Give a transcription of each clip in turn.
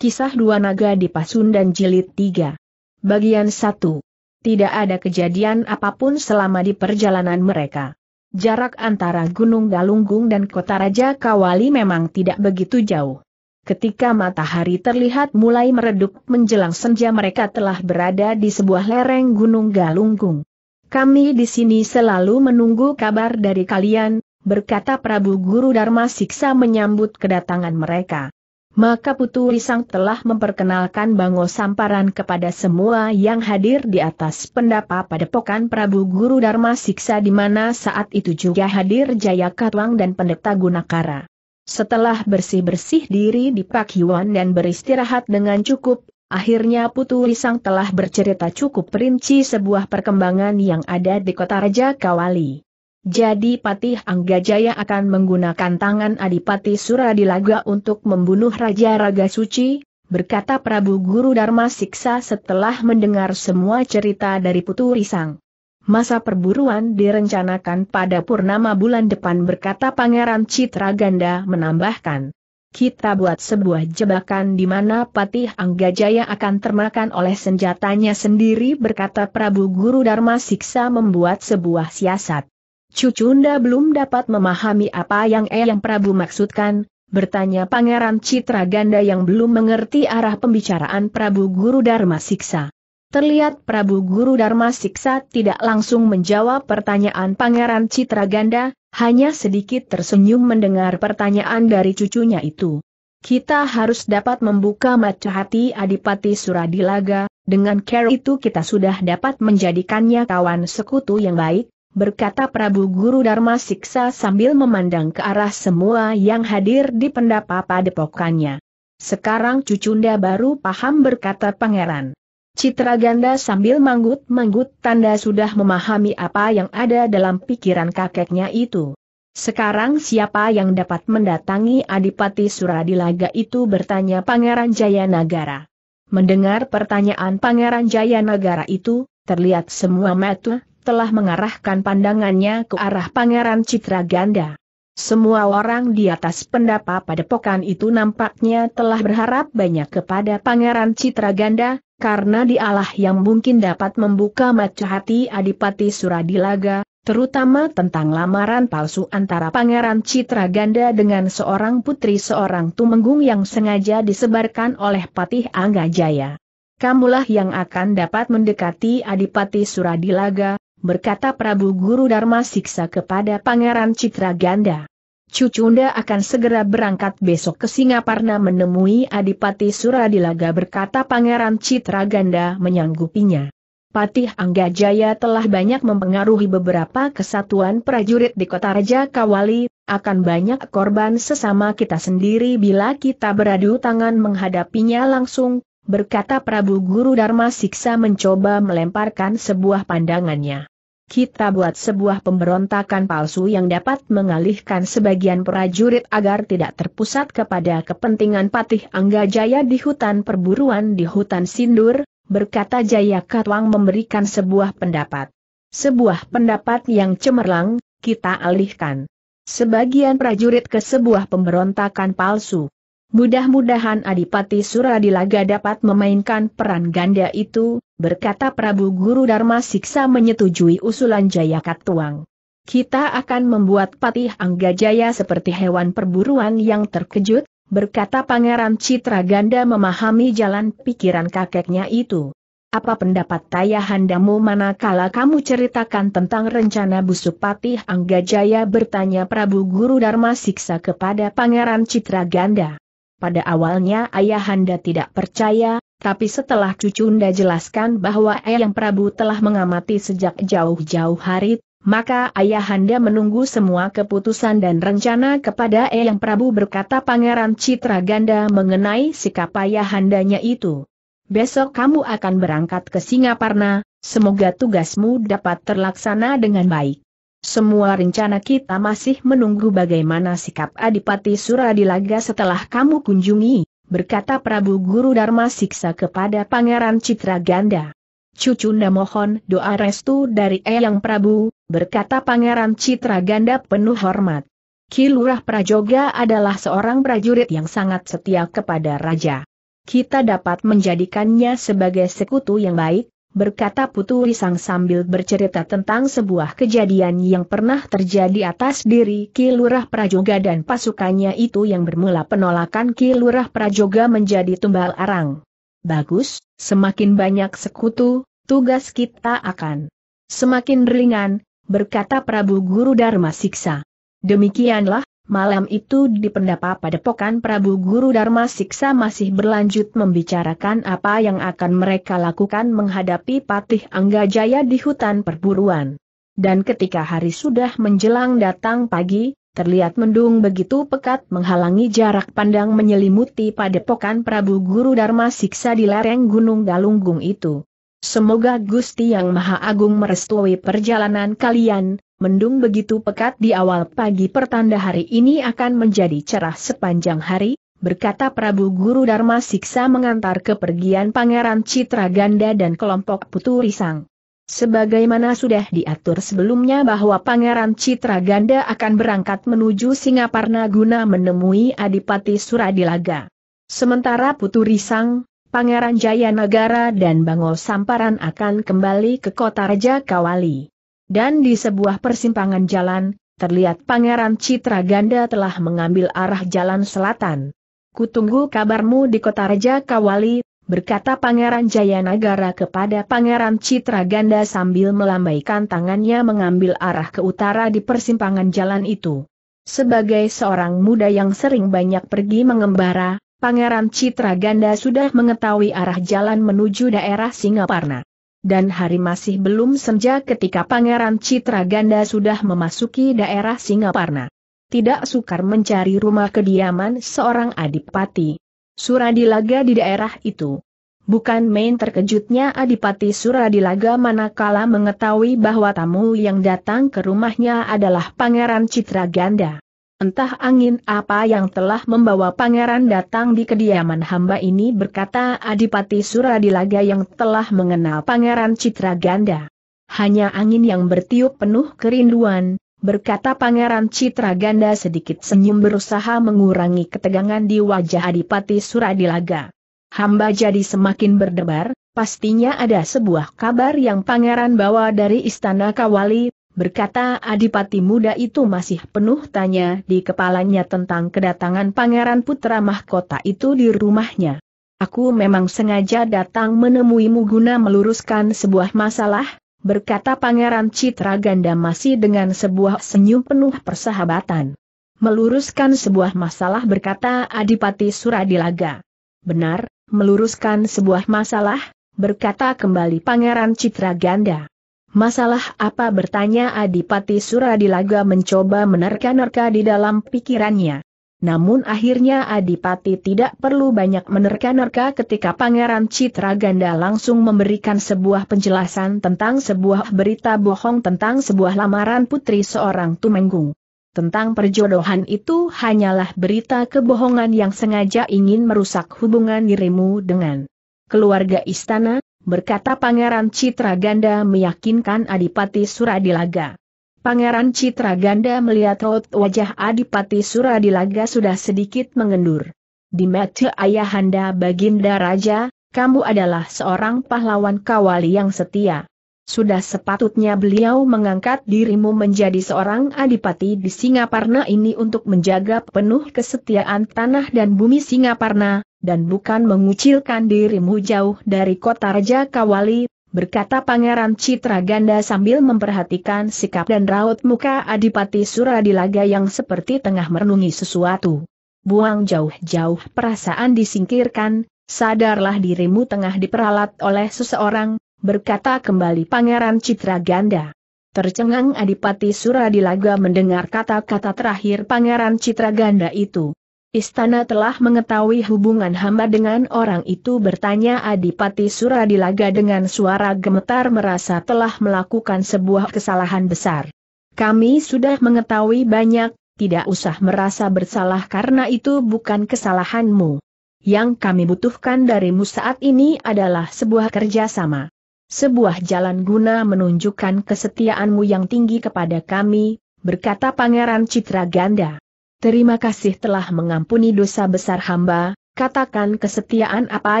Kisah Dua Naga di Pasundan Jilid 3. Bagian 1. Tidak ada kejadian apapun selama di perjalanan mereka. Jarak antara Gunung Galunggung dan Kota Raja Kawali memang tidak begitu jauh. Ketika matahari terlihat mulai meredup menjelang senja mereka telah berada di sebuah lereng Gunung Galunggung. Kami di sini selalu menunggu kabar dari kalian, berkata Prabu Guru Dharma Siksa menyambut kedatangan mereka. Maka Putu Risang telah memperkenalkan Bango Samparan kepada semua yang hadir di atas pendapa padepokan Prabu Guru Dharma Siksa di mana saat itu juga hadir Jaya Katwang dan Pendeta Gunakara. Setelah bersih-bersih diri di Pak Pakiwan dan beristirahat dengan cukup, akhirnya Putu Risang telah bercerita cukup rinci sebuah perkembangan yang ada di kota Raja Kawali. Jadi Patih Anggajaya akan menggunakan tangan Adipati Suradilaga untuk membunuh Raja Raga Suci, berkata Prabu Guru Dharma Siksa setelah mendengar semua cerita dari Putu Risang. Masa perburuan direncanakan pada purnama bulan depan berkata Pangeran Citra Ganda menambahkan. Kita buat sebuah jebakan di mana Patih Anggajaya akan termakan oleh senjatanya sendiri berkata Prabu Guru Dharma Siksa membuat sebuah siasat. Cucunda belum dapat memahami apa yang Eyang Prabu maksudkan, bertanya Pangeran Citra Ganda yang belum mengerti arah pembicaraan Prabu Guru Dharma Siksa. Terlihat Prabu Guru Dharma Siksa tidak langsung menjawab pertanyaan Pangeran Citra Ganda, hanya sedikit tersenyum mendengar pertanyaan dari cucunya itu. Kita harus dapat membuka mata hati Adipati Suradilaga, dengan care itu kita sudah dapat menjadikannya kawan sekutu yang baik, berkata Prabu Guru Dharma Siksa sambil memandang ke arah semua yang hadir di pendapa padepokannya. Sekarang Cucunda baru paham berkata pangeran. Citra Ganda sambil manggut-manggut tanda sudah memahami apa yang ada dalam pikiran kakeknya itu. Sekarang siapa yang dapat mendatangi Adipati Suradilaga itu bertanya Pangeran Jayanagara. Mendengar pertanyaan Pangeran Jayanagara itu, terlihat semua mata telah mengarahkan pandangannya ke arah Pangeran Citra Ganda. Semua orang di atas pendapa pokan itu nampaknya telah berharap banyak kepada Pangeran Citra Ganda, karena dialah yang mungkin dapat membuka mata hati Adipati Suradilaga, terutama tentang lamaran palsu antara Pangeran Citra Ganda dengan seorang putri seorang tumenggung yang sengaja disebarkan oleh Patih Angga Jaya. Kamulah yang akan dapat mendekati Adipati Suradilaga, berkata Prabu Guru Dharma Siksa kepada Pangeran Citra Ganda. Cucunda akan segera berangkat besok ke Singaparna menemui Adipati Suradilaga berkata Pangeran Citra Ganda menyanggupinya. Patih Angga Jaya telah banyak mempengaruhi beberapa kesatuan prajurit di kota Raja Kawali, akan banyak korban sesama kita sendiri bila kita beradu tangan menghadapinya langsung, berkata Prabu Guru Dharma Siksa mencoba melemparkan sebuah pandangannya. Kita buat sebuah pemberontakan palsu yang dapat mengalihkan sebagian prajurit agar tidak terpusat kepada kepentingan Patih Anggajaya di hutan perburuan di hutan Sindur, berkata Jaya Katwang memberikan sebuah pendapat. Sebuah pendapat yang cemerlang, kita alihkan sebagian prajurit ke sebuah pemberontakan palsu. Mudah-mudahan Adipati Suradilaga dapat memainkan peran ganda itu, berkata Prabu Guru Dharma Siksa menyetujui usulan Jayakat Katuang. Kita akan membuat Patih angga jaya seperti hewan perburuan yang terkejut, berkata Pangeran Citra Ganda memahami jalan pikiran kakeknya itu. Apa pendapat tayahandamu manakala kamu ceritakan tentang rencana busuk Patih angga jaya bertanya Prabu Guru Dharma Siksa kepada Pangeran Citra Ganda. Pada awalnya ayahanda tidak percaya, tapi setelah cucunda jelaskan bahwa Eyang Prabu telah mengamati sejak jauh-jauh hari, maka ayahanda menunggu semua keputusan dan rencana kepada Eyang Prabu berkata Pangeran Citra Ganda mengenai sikap ayahandanya itu. Besok kamu akan berangkat ke Singaparna, semoga tugasmu dapat terlaksana dengan baik. Semua rencana kita masih menunggu bagaimana sikap Adipati Suradilaga setelah kamu kunjungi, berkata Prabu Guru Dharma Siksa kepada Pangeran Citra Ganda. Cucunda mohon doa restu dari Eyang Prabu, berkata Pangeran Citra Ganda penuh hormat. Kilurah Prajoga adalah seorang prajurit yang sangat setia kepada Raja. Kita dapat menjadikannya sebagai sekutu yang baik, berkata Putu Risang sambil bercerita tentang sebuah kejadian yang pernah terjadi atas diri Ki Lurah Prajoga dan pasukannya itu yang bermula penolakan Ki Lurah Prajoga menjadi tumbal arang. Bagus, semakin banyak sekutu, tugas kita akan semakin ringan, berkata Prabu Guru Dharma Siksa. Demikianlah, Malam itu di pendapa padepokan Prabu Guru Dharma Siksa masih berlanjut membicarakan apa yang akan mereka lakukan menghadapi Patih Anggajaya di hutan perburuan. Dan ketika hari sudah menjelang datang pagi, Terlihat mendung begitu pekat menghalangi jarak pandang menyelimuti padepokan Prabu Guru Dharma Siksa di lereng Gunung Galunggung itu. Semoga Gusti Yang Maha Agung merestui perjalanan kalian, mendung begitu pekat di awal pagi pertanda hari ini akan menjadi cerah sepanjang hari, berkata Prabu Guru Dharma Siksa mengantar kepergian Pangeran Citra Ganda dan kelompok Putu Risang. Sebagaimana sudah diatur sebelumnya bahwa Pangeran Citra Ganda akan berangkat menuju Singaparna guna menemui Adipati Suradilaga. Sementara Putu Risang, Pangeran Jayanagara dan Bango Samparan akan kembali ke kota Raja Kawali. Dan di sebuah persimpangan jalan, terlihat Pangeran Citra Ganda telah mengambil arah jalan selatan. Kutunggu kabarmu di kota Raja Kawali, berkata Pangeran Jayanagara kepada Pangeran Citra Ganda sambil melambaikan tangannya mengambil arah ke utara di persimpangan jalan itu. Sebagai seorang muda yang sering banyak pergi mengembara, Pangeran Citra Ganda sudah mengetahui arah jalan menuju daerah Singaparna. Dan hari masih belum senja ketika Pangeran Citra Ganda sudah memasuki daerah Singaparna. Tidak sukar mencari rumah kediaman seorang adipati. Suradilaga di daerah itu. Bukan main terkejutnya Adipati Suradilaga manakala mengetahui bahwa tamu yang datang ke rumahnya adalah Pangeran Citra Ganda. Entah angin apa yang telah membawa pangeran datang di kediaman hamba ini berkata Adipati Suradilaga yang telah mengenal pangeran Citraganda. Hanya angin yang bertiup penuh kerinduan, berkata pangeran Citraganda sedikit senyum berusaha mengurangi ketegangan di wajah Adipati Suradilaga. Hamba jadi semakin berdebar, pastinya ada sebuah kabar yang pangeran bawa dari istana Kawali, Berkata adipati muda itu masih penuh tanya di kepalanya tentang kedatangan pangeran putra mahkota itu di rumahnya. Aku memang sengaja datang menemuimu guna meluruskan sebuah masalah, berkata pangeran Citra Ganda masih dengan sebuah senyum penuh persahabatan. Meluruskan sebuah masalah berkata adipati Suradilaga. Benar, meluruskan sebuah masalah, berkata kembali pangeran Citra Ganda. Masalah apa bertanya Adipati Suradilaga mencoba menerka-nerka di dalam pikirannya. Namun akhirnya Adipati tidak perlu banyak menerka-nerka ketika Pangeran Citra Ganda langsung memberikan sebuah penjelasan tentang sebuah berita bohong tentang sebuah lamaran putri seorang Tumenggung. Tentang perjodohan itu hanyalah berita kebohongan yang sengaja ingin merusak hubungan dirimu dengan keluarga istana, berkata Pangeran Citra Ganda meyakinkan Adipati Suradilaga. Pangeran Citra Ganda melihat raut wajah Adipati Suradilaga sudah sedikit mengendur. Di mata ayahanda Baginda Raja, kamu adalah seorang pahlawan kawali yang setia. Sudah sepatutnya beliau mengangkat dirimu menjadi seorang adipati di Singaparna ini untuk menjaga penuh kesetiaan tanah dan bumi Singaparna, dan bukan mengucilkan dirimu jauh dari kota Raja Kawali, berkata Pangeran Citra Ganda sambil memperhatikan sikap dan raut muka Adipati Suradilaga yang seperti tengah merenungi sesuatu. Buang jauh-jauh perasaan disingkirkan, sadarlah dirimu tengah diperalat oleh seseorang, berkata kembali Pangeran Citra Ganda. Tercengang Adipati Suradilaga mendengar kata-kata terakhir Pangeran Citra Ganda itu. Istana telah mengetahui hubungan hamba dengan orang itu bertanya Adipati Suradilaga dengan suara gemetar merasa telah melakukan sebuah kesalahan besar. Kami sudah mengetahui banyak, tidak usah merasa bersalah karena itu bukan kesalahanmu. Yang kami butuhkan darimu saat ini adalah sebuah kerjasama. Sebuah jalan guna menunjukkan kesetiaanmu yang tinggi kepada kami, berkata Pangeran Citra Ganda. Terima kasih telah mengampuni dosa besar hamba, katakan kesetiaan apa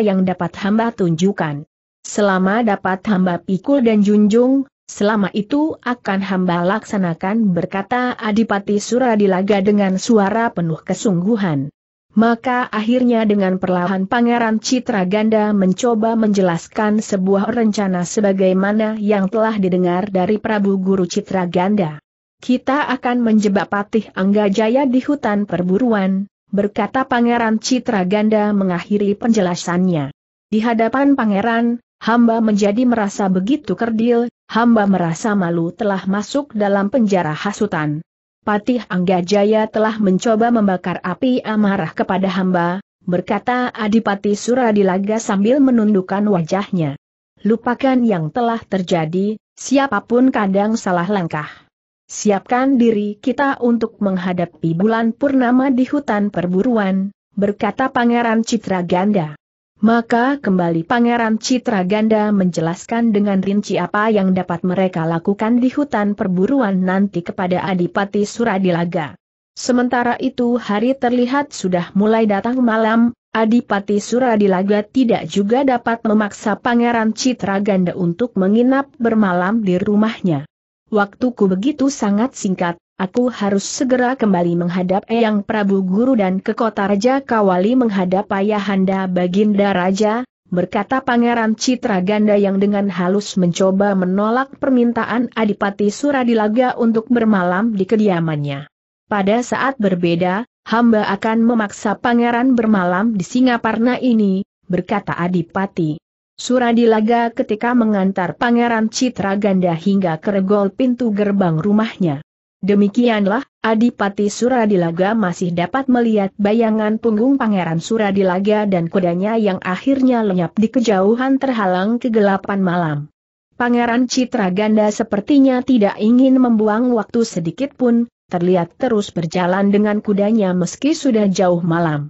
yang dapat hamba tunjukkan. Selama dapat hamba pikul dan junjung, selama itu akan hamba laksanakan berkata Adipati Suradilaga dengan suara penuh kesungguhan. Maka akhirnya dengan perlahan Pangeran Citra Ganda mencoba menjelaskan sebuah rencana sebagaimana yang telah didengar dari Prabu Guru Citra Ganda. Kita akan menjebak patih Angga Jaya di hutan perburuan, berkata Pangeran Citraganda mengakhiri penjelasannya. Di hadapan Pangeran, hamba menjadi merasa begitu kerdil, hamba merasa malu telah masuk dalam penjara hasutan. Patih Angga Jaya telah mencoba membakar api amarah kepada hamba, berkata Adipati Suradilaga sambil menundukkan wajahnya. Lupakan yang telah terjadi, siapapun kadang salah langkah siapkan diri kita untuk menghadapi bulan purnama di hutan perburuan, berkata Pangeran Citra Ganda. Maka kembali Pangeran Citra Ganda menjelaskan dengan rinci apa yang dapat mereka lakukan di hutan perburuan nanti kepada Adipati Suradilaga. Sementara itu hari terlihat sudah mulai datang malam, Adipati Suradilaga tidak juga dapat memaksa Pangeran Citra Ganda untuk menginap bermalam di rumahnya. Waktuku begitu sangat singkat, aku harus segera kembali menghadap Eyang Prabu Guru dan ke kota Raja Kawali menghadap Ayahanda Baginda Raja, berkata Pangeran Citra Ganda yang dengan halus mencoba menolak permintaan Adipati Suradilaga untuk bermalam di kediamannya. Pada saat berbeda, hamba akan memaksa Pangeran bermalam di Singaparna ini, berkata Adipati. Suradilaga ketika mengantar Pangeran Citra Ganda hingga keregol pintu gerbang rumahnya. Demikianlah, Adipati Suradilaga masih dapat melihat bayangan punggung Pangeran Suradilaga dan kudanya yang akhirnya lenyap di kejauhan terhalang kegelapan malam. Pangeran Citra Ganda sepertinya tidak ingin membuang waktu sedikit pun, terlihat terus berjalan dengan kudanya meski sudah jauh malam.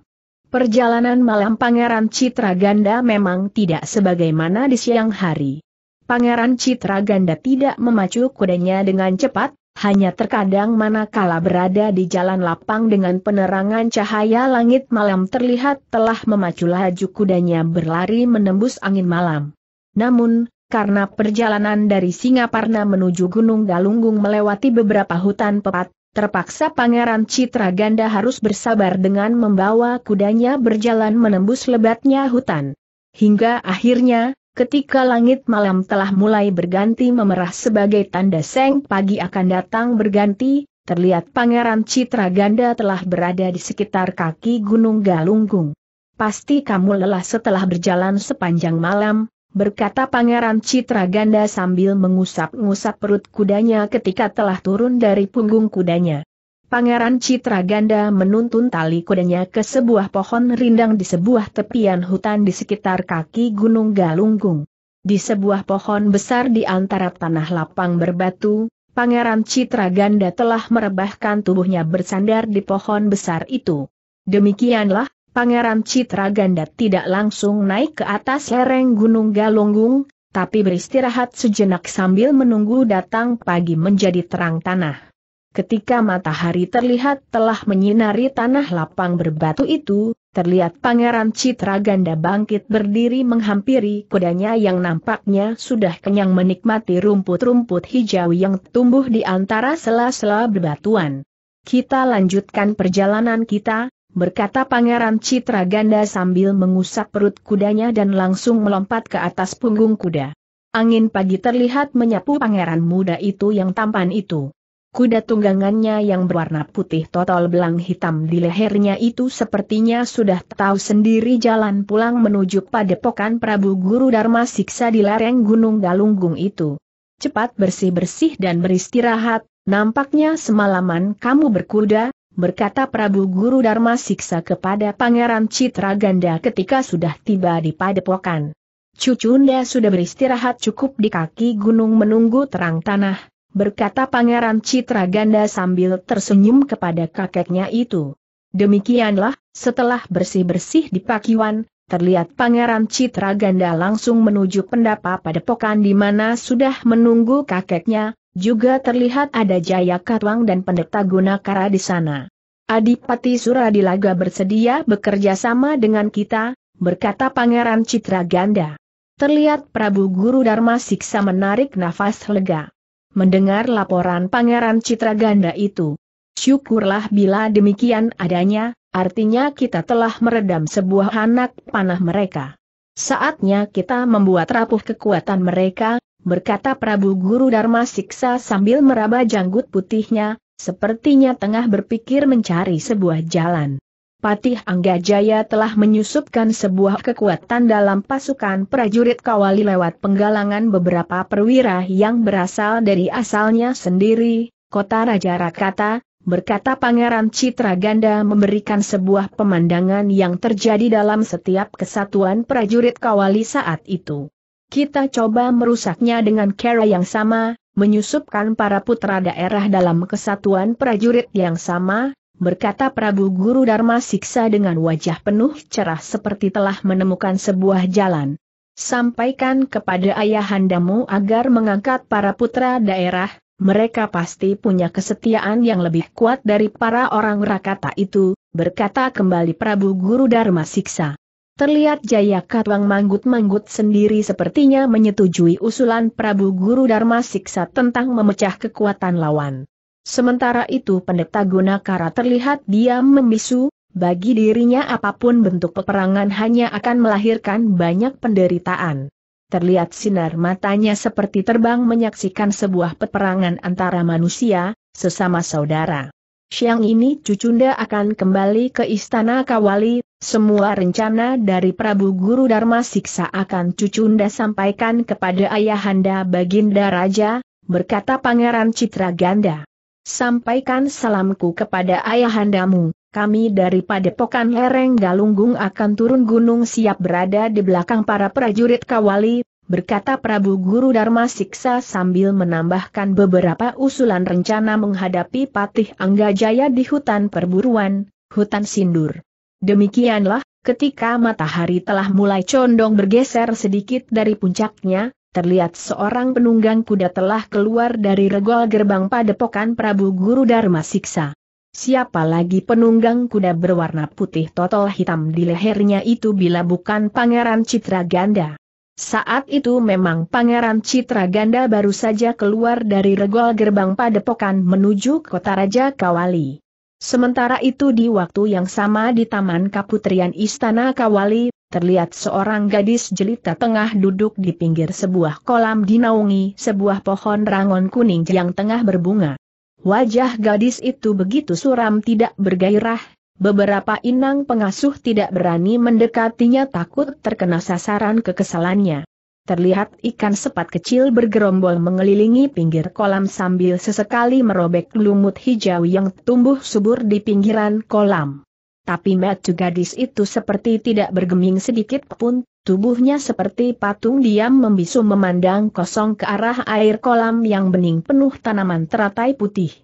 Perjalanan malam Pangeran Citra Ganda memang tidak sebagaimana di siang hari. Pangeran Citra Ganda tidak memacu kudanya dengan cepat, hanya terkadang manakala berada di jalan lapang dengan penerangan cahaya langit malam terlihat telah memacu laju kudanya berlari menembus angin malam. Namun, karena perjalanan dari Singaparna menuju Gunung Galunggung melewati beberapa hutan pepat, Terpaksa Pangeran Citra Ganda harus bersabar dengan membawa kudanya berjalan menembus lebatnya hutan. Hingga akhirnya, ketika langit malam telah mulai berganti memerah sebagai tanda seng pagi akan datang berganti, terlihat Pangeran Citra Ganda telah berada di sekitar kaki Gunung Galunggung. Pasti kamu lelah setelah berjalan sepanjang malam, berkata Pangeran Citra Ganda sambil mengusap-ngusap perut kudanya ketika telah turun dari punggung kudanya. Pangeran Citra Ganda menuntun tali kudanya ke sebuah pohon rindang di sebuah tepian hutan di sekitar kaki Gunung Galunggung. Di sebuah pohon besar di antara tanah lapang berbatu, Pangeran Citra Ganda telah merebahkan tubuhnya bersandar di pohon besar itu. Demikianlah, Pangeran Citra Ganda tidak langsung naik ke atas lereng Gunung Galunggung, tapi beristirahat sejenak sambil menunggu datang pagi menjadi terang tanah. Ketika matahari terlihat telah menyinari tanah lapang berbatu itu, Terlihat Pangeran Citra Ganda bangkit berdiri menghampiri kudanya yang nampaknya sudah kenyang menikmati rumput-rumput hijau yang tumbuh di antara sela-sela bebatuan. Kita lanjutkan perjalanan kita, berkata Pangeran Citra Ganda sambil mengusap perut kudanya dan langsung melompat ke atas punggung kuda. Angin pagi terlihat menyapu pangeran muda itu yang tampan itu. Kuda tunggangannya yang berwarna putih total belang hitam di lehernya itu sepertinya sudah tahu sendiri jalan pulang menuju padepokan Prabu Guru Dharma Siksa di lereng Gunung Galunggung itu. Cepat bersih-bersih dan beristirahat, nampaknya semalaman kamu berkuda, berkata Prabu Guru Dharma Siksa kepada Pangeran Citra Ganda ketika sudah tiba di padepokan. Cucunda sudah beristirahat cukup di kaki gunung menunggu terang tanah, berkata Pangeran Citra Ganda sambil tersenyum kepada kakeknya itu. Demikianlah, setelah bersih-bersih di pakiwan, terlihat Pangeran Citra Ganda langsung menuju pendapa padepokan di mana sudah menunggu kakeknya, juga terlihat ada Jaya Katwang dan pendeta Gunakara di sana. Adipati Suradilaga bersedia bekerja sama dengan kita, berkata Pangeran Citra Ganda. Terlihat Prabu Guru Dharma Siksa menarik nafas lega. Mendengar laporan Pangeran Citra Ganda itu, syukurlah bila demikian adanya, artinya kita telah meredam sebuah anak panah mereka. Saatnya kita membuat rapuh kekuatan mereka, berkata Prabu Guru Dharma Siksa sambil meraba janggut putihnya, sepertinya tengah berpikir mencari sebuah jalan. Patih Angga Jaya telah menyusupkan sebuah kekuatan dalam pasukan prajurit kawali lewat penggalangan beberapa perwira yang berasal dari asalnya sendiri, kota Raja Rakata, berkata Pangeran Citra Ganda memberikan sebuah pemandangan yang terjadi dalam setiap kesatuan prajurit kawali saat itu. Kita coba merusaknya dengan cara yang sama, menyusupkan para putra daerah dalam kesatuan prajurit yang sama, berkata Prabu Guru Dharma Siksa dengan wajah penuh cerah seperti telah menemukan sebuah jalan. Sampaikan kepada ayahandamu agar mengangkat para putra daerah, mereka pasti punya kesetiaan yang lebih kuat dari para orang Rakata itu, berkata kembali Prabu Guru Dharma Siksa. Terlihat Jaya Katwang manggut-manggut sendiri sepertinya menyetujui usulan Prabu Guru Dharma Siksa tentang memecah kekuatan lawan. Sementara itu pendeta Gunakara terlihat diam membisu, bagi dirinya apapun bentuk peperangan hanya akan melahirkan banyak penderitaan. Terlihat sinar matanya seperti terbang menyaksikan sebuah peperangan antara manusia, sesama saudara. Siang ini Cucunda akan kembali ke Istana Kawali, semua rencana dari Prabu Guru Dharma Siksa akan Cucunda sampaikan kepada Ayahanda Baginda Raja, berkata Pangeran Citra Ganda. Sampaikan salamku kepada Ayahandamu, kami daripada Padepokan Lereng Galunggung akan turun gunung siap berada di belakang para prajurit Kawali, berkata Prabu Guru Dharma Siksa sambil menambahkan beberapa usulan rencana menghadapi Patih Anggajaya di hutan perburuan, hutan sindur. Demikianlah, ketika matahari telah mulai condong bergeser sedikit dari puncaknya, terlihat seorang penunggang kuda telah keluar dari regol gerbang padepokan Prabu Guru Dharma Siksa. Siapa lagi penunggang kuda berwarna putih totol hitam di lehernya itu bila bukan Pangeran Citra Ganda. Saat itu memang Pangeran Citra Ganda baru saja keluar dari regol gerbang padepokan menuju kota Raja Kawali. Sementara itu di waktu yang sama di Taman Kaputrian Istana Kawali, terlihat seorang gadis jelita tengah duduk di pinggir sebuah kolam dinaungi sebuah pohon rangon kuning yang tengah berbunga. Wajah gadis itu begitu suram tidak bergairah, beberapa inang pengasuh tidak berani mendekatinya takut terkena sasaran kekesalannya terlihat ikan sepat kecil bergerombol mengelilingi pinggir kolam sambil sesekali merobek lumut hijau yang tumbuh subur di pinggiran kolam. Tapi matu gadis itu seperti tidak bergeming sedikit pun, tubuhnya seperti patung diam membisu memandang kosong ke arah air kolam yang bening penuh tanaman teratai putih.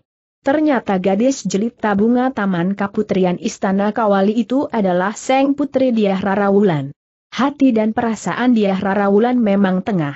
Ternyata gadis jelita bunga Taman Kaputrian Istana Kawali itu adalah Seng Putri Diah Rara Wulan. Hati dan perasaan dia Rara Wulan memang tengah.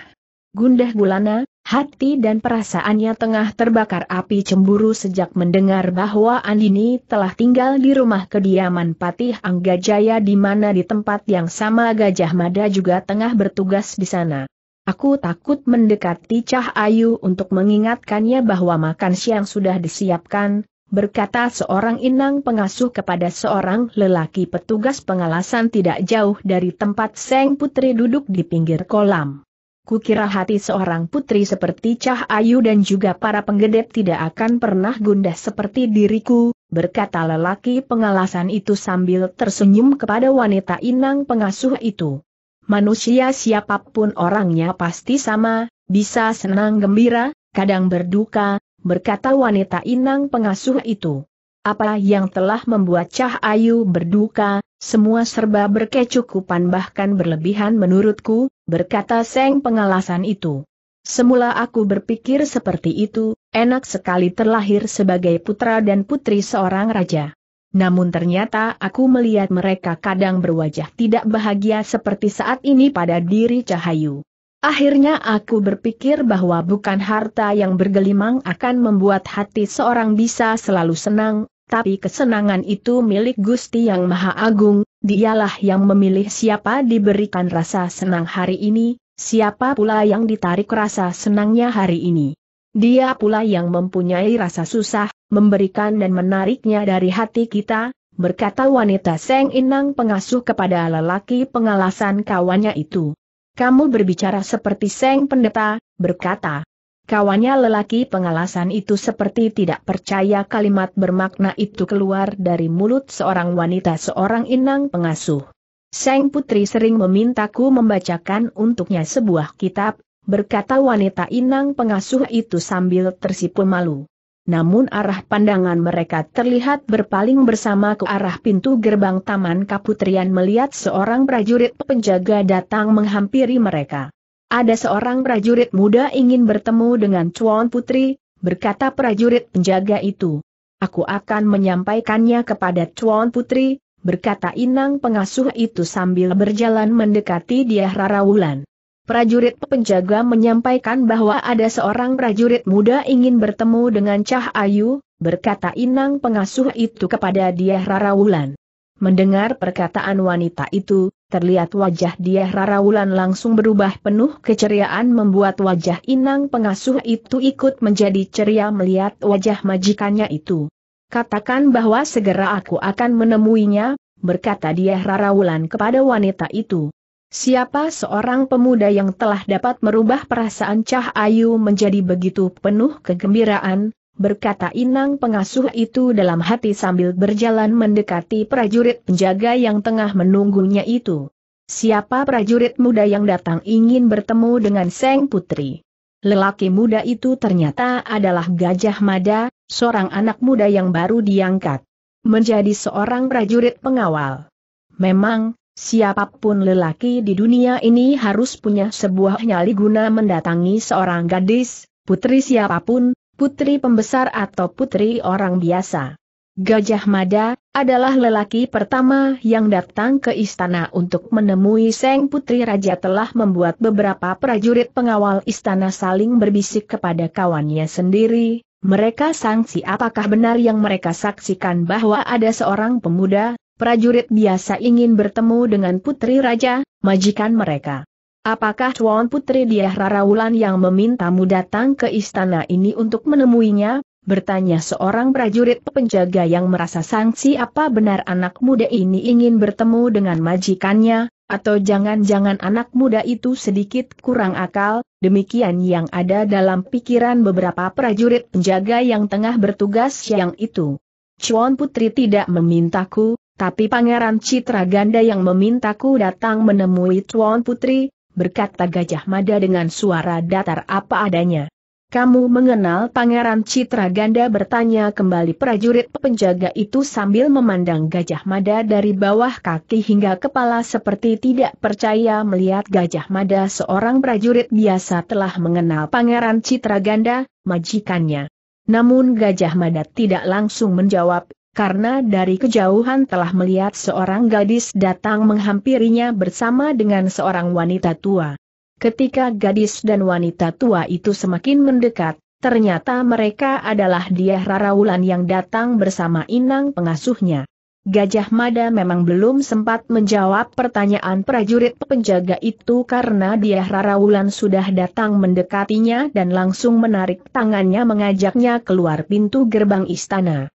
Gundah gulana, hati dan perasaannya tengah terbakar api cemburu sejak mendengar bahwa Andini telah tinggal di rumah kediaman Patih Anggajaya di mana di tempat yang sama Gajah Mada juga tengah bertugas di sana. Aku takut mendekati Cah Ayu untuk mengingatkannya bahwa makan siang sudah disiapkan, berkata seorang inang pengasuh kepada seorang lelaki petugas pengalasan tidak jauh dari tempat Seng Putri duduk di pinggir kolam. Kukira hati seorang putri seperti Cah Ayu dan juga para penggedep tidak akan pernah gundah seperti diriku, berkata lelaki pengalasan itu sambil tersenyum kepada wanita inang pengasuh itu. Manusia siapapun orangnya pasti sama, bisa senang gembira, kadang berduka, berkata wanita inang pengasuh itu. Apa yang telah membuat Cah Ayu berduka, semua serba berkecukupan bahkan berlebihan menurutku, berkata Seng pengalasan itu. Semula aku berpikir seperti itu, enak sekali terlahir sebagai putra dan putri seorang raja. Namun ternyata aku melihat mereka kadang berwajah tidak bahagia seperti saat ini pada diri Cahayu. Akhirnya aku berpikir bahwa bukan harta yang bergelimang akan membuat hati seorang bisa selalu senang, tapi kesenangan itu milik Gusti Yang Maha Agung, dialah yang memilih siapa diberikan rasa senang hari ini, siapa pula yang ditarik rasa senangnya hari ini. Dia pula yang mempunyai rasa susah, memberikan dan menariknya dari hati kita, berkata wanita Seng Inang pengasuh kepada lelaki pengalasan kawannya itu kamu berbicara seperti Seng Pendeta, berkata. Kawannya lelaki pengalasan itu seperti tidak percaya kalimat bermakna itu keluar dari mulut seorang wanita seorang inang pengasuh. Seng Putri sering memintaku membacakan untuknya sebuah kitab, berkata wanita inang pengasuh itu sambil tersipu malu namun arah pandangan mereka terlihat berpaling bersama ke arah pintu gerbang Taman Kaputrian melihat seorang prajurit penjaga datang menghampiri mereka. Ada seorang prajurit muda ingin bertemu dengan Chuan Putri, berkata prajurit penjaga itu. Aku akan menyampaikannya kepada Chuan Putri, berkata inang pengasuh itu sambil berjalan mendekati dia Rara Wulan. Prajurit penjaga menyampaikan bahwa ada seorang prajurit muda ingin bertemu dengan Cah Ayu, berkata inang pengasuh itu kepada dia Rarawulan. Mendengar perkataan wanita itu, terlihat wajah dia Rarawulan langsung berubah penuh keceriaan membuat wajah inang pengasuh itu ikut menjadi ceria melihat wajah majikannya itu. Katakan bahwa segera aku akan menemuinya, berkata dia Rarawulan kepada wanita itu. Siapa seorang pemuda yang telah dapat merubah perasaan cah ayu menjadi begitu penuh kegembiraan, berkata inang pengasuh itu dalam hati sambil berjalan mendekati prajurit penjaga yang tengah menunggunya itu. Siapa prajurit muda yang datang ingin bertemu dengan Seng Putri? Lelaki muda itu ternyata adalah Gajah Mada, seorang anak muda yang baru diangkat menjadi seorang prajurit pengawal. Memang, Siapapun lelaki di dunia ini harus punya sebuah nyali guna mendatangi seorang gadis, putri siapapun, putri pembesar atau putri orang biasa. Gajah Mada adalah lelaki pertama yang datang ke istana untuk menemui Seng Putri Raja telah membuat beberapa prajurit pengawal istana saling berbisik kepada kawannya sendiri. Mereka sangsi apakah benar yang mereka saksikan bahwa ada seorang pemuda prajurit biasa ingin bertemu dengan putri raja, majikan mereka. Apakah Tuan Putri Diah Rarawulan yang memintamu datang ke istana ini untuk menemuinya? Bertanya seorang prajurit penjaga yang merasa sanksi apa benar anak muda ini ingin bertemu dengan majikannya, atau jangan-jangan anak muda itu sedikit kurang akal, demikian yang ada dalam pikiran beberapa prajurit penjaga yang tengah bertugas siang itu. Cuan Putri tidak memintaku, tapi Pangeran Citra Ganda yang memintaku datang menemui Tuan Putri, berkata Gajah Mada dengan suara datar apa adanya. Kamu mengenal Pangeran Citra Ganda bertanya kembali prajurit penjaga itu sambil memandang Gajah Mada dari bawah kaki hingga kepala seperti tidak percaya melihat Gajah Mada seorang prajurit biasa telah mengenal Pangeran Citra Ganda, majikannya. Namun Gajah Mada tidak langsung menjawab, karena dari kejauhan telah melihat seorang gadis datang menghampirinya bersama dengan seorang wanita tua. Ketika gadis dan wanita tua itu semakin mendekat, ternyata mereka adalah dia Raraulan yang datang bersama inang pengasuhnya. Gajah Mada memang belum sempat menjawab pertanyaan prajurit penjaga itu karena dia Raraulan sudah datang mendekatinya dan langsung menarik tangannya mengajaknya keluar pintu gerbang istana.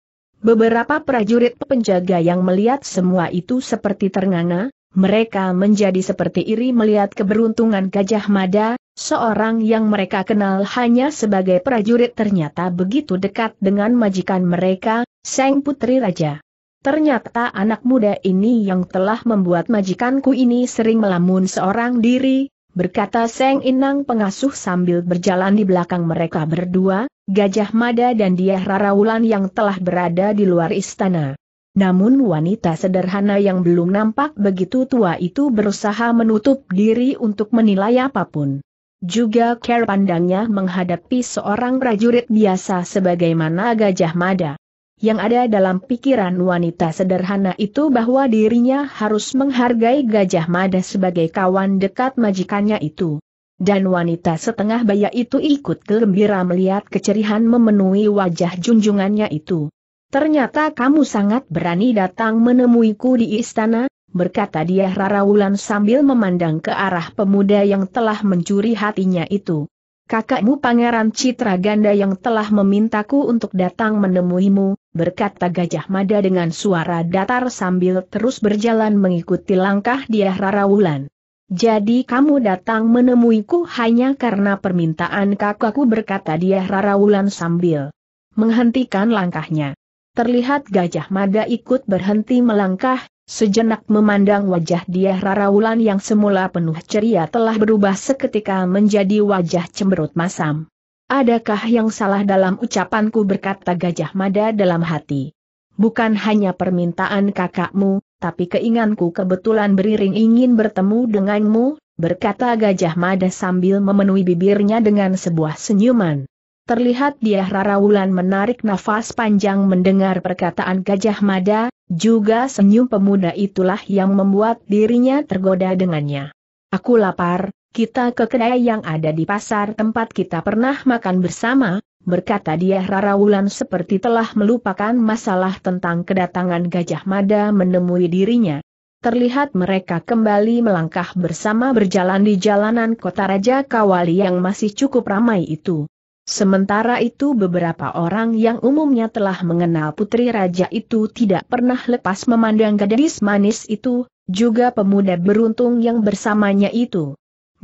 Beberapa prajurit penjaga yang melihat semua itu seperti ternganga, mereka menjadi seperti iri melihat keberuntungan Gajah Mada, seorang yang mereka kenal hanya sebagai prajurit ternyata begitu dekat dengan majikan mereka, Sang Putri Raja. Ternyata anak muda ini yang telah membuat majikanku ini sering melamun seorang diri, berkata Seng Inang pengasuh sambil berjalan di belakang mereka berdua, Gajah Mada dan Diah Wulan yang telah berada di luar istana. Namun wanita sederhana yang belum nampak begitu tua itu berusaha menutup diri untuk menilai apapun. Juga care pandangnya menghadapi seorang prajurit biasa sebagaimana Gajah Mada. Yang ada dalam pikiran wanita sederhana itu bahwa dirinya harus menghargai Gajah Mada sebagai kawan dekat majikannya itu. Dan wanita setengah baya itu ikut gembira melihat kecerihan memenuhi wajah junjungannya itu. Ternyata kamu sangat berani datang menemuiku di istana, berkata dia Wulan sambil memandang ke arah pemuda yang telah mencuri hatinya itu. Kakakmu Pangeran Citra Ganda yang telah memintaku untuk datang menemuimu, berkata Gajah Mada dengan suara datar sambil terus berjalan mengikuti langkah dia Wulan. Jadi kamu datang menemuiku hanya karena permintaan kakakku berkata dia Rara Wulan sambil menghentikan langkahnya. Terlihat Gajah Mada ikut berhenti melangkah, sejenak memandang wajah dia Rara Wulan yang semula penuh ceria telah berubah seketika menjadi wajah cemberut masam. Adakah yang salah dalam ucapanku berkata Gajah Mada dalam hati? Bukan hanya permintaan kakakmu, tapi keinganku kebetulan beriring ingin bertemu denganmu, berkata Gajah Mada sambil memenuhi bibirnya dengan sebuah senyuman. Terlihat dia Rarawulan menarik nafas panjang mendengar perkataan Gajah Mada, juga senyum pemuda itulah yang membuat dirinya tergoda dengannya. Aku lapar, kita ke kedai yang ada di pasar tempat kita pernah makan bersama, berkata dia Rara Wulan seperti telah melupakan masalah tentang kedatangan Gajah Mada menemui dirinya. Terlihat mereka kembali melangkah bersama berjalan di jalanan kota Raja Kawali yang masih cukup ramai itu. Sementara itu beberapa orang yang umumnya telah mengenal putri raja itu tidak pernah lepas memandang gadis manis itu, juga pemuda beruntung yang bersamanya itu.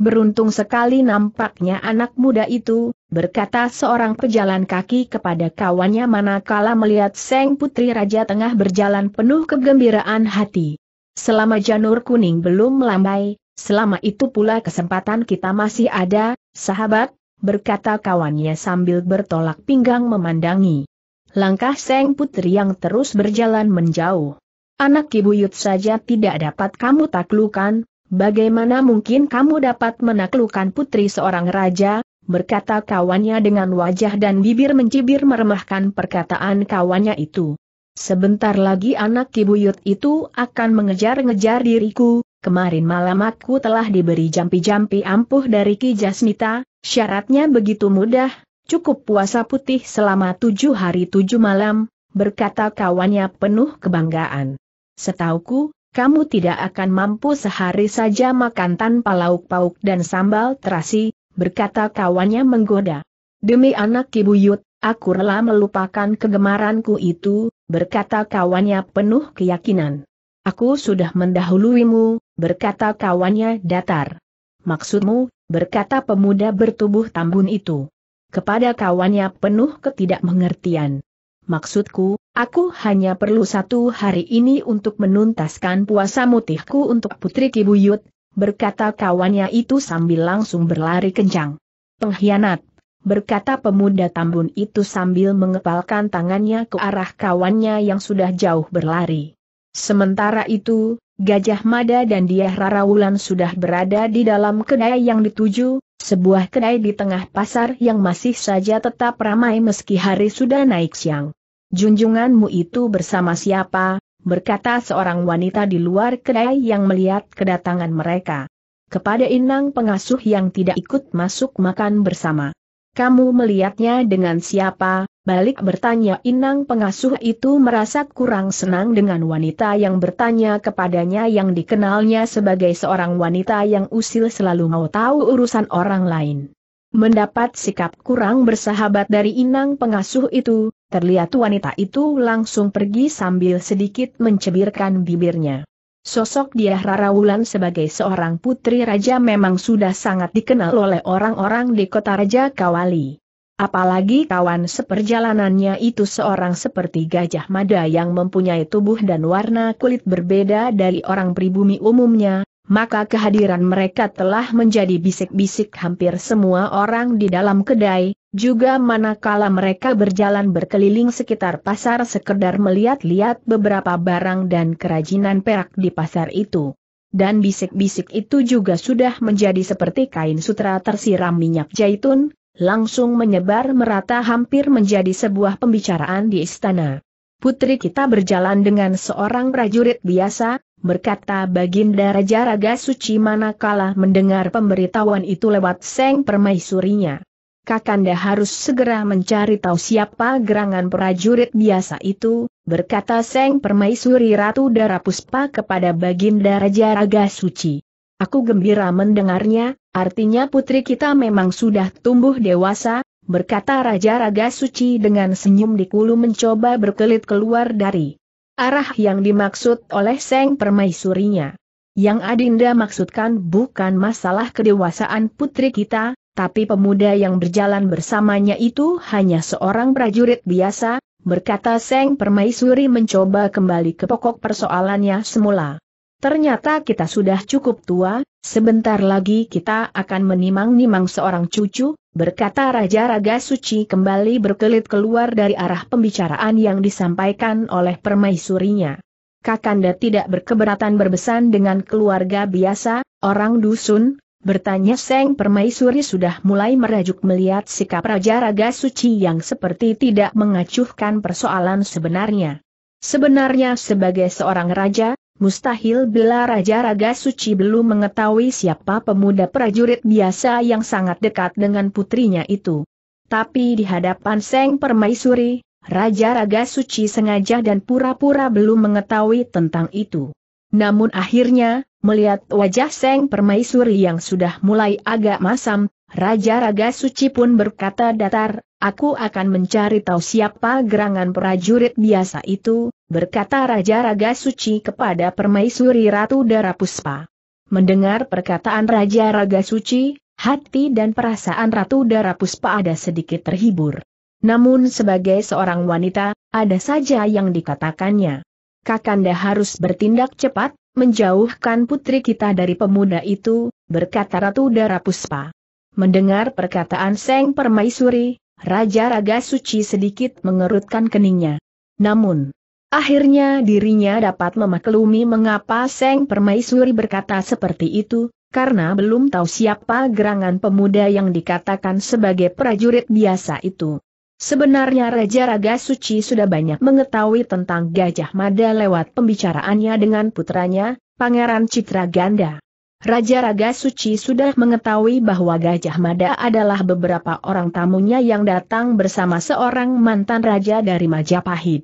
Beruntung sekali nampaknya anak muda itu, berkata seorang pejalan kaki kepada kawannya manakala melihat Seng Putri Raja tengah berjalan penuh kegembiraan hati. Selama janur kuning belum melambai, selama itu pula kesempatan kita masih ada, sahabat, berkata kawannya sambil bertolak pinggang memandangi. Langkah Seng Putri yang terus berjalan menjauh. Anak kibuyut saja tidak dapat kamu taklukan, Bagaimana mungkin kamu dapat menaklukkan putri seorang raja, berkata kawannya dengan wajah dan bibir mencibir meremahkan perkataan kawannya itu. Sebentar lagi anak kibuyut itu akan mengejar-ngejar diriku, kemarin malam aku telah diberi jampi-jampi ampuh dari Ki Jasmita, syaratnya begitu mudah, cukup puasa putih selama tujuh hari tujuh malam, berkata kawannya penuh kebanggaan. Setauku, kamu tidak akan mampu sehari saja makan tanpa lauk pauk dan sambal terasi, berkata kawannya menggoda. Demi anak kibuyut, aku rela melupakan kegemaranku itu, berkata kawannya penuh keyakinan. Aku sudah mendahuluimu, berkata kawannya datar. Maksudmu, berkata pemuda bertubuh tambun itu. Kepada kawannya penuh ketidakmengertian. Maksudku, Aku hanya perlu satu hari ini untuk menuntaskan puasa mutihku untuk putri Kibuyut, berkata kawannya itu sambil langsung berlari kencang. Pengkhianat, berkata pemuda Tambun itu sambil mengepalkan tangannya ke arah kawannya yang sudah jauh berlari. Sementara itu, Gajah Mada dan Diah Rarawulan sudah berada di dalam kedai yang dituju, sebuah kedai di tengah pasar yang masih saja tetap ramai meski hari sudah naik siang. Junjunganmu itu bersama siapa? berkata seorang wanita di luar kedai yang melihat kedatangan mereka. Kepada Inang pengasuh yang tidak ikut masuk makan bersama. Kamu melihatnya dengan siapa? Balik bertanya Inang pengasuh itu merasa kurang senang dengan wanita yang bertanya kepadanya yang dikenalnya sebagai seorang wanita yang usil selalu mau tahu urusan orang lain. Mendapat sikap kurang bersahabat dari inang pengasuh itu, terlihat wanita itu langsung pergi sambil sedikit mencebirkan bibirnya. Sosok dia Wulan sebagai seorang putri raja memang sudah sangat dikenal oleh orang-orang di kota Raja Kawali. Apalagi kawan seperjalanannya itu seorang seperti Gajah Mada yang mempunyai tubuh dan warna kulit berbeda dari orang pribumi umumnya, maka kehadiran mereka telah menjadi bisik-bisik hampir semua orang di dalam kedai, juga manakala mereka berjalan berkeliling sekitar pasar sekedar melihat-lihat beberapa barang dan kerajinan perak di pasar itu. Dan bisik-bisik itu juga sudah menjadi seperti kain sutra tersiram minyak jaitun, langsung menyebar merata hampir menjadi sebuah pembicaraan di istana. Putri kita berjalan dengan seorang prajurit biasa, berkata Baginda Raja Raga Suci manakala mendengar pemberitahuan itu lewat Seng Permaisurinya. Kakanda harus segera mencari tahu siapa gerangan prajurit biasa itu, berkata Seng Permaisuri Ratu Darapuspa kepada Baginda Raja Raga Suci. Aku gembira mendengarnya, artinya putri kita memang sudah tumbuh dewasa, berkata Raja Raga Suci dengan senyum di kulu mencoba berkelit keluar dari arah yang dimaksud oleh Seng Permaisurinya. Yang Adinda maksudkan bukan masalah kedewasaan putri kita, tapi pemuda yang berjalan bersamanya itu hanya seorang prajurit biasa, berkata Seng Permaisuri mencoba kembali ke pokok persoalannya semula. Ternyata kita sudah cukup tua, sebentar lagi kita akan menimang-nimang seorang cucu, berkata Raja Raga Suci kembali berkelit keluar dari arah pembicaraan yang disampaikan oleh permaisurinya. Kakanda tidak berkeberatan berbesan dengan keluarga biasa, orang dusun, bertanya Seng Permaisuri sudah mulai merajuk melihat sikap Raja Raga Suci yang seperti tidak mengacuhkan persoalan sebenarnya. Sebenarnya sebagai seorang raja, Mustahil bila Raja Raga Suci belum mengetahui siapa pemuda prajurit biasa yang sangat dekat dengan putrinya itu. Tapi di hadapan Seng Permaisuri, Raja Raga Suci sengaja dan pura-pura belum mengetahui tentang itu. Namun akhirnya, melihat wajah Seng Permaisuri yang sudah mulai agak masam, Raja Raga Suci pun berkata datar, aku akan mencari tahu siapa gerangan prajurit biasa itu, berkata Raja Raga Suci kepada Permaisuri Ratu Darapuspa. Mendengar perkataan Raja Raga Suci, hati dan perasaan Ratu Darapuspa ada sedikit terhibur. Namun sebagai seorang wanita, ada saja yang dikatakannya. Kakanda harus bertindak cepat, menjauhkan putri kita dari pemuda itu, berkata Ratu Darapuspa. Mendengar perkataan Seng Permaisuri, Raja Raga Suci sedikit mengerutkan keningnya. Namun, akhirnya dirinya dapat memaklumi mengapa Seng Permaisuri berkata seperti itu, karena belum tahu siapa gerangan pemuda yang dikatakan sebagai prajurit biasa itu. Sebenarnya Raja Raga Suci sudah banyak mengetahui tentang Gajah Mada lewat pembicaraannya dengan putranya, Pangeran Citra Ganda. Raja Raga Suci sudah mengetahui bahwa Gajah Mada adalah beberapa orang tamunya yang datang bersama seorang mantan raja dari Majapahit.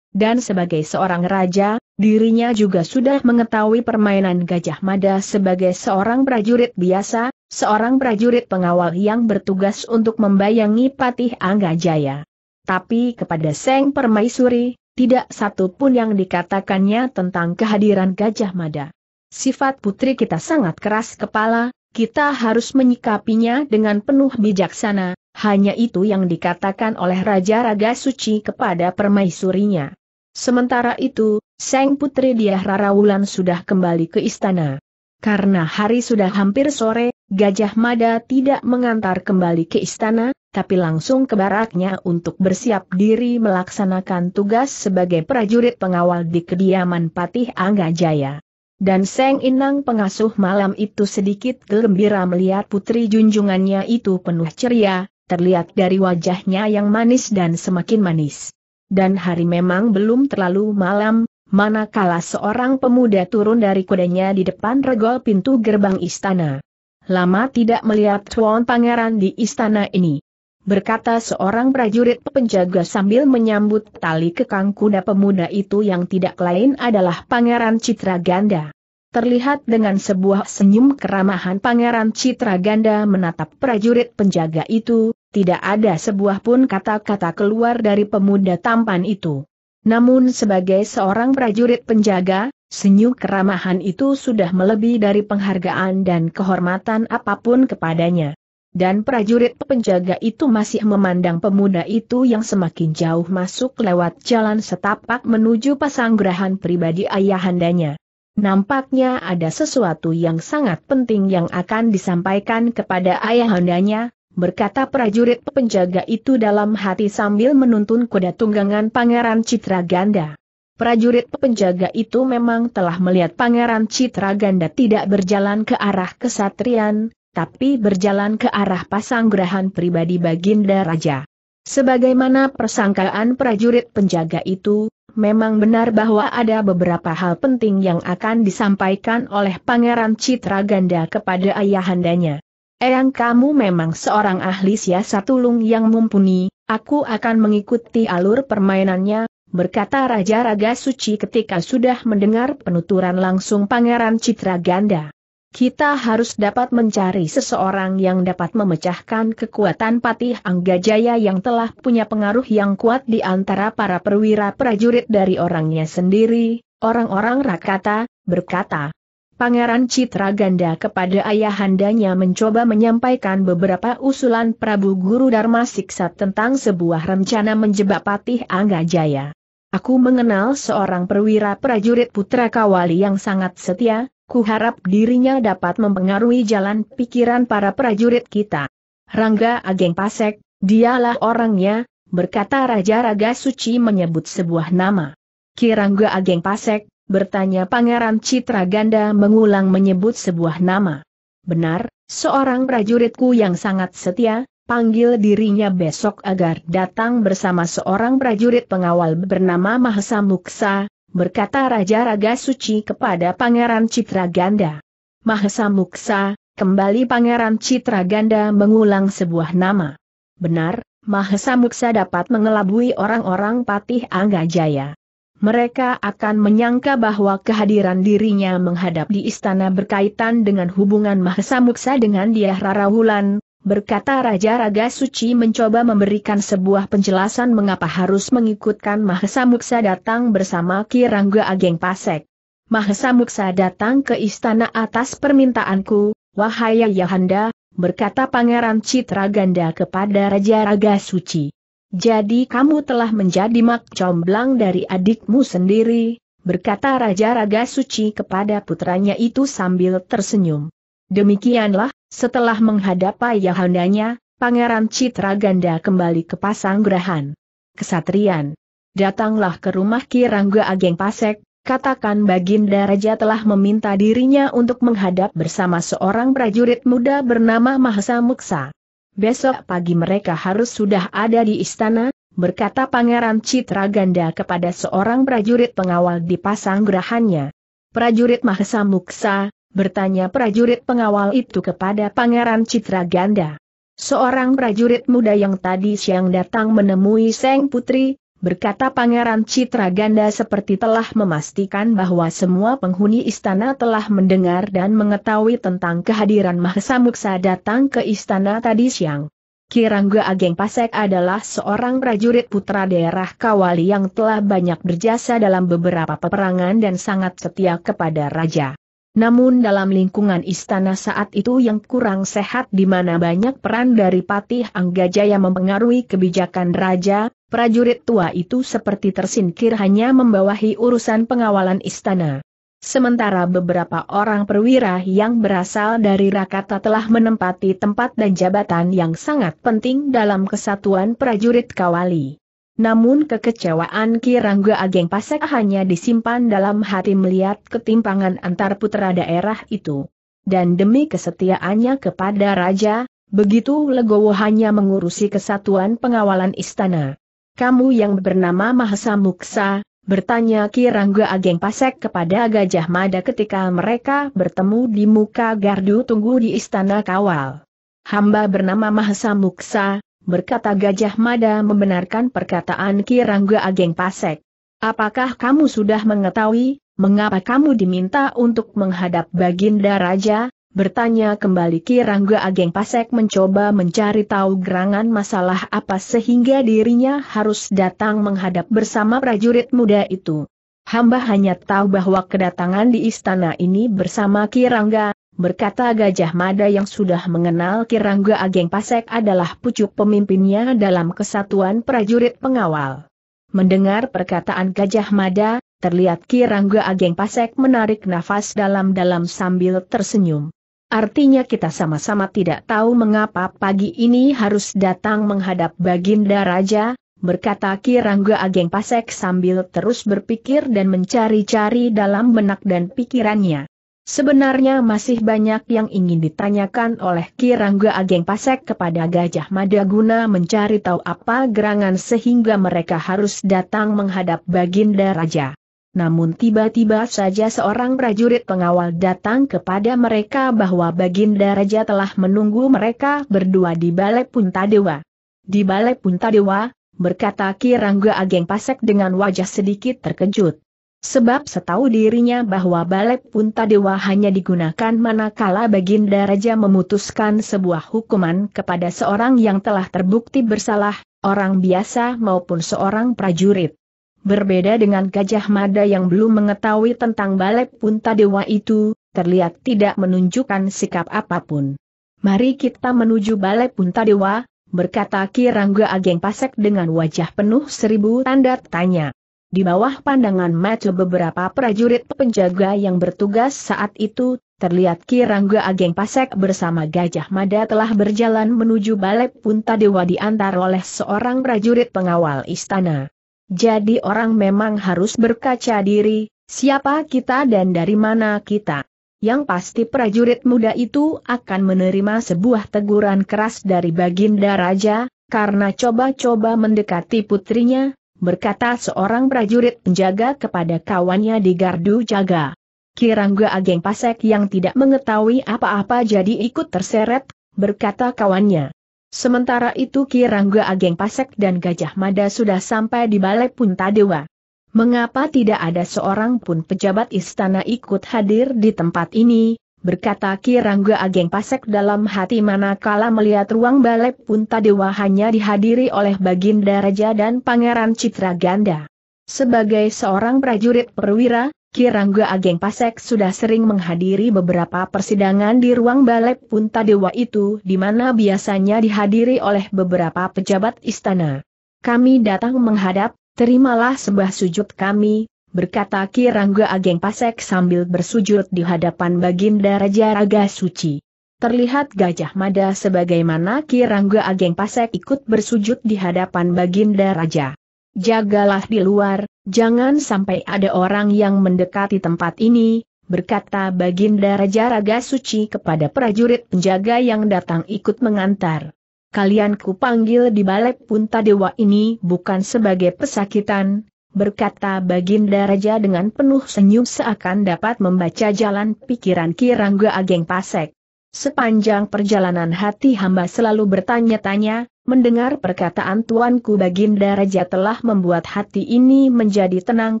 Dan sebagai seorang raja, dirinya juga sudah mengetahui permainan Gajah Mada sebagai seorang prajurit biasa, seorang prajurit pengawal yang bertugas untuk membayangi Patih Angga Jaya. Tapi kepada Seng Permaisuri, tidak satu pun yang dikatakannya tentang kehadiran Gajah Mada. Sifat putri kita sangat keras kepala, kita harus menyikapinya dengan penuh bijaksana, hanya itu yang dikatakan oleh Raja Raga Suci kepada permaisurinya. Sementara itu, Seng Putri Diah Wulan sudah kembali ke istana. Karena hari sudah hampir sore, Gajah Mada tidak mengantar kembali ke istana, tapi langsung ke baraknya untuk bersiap diri melaksanakan tugas sebagai prajurit pengawal di kediaman Patih Angga Jaya. Dan Seng Inang pengasuh malam itu sedikit gembira melihat putri junjungannya itu penuh ceria, terlihat dari wajahnya yang manis dan semakin manis. Dan hari memang belum terlalu malam, manakala seorang pemuda turun dari kudanya di depan regol pintu gerbang istana. Lama tidak melihat Tuan Pangeran di istana ini berkata seorang prajurit penjaga sambil menyambut tali kekang kuda pemuda itu yang tidak lain adalah Pangeran Citra Ganda. Terlihat dengan sebuah senyum keramahan Pangeran Citra Ganda menatap prajurit penjaga itu, tidak ada sebuah pun kata-kata keluar dari pemuda tampan itu. Namun sebagai seorang prajurit penjaga, Senyum keramahan itu sudah melebihi dari penghargaan dan kehormatan apapun kepadanya. Dan prajurit penjaga itu masih memandang pemuda itu yang semakin jauh masuk lewat jalan setapak menuju pasanggrahan pribadi ayahandanya. Nampaknya ada sesuatu yang sangat penting yang akan disampaikan kepada ayahandanya, berkata prajurit penjaga itu dalam hati sambil menuntun kuda tunggangan Pangeran Citra Ganda. Prajurit penjaga itu memang telah melihat Pangeran Citra Ganda tidak berjalan ke arah kesatrian, tapi berjalan ke arah pasanggrahan pribadi Baginda Raja. Sebagaimana persangkaan prajurit penjaga itu, memang benar bahwa ada beberapa hal penting yang akan disampaikan oleh Pangeran Citra Ganda kepada ayahandanya. Eyang kamu memang seorang ahli siasat tulung yang mumpuni, aku akan mengikuti alur permainannya, berkata Raja Raga Suci ketika sudah mendengar penuturan langsung Pangeran Citra Ganda. Kita harus dapat mencari seseorang yang dapat memecahkan kekuatan Patih Anggajaya yang telah punya pengaruh yang kuat di antara para perwira prajurit dari orangnya sendiri, orang-orang Rakata, berkata. Pangeran Citra Ganda kepada ayahandanya mencoba menyampaikan beberapa usulan Prabu Guru Dharma Siksa tentang sebuah rencana menjebak Patih Anggajaya. Aku mengenal seorang perwira prajurit putra Kawali yang sangat setia, kuharap dirinya dapat mempengaruhi jalan pikiran para prajurit kita. Rangga Ageng Pasek, dialah orangnya, berkata Raja Raga Suci menyebut sebuah nama. Kirangga Ageng Pasek, bertanya Pangeran Citra Ganda mengulang menyebut sebuah nama. Benar, seorang prajuritku yang sangat setia, panggil dirinya besok agar datang bersama seorang prajurit pengawal bernama Mahesa Muksa, berkata Raja Raga Suci kepada Pangeran Citra Ganda, Mahesa Muksa, kembali Pangeran Citra Ganda mengulang sebuah nama. Benar, Mahesa Muksa dapat mengelabui orang-orang Patih Angga Jaya. Mereka akan menyangka bahwa kehadiran dirinya menghadap di istana berkaitan dengan hubungan Mahesa Muksa dengan Diah Rara Wulan, berkata Raja Raga Suci mencoba memberikan sebuah penjelasan mengapa harus mengikutkan Mahesa Muksa datang bersama Kirangga Ageng Pasek. Mahesa Muksa datang ke istana atas permintaanku, wahai Yahanda, berkata Pangeran Citra Ganda kepada Raja Raga Suci. Jadi kamu telah menjadi mak comblang dari adikmu sendiri, berkata Raja Raga Suci kepada putranya itu sambil tersenyum. Demikianlah, setelah menghadap ayahandanya, Pangeran Citra Ganda kembali ke Pasanggrahan. Kesatrian, datanglah ke rumah Kirangga Ageng Pasek, katakan Baginda Raja telah meminta dirinya untuk menghadap bersama seorang prajurit muda bernama Mahasa Muksa. Besok pagi mereka harus sudah ada di istana, berkata Pangeran Citra Ganda kepada seorang prajurit pengawal di Pasanggrahannya. Prajurit Mahesa Muksa, bertanya prajurit pengawal itu kepada Pangeran Citra Ganda. Seorang prajurit muda yang tadi siang datang menemui Seng Putri, berkata Pangeran Citra Ganda seperti telah memastikan bahwa semua penghuni istana telah mendengar dan mengetahui tentang kehadiran Mahesa Muksa datang ke istana tadi siang. Kirangga Ageng Pasek adalah seorang prajurit putra daerah Kawali yang telah banyak berjasa dalam beberapa peperangan dan sangat setia kepada raja. Namun dalam lingkungan istana saat itu yang kurang sehat di mana banyak peran dari Patih Anggajaya mempengaruhi kebijakan raja, prajurit tua itu seperti tersingkir hanya membawahi urusan pengawalan istana. Sementara beberapa orang perwira yang berasal dari Rakata telah menempati tempat dan jabatan yang sangat penting dalam kesatuan prajurit Kawali. Namun kekecewaan Kirangga Ageng Pasek hanya disimpan dalam hati melihat ketimpangan antar putra daerah itu. Dan demi kesetiaannya kepada Raja, begitu Legowo hanya mengurusi kesatuan pengawalan istana. Kamu yang bernama Mahasa Muksa, bertanya Kirangga Ageng Pasek kepada Gajah Mada ketika mereka bertemu di muka gardu tunggu di istana kawal. Hamba bernama Mahasa Muksa, berkata Gajah Mada membenarkan perkataan Kirangga Ageng Pasek. Apakah kamu sudah mengetahui, mengapa kamu diminta untuk menghadap Baginda Raja? Bertanya kembali Kirangga Ageng Pasek mencoba mencari tahu gerangan masalah apa sehingga dirinya harus datang menghadap bersama prajurit muda itu. Hamba hanya tahu bahwa kedatangan di istana ini bersama Kirangga, berkata Gajah Mada yang sudah mengenal Kirangga Ageng Pasek adalah pucuk pemimpinnya dalam kesatuan prajurit pengawal. Mendengar perkataan Gajah Mada, terlihat Kirangga Ageng Pasek menarik nafas dalam-dalam sambil tersenyum. Artinya kita sama-sama tidak tahu mengapa pagi ini harus datang menghadap Baginda Raja, berkata Kirangga Ageng Pasek sambil terus berpikir dan mencari-cari dalam benak dan pikirannya. Sebenarnya masih banyak yang ingin ditanyakan oleh Kirangga Ageng Pasek kepada Gajah Mada guna mencari tahu apa gerangan sehingga mereka harus datang menghadap Baginda Raja. Namun tiba-tiba saja seorang prajurit pengawal datang kepada mereka bahwa Baginda Raja telah menunggu mereka berdua di Balai Puntadewa. Di Balai Puntadewa, berkata Kirangga Ageng Pasek dengan wajah sedikit terkejut. Sebab setahu dirinya bahwa balai punta dewa hanya digunakan manakala Baginda Raja memutuskan sebuah hukuman kepada seorang yang telah terbukti bersalah, orang biasa maupun seorang prajurit. Berbeda dengan Gajah Mada yang belum mengetahui tentang balai punta dewa itu, terlihat tidak menunjukkan sikap apapun. Mari kita menuju balai punta dewa, berkata Kirangga Ageng Pasek dengan wajah penuh seribu tanda tanya. Di bawah pandangan mata beberapa prajurit penjaga yang bertugas saat itu, terlihat Kirangga Ageng Pasek bersama Gajah Mada telah berjalan menuju Balai Punta Dewa diantar oleh seorang prajurit pengawal istana. Jadi orang memang harus berkaca diri, siapa kita dan dari mana kita. Yang pasti prajurit muda itu akan menerima sebuah teguran keras dari Baginda Raja, karena coba-coba mendekati putrinya, berkata seorang prajurit penjaga kepada kawannya di gardu jaga. Kirangga Ageng Pasek yang tidak mengetahui apa-apa jadi ikut terseret, berkata kawannya. Sementara itu Kirangga Ageng Pasek dan Gajah Mada sudah sampai di Balai Punta Dewa. Mengapa tidak ada seorang pun pejabat istana ikut hadir di tempat ini, berkata Rangga Ageng Pasek dalam hati manakala melihat ruang balai Punta Dewa hanya dihadiri oleh Baginda Raja dan Pangeran Citra Ganda. Sebagai seorang prajurit perwira, Kirangga Ageng Pasek sudah sering menghadiri beberapa persidangan di ruang balai Punta Dewa itu di mana biasanya dihadiri oleh beberapa pejabat istana. Kami datang menghadap, terimalah sebuah sujud kami, berkata rangga Ageng Pasek sambil bersujud di hadapan Baginda Raja Raga Suci. Terlihat Gajah Mada sebagaimana Kirangga Ageng Pasek ikut bersujud di hadapan Baginda Raja. Jagalah di luar, jangan sampai ada orang yang mendekati tempat ini, berkata Baginda Raja Raga Suci kepada prajurit penjaga yang datang ikut mengantar. Kalian kupanggil di balai Punta Dewa ini bukan sebagai pesakitan, berkata Baginda Raja dengan penuh senyum seakan dapat membaca jalan pikiran Kirangga Ageng Pasek. Sepanjang perjalanan hati hamba selalu bertanya-tanya, mendengar perkataan Tuanku Baginda Raja telah membuat hati ini menjadi tenang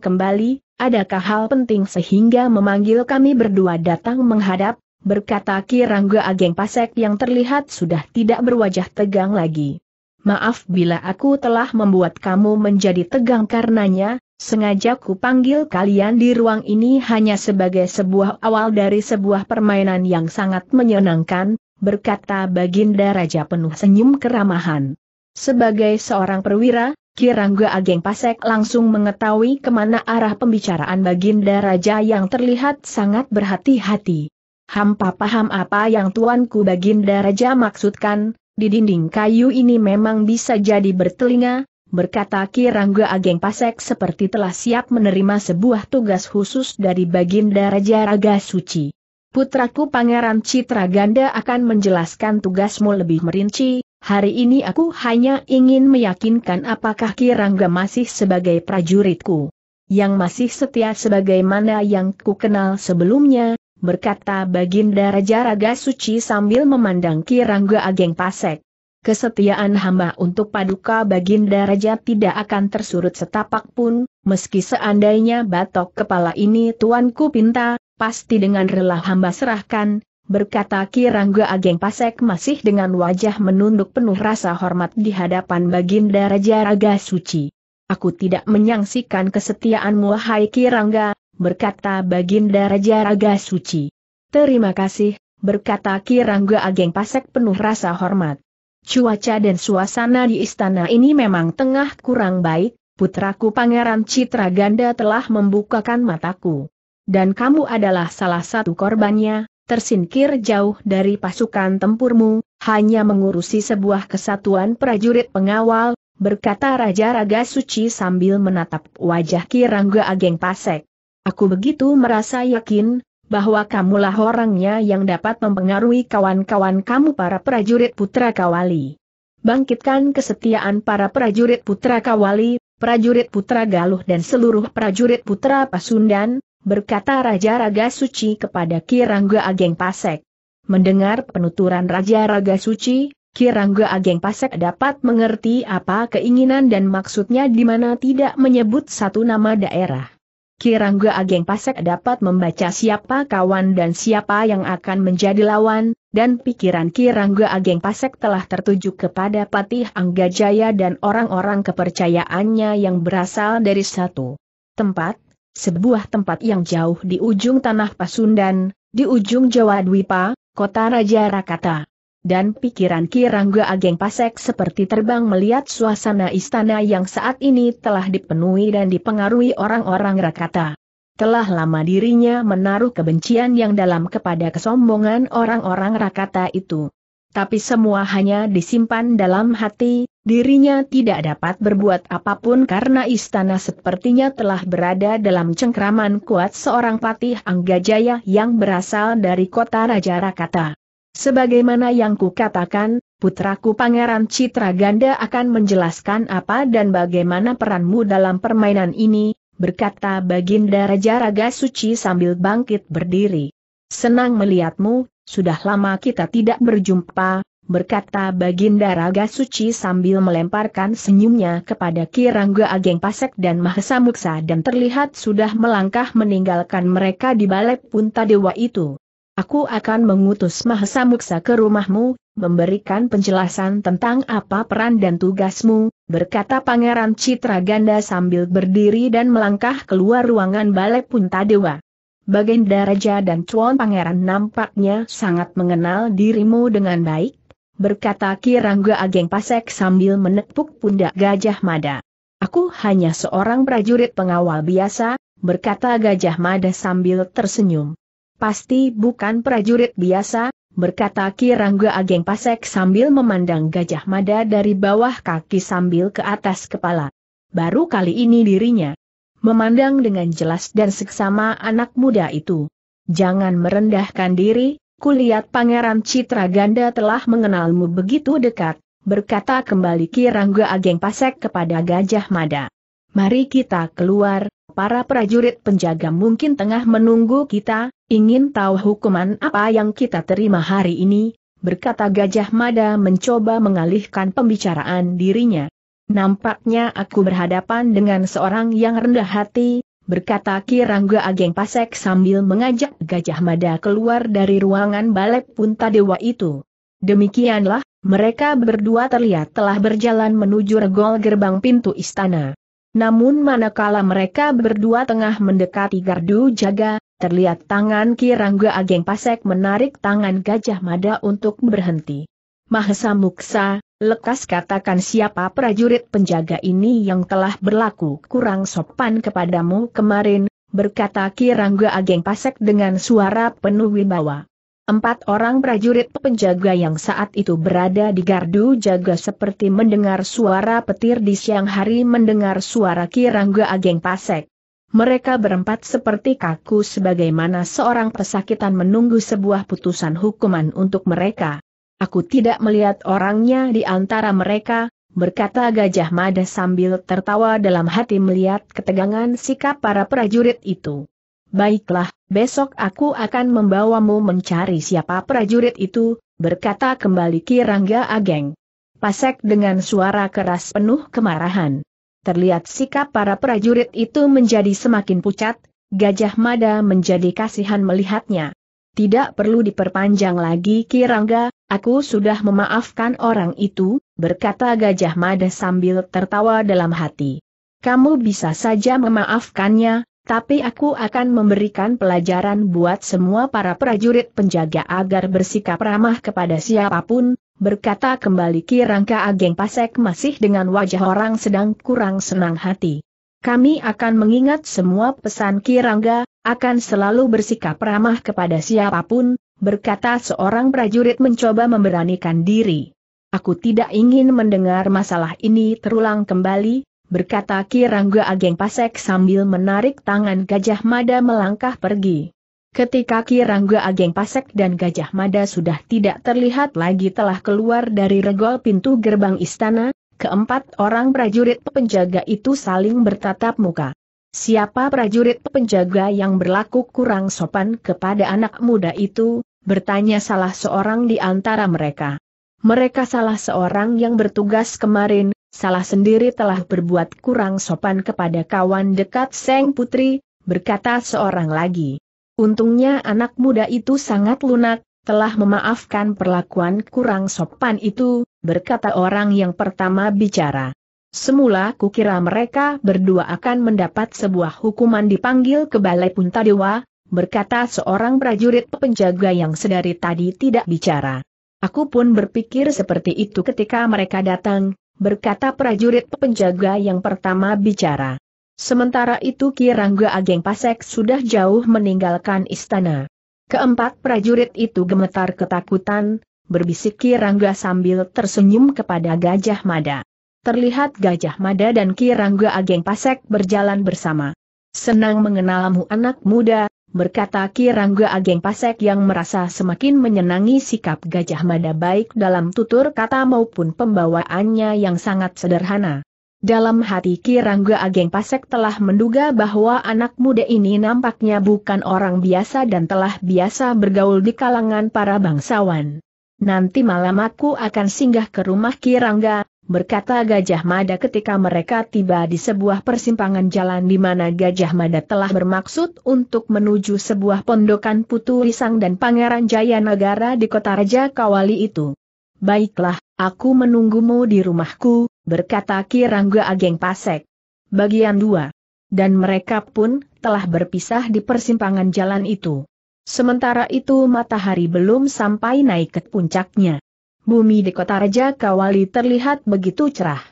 kembali, adakah hal penting sehingga memanggil kami berdua datang menghadap, berkata Kirangga Ageng Pasek yang terlihat sudah tidak berwajah tegang lagi maaf bila aku telah membuat kamu menjadi tegang karenanya, sengaja ku panggil kalian di ruang ini hanya sebagai sebuah awal dari sebuah permainan yang sangat menyenangkan, berkata Baginda Raja penuh senyum keramahan. Sebagai seorang perwira, Kirangga Ageng Pasek langsung mengetahui kemana arah pembicaraan Baginda Raja yang terlihat sangat berhati-hati. Hampa paham apa yang tuanku Baginda Raja maksudkan, di dinding kayu ini memang bisa jadi bertelinga, berkata Kirangga Ageng Pasek seperti telah siap menerima sebuah tugas khusus dari Baginda Raja Raga Suci. Putraku Pangeran Citra Ganda akan menjelaskan tugasmu lebih merinci, hari ini aku hanya ingin meyakinkan apakah Kirangga masih sebagai prajuritku. Yang masih setia sebagaimana yang ku kenal sebelumnya, berkata Baginda Raja Raga Suci sambil memandang Kirangga Ageng Pasek. Kesetiaan hamba untuk paduka Baginda Raja tidak akan tersurut setapak pun, meski seandainya batok kepala ini tuanku pinta, pasti dengan rela hamba serahkan, berkata Kirangga Ageng Pasek masih dengan wajah menunduk penuh rasa hormat di hadapan Baginda Raja Raga Suci. Aku tidak menyangsikan kesetiaanmu hai Kirangga, berkata Baginda Raja Raga Suci. Terima kasih, berkata Kirangga Ageng Pasek penuh rasa hormat. Cuaca dan suasana di istana ini memang tengah kurang baik, putraku Pangeran Citra Ganda telah membukakan mataku. Dan kamu adalah salah satu korbannya, tersingkir jauh dari pasukan tempurmu, hanya mengurusi sebuah kesatuan prajurit pengawal, berkata Raja Raga Suci sambil menatap wajah Kirangga Ageng Pasek. Aku begitu merasa yakin, bahwa kamulah orangnya yang dapat mempengaruhi kawan-kawan kamu para prajurit putra Kawali. Bangkitkan kesetiaan para prajurit putra Kawali, prajurit putra Galuh dan seluruh prajurit putra Pasundan, berkata Raja Raga Suci kepada Kirangga Ageng Pasek. Mendengar penuturan Raja Raga Suci, Kirangga Ageng Pasek dapat mengerti apa keinginan dan maksudnya di mana tidak menyebut satu nama daerah. Kirangga Ageng Pasek dapat membaca siapa kawan dan siapa yang akan menjadi lawan, dan pikiran Kirangga Ageng Pasek telah tertuju kepada Patih Anggajaya dan orang-orang kepercayaannya yang berasal dari satu tempat, sebuah tempat yang jauh di ujung tanah Pasundan, di ujung Jawa Dwipa, kota Raja Rakata dan pikiran Kirangga Ageng Pasek seperti terbang melihat suasana istana yang saat ini telah dipenuhi dan dipengaruhi orang-orang Rakata. Telah lama dirinya menaruh kebencian yang dalam kepada kesombongan orang-orang Rakata itu. Tapi semua hanya disimpan dalam hati, dirinya tidak dapat berbuat apapun karena istana sepertinya telah berada dalam cengkraman kuat seorang patih Anggajaya yang berasal dari kota Raja Rakata. Sebagaimana yang kukatakan, putraku Pangeran Citra Ganda akan menjelaskan apa dan bagaimana peranmu dalam permainan ini, berkata Baginda Raja Raga Suci sambil bangkit berdiri. Senang melihatmu, sudah lama kita tidak berjumpa, berkata Baginda Raga Suci sambil melemparkan senyumnya kepada Kirangga Ageng Pasek dan Mahesa Muksa dan terlihat sudah melangkah meninggalkan mereka di balai Punta Dewa itu. Aku akan mengutus Mahesa Muksa ke rumahmu, memberikan penjelasan tentang apa peran dan tugasmu, berkata Pangeran Citra Ganda sambil berdiri dan melangkah keluar ruangan Balai Punta Dewa. Baginda Raja dan Cuan Pangeran nampaknya sangat mengenal dirimu dengan baik, berkata Kirangga Ageng Pasek sambil menepuk pundak Gajah Mada. Aku hanya seorang prajurit pengawal biasa, berkata Gajah Mada sambil tersenyum. Pasti bukan prajurit biasa, berkata Kirangga Ageng Pasek sambil memandang Gajah Mada dari bawah kaki sambil ke atas kepala. Baru kali ini dirinya memandang dengan jelas dan seksama anak muda itu. Jangan merendahkan diri, kulihat Pangeran Citra Ganda telah mengenalmu begitu dekat, berkata kembali Kirangga Ageng Pasek kepada Gajah Mada. Mari kita keluar, para prajurit penjaga mungkin tengah menunggu kita, ingin tahu hukuman apa yang kita terima hari ini, berkata Gajah Mada mencoba mengalihkan pembicaraan dirinya. Nampaknya aku berhadapan dengan seorang yang rendah hati, berkata Kirangga Ageng Pasek sambil mengajak Gajah Mada keluar dari ruangan balai Punta Dewa itu. Demikianlah, mereka berdua terlihat telah berjalan menuju regol gerbang pintu istana. Namun manakala mereka berdua tengah mendekati gardu jaga, terlihat tangan Kirangga Ageng Pasek menarik tangan Gajah Mada untuk berhenti. Mahesa Muksa, lekas katakan siapa prajurit penjaga ini yang telah berlaku kurang sopan kepadamu kemarin, berkata Kirangga Ageng Pasek dengan suara penuh wibawa. Empat orang prajurit penjaga yang saat itu berada di gardu jaga seperti mendengar suara petir di siang hari mendengar suara kirangga ageng pasek. Mereka berempat seperti kaku sebagaimana seorang pesakitan menunggu sebuah putusan hukuman untuk mereka. Aku tidak melihat orangnya di antara mereka, berkata Gajah Mada sambil tertawa dalam hati melihat ketegangan sikap para prajurit itu. Baiklah, besok aku akan membawamu mencari siapa prajurit itu, berkata kembali Kirangga Ageng. Pasek dengan suara keras penuh kemarahan. Terlihat sikap para prajurit itu menjadi semakin pucat, Gajah Mada menjadi kasihan melihatnya. Tidak perlu diperpanjang lagi Kirangga, aku sudah memaafkan orang itu, berkata Gajah Mada sambil tertawa dalam hati. Kamu bisa saja memaafkannya, tapi aku akan memberikan pelajaran buat semua para prajurit penjaga agar bersikap ramah kepada siapapun, berkata kembali Kirangka Ageng Pasek masih dengan wajah orang sedang kurang senang hati. Kami akan mengingat semua pesan Kirangga, akan selalu bersikap ramah kepada siapapun, berkata seorang prajurit mencoba memberanikan diri. Aku tidak ingin mendengar masalah ini terulang kembali, berkata Kirangga Ageng Pasek sambil menarik tangan Gajah Mada melangkah pergi. Ketika Kirangga Ageng Pasek dan Gajah Mada sudah tidak terlihat lagi telah keluar dari regol pintu gerbang istana, keempat orang prajurit penjaga itu saling bertatap muka. Siapa prajurit penjaga yang berlaku kurang sopan kepada anak muda itu, bertanya salah seorang di antara mereka. Mereka salah seorang yang bertugas kemarin, salah sendiri telah berbuat kurang sopan kepada kawan dekat Seng Putri, berkata seorang lagi. Untungnya anak muda itu sangat lunak, telah memaafkan perlakuan kurang sopan itu, berkata orang yang pertama bicara. Semula kukira mereka berdua akan mendapat sebuah hukuman dipanggil ke Balai punta dewa, berkata seorang prajurit penjaga yang sedari tadi tidak bicara. Aku pun berpikir seperti itu ketika mereka datang, berkata prajurit penjaga yang pertama bicara. Sementara itu Kirangga Ageng Pasek sudah jauh meninggalkan istana. Keempat prajurit itu gemetar ketakutan, berbisik Kirangga sambil tersenyum kepada Gajah Mada. Terlihat Gajah Mada dan Kirangga Ageng Pasek berjalan bersama. Senang mengenalmu anak muda, berkata Kirangga Ageng Pasek yang merasa semakin menyenangi sikap Gajah Mada baik dalam tutur kata maupun pembawaannya yang sangat sederhana. Dalam hati Kirangga Ageng Pasek telah menduga bahwa anak muda ini nampaknya bukan orang biasa dan telah biasa bergaul di kalangan para bangsawan. Nanti malam aku akan singgah ke rumah Kirangga, berkata Gajah Mada ketika mereka tiba di sebuah persimpangan jalan di mana Gajah Mada telah bermaksud untuk menuju sebuah pondokan Putu Risang dan Pangeran Jaya Negara di kota Raja Kawali itu. Baiklah, aku menunggumu di rumahku, berkata Kirangga Ageng Pasek. Bagian 2. Dan mereka pun telah berpisah di persimpangan jalan itu. Sementara itu matahari belum sampai naik ke puncaknya bumi di kota Raja Kawali terlihat begitu cerah.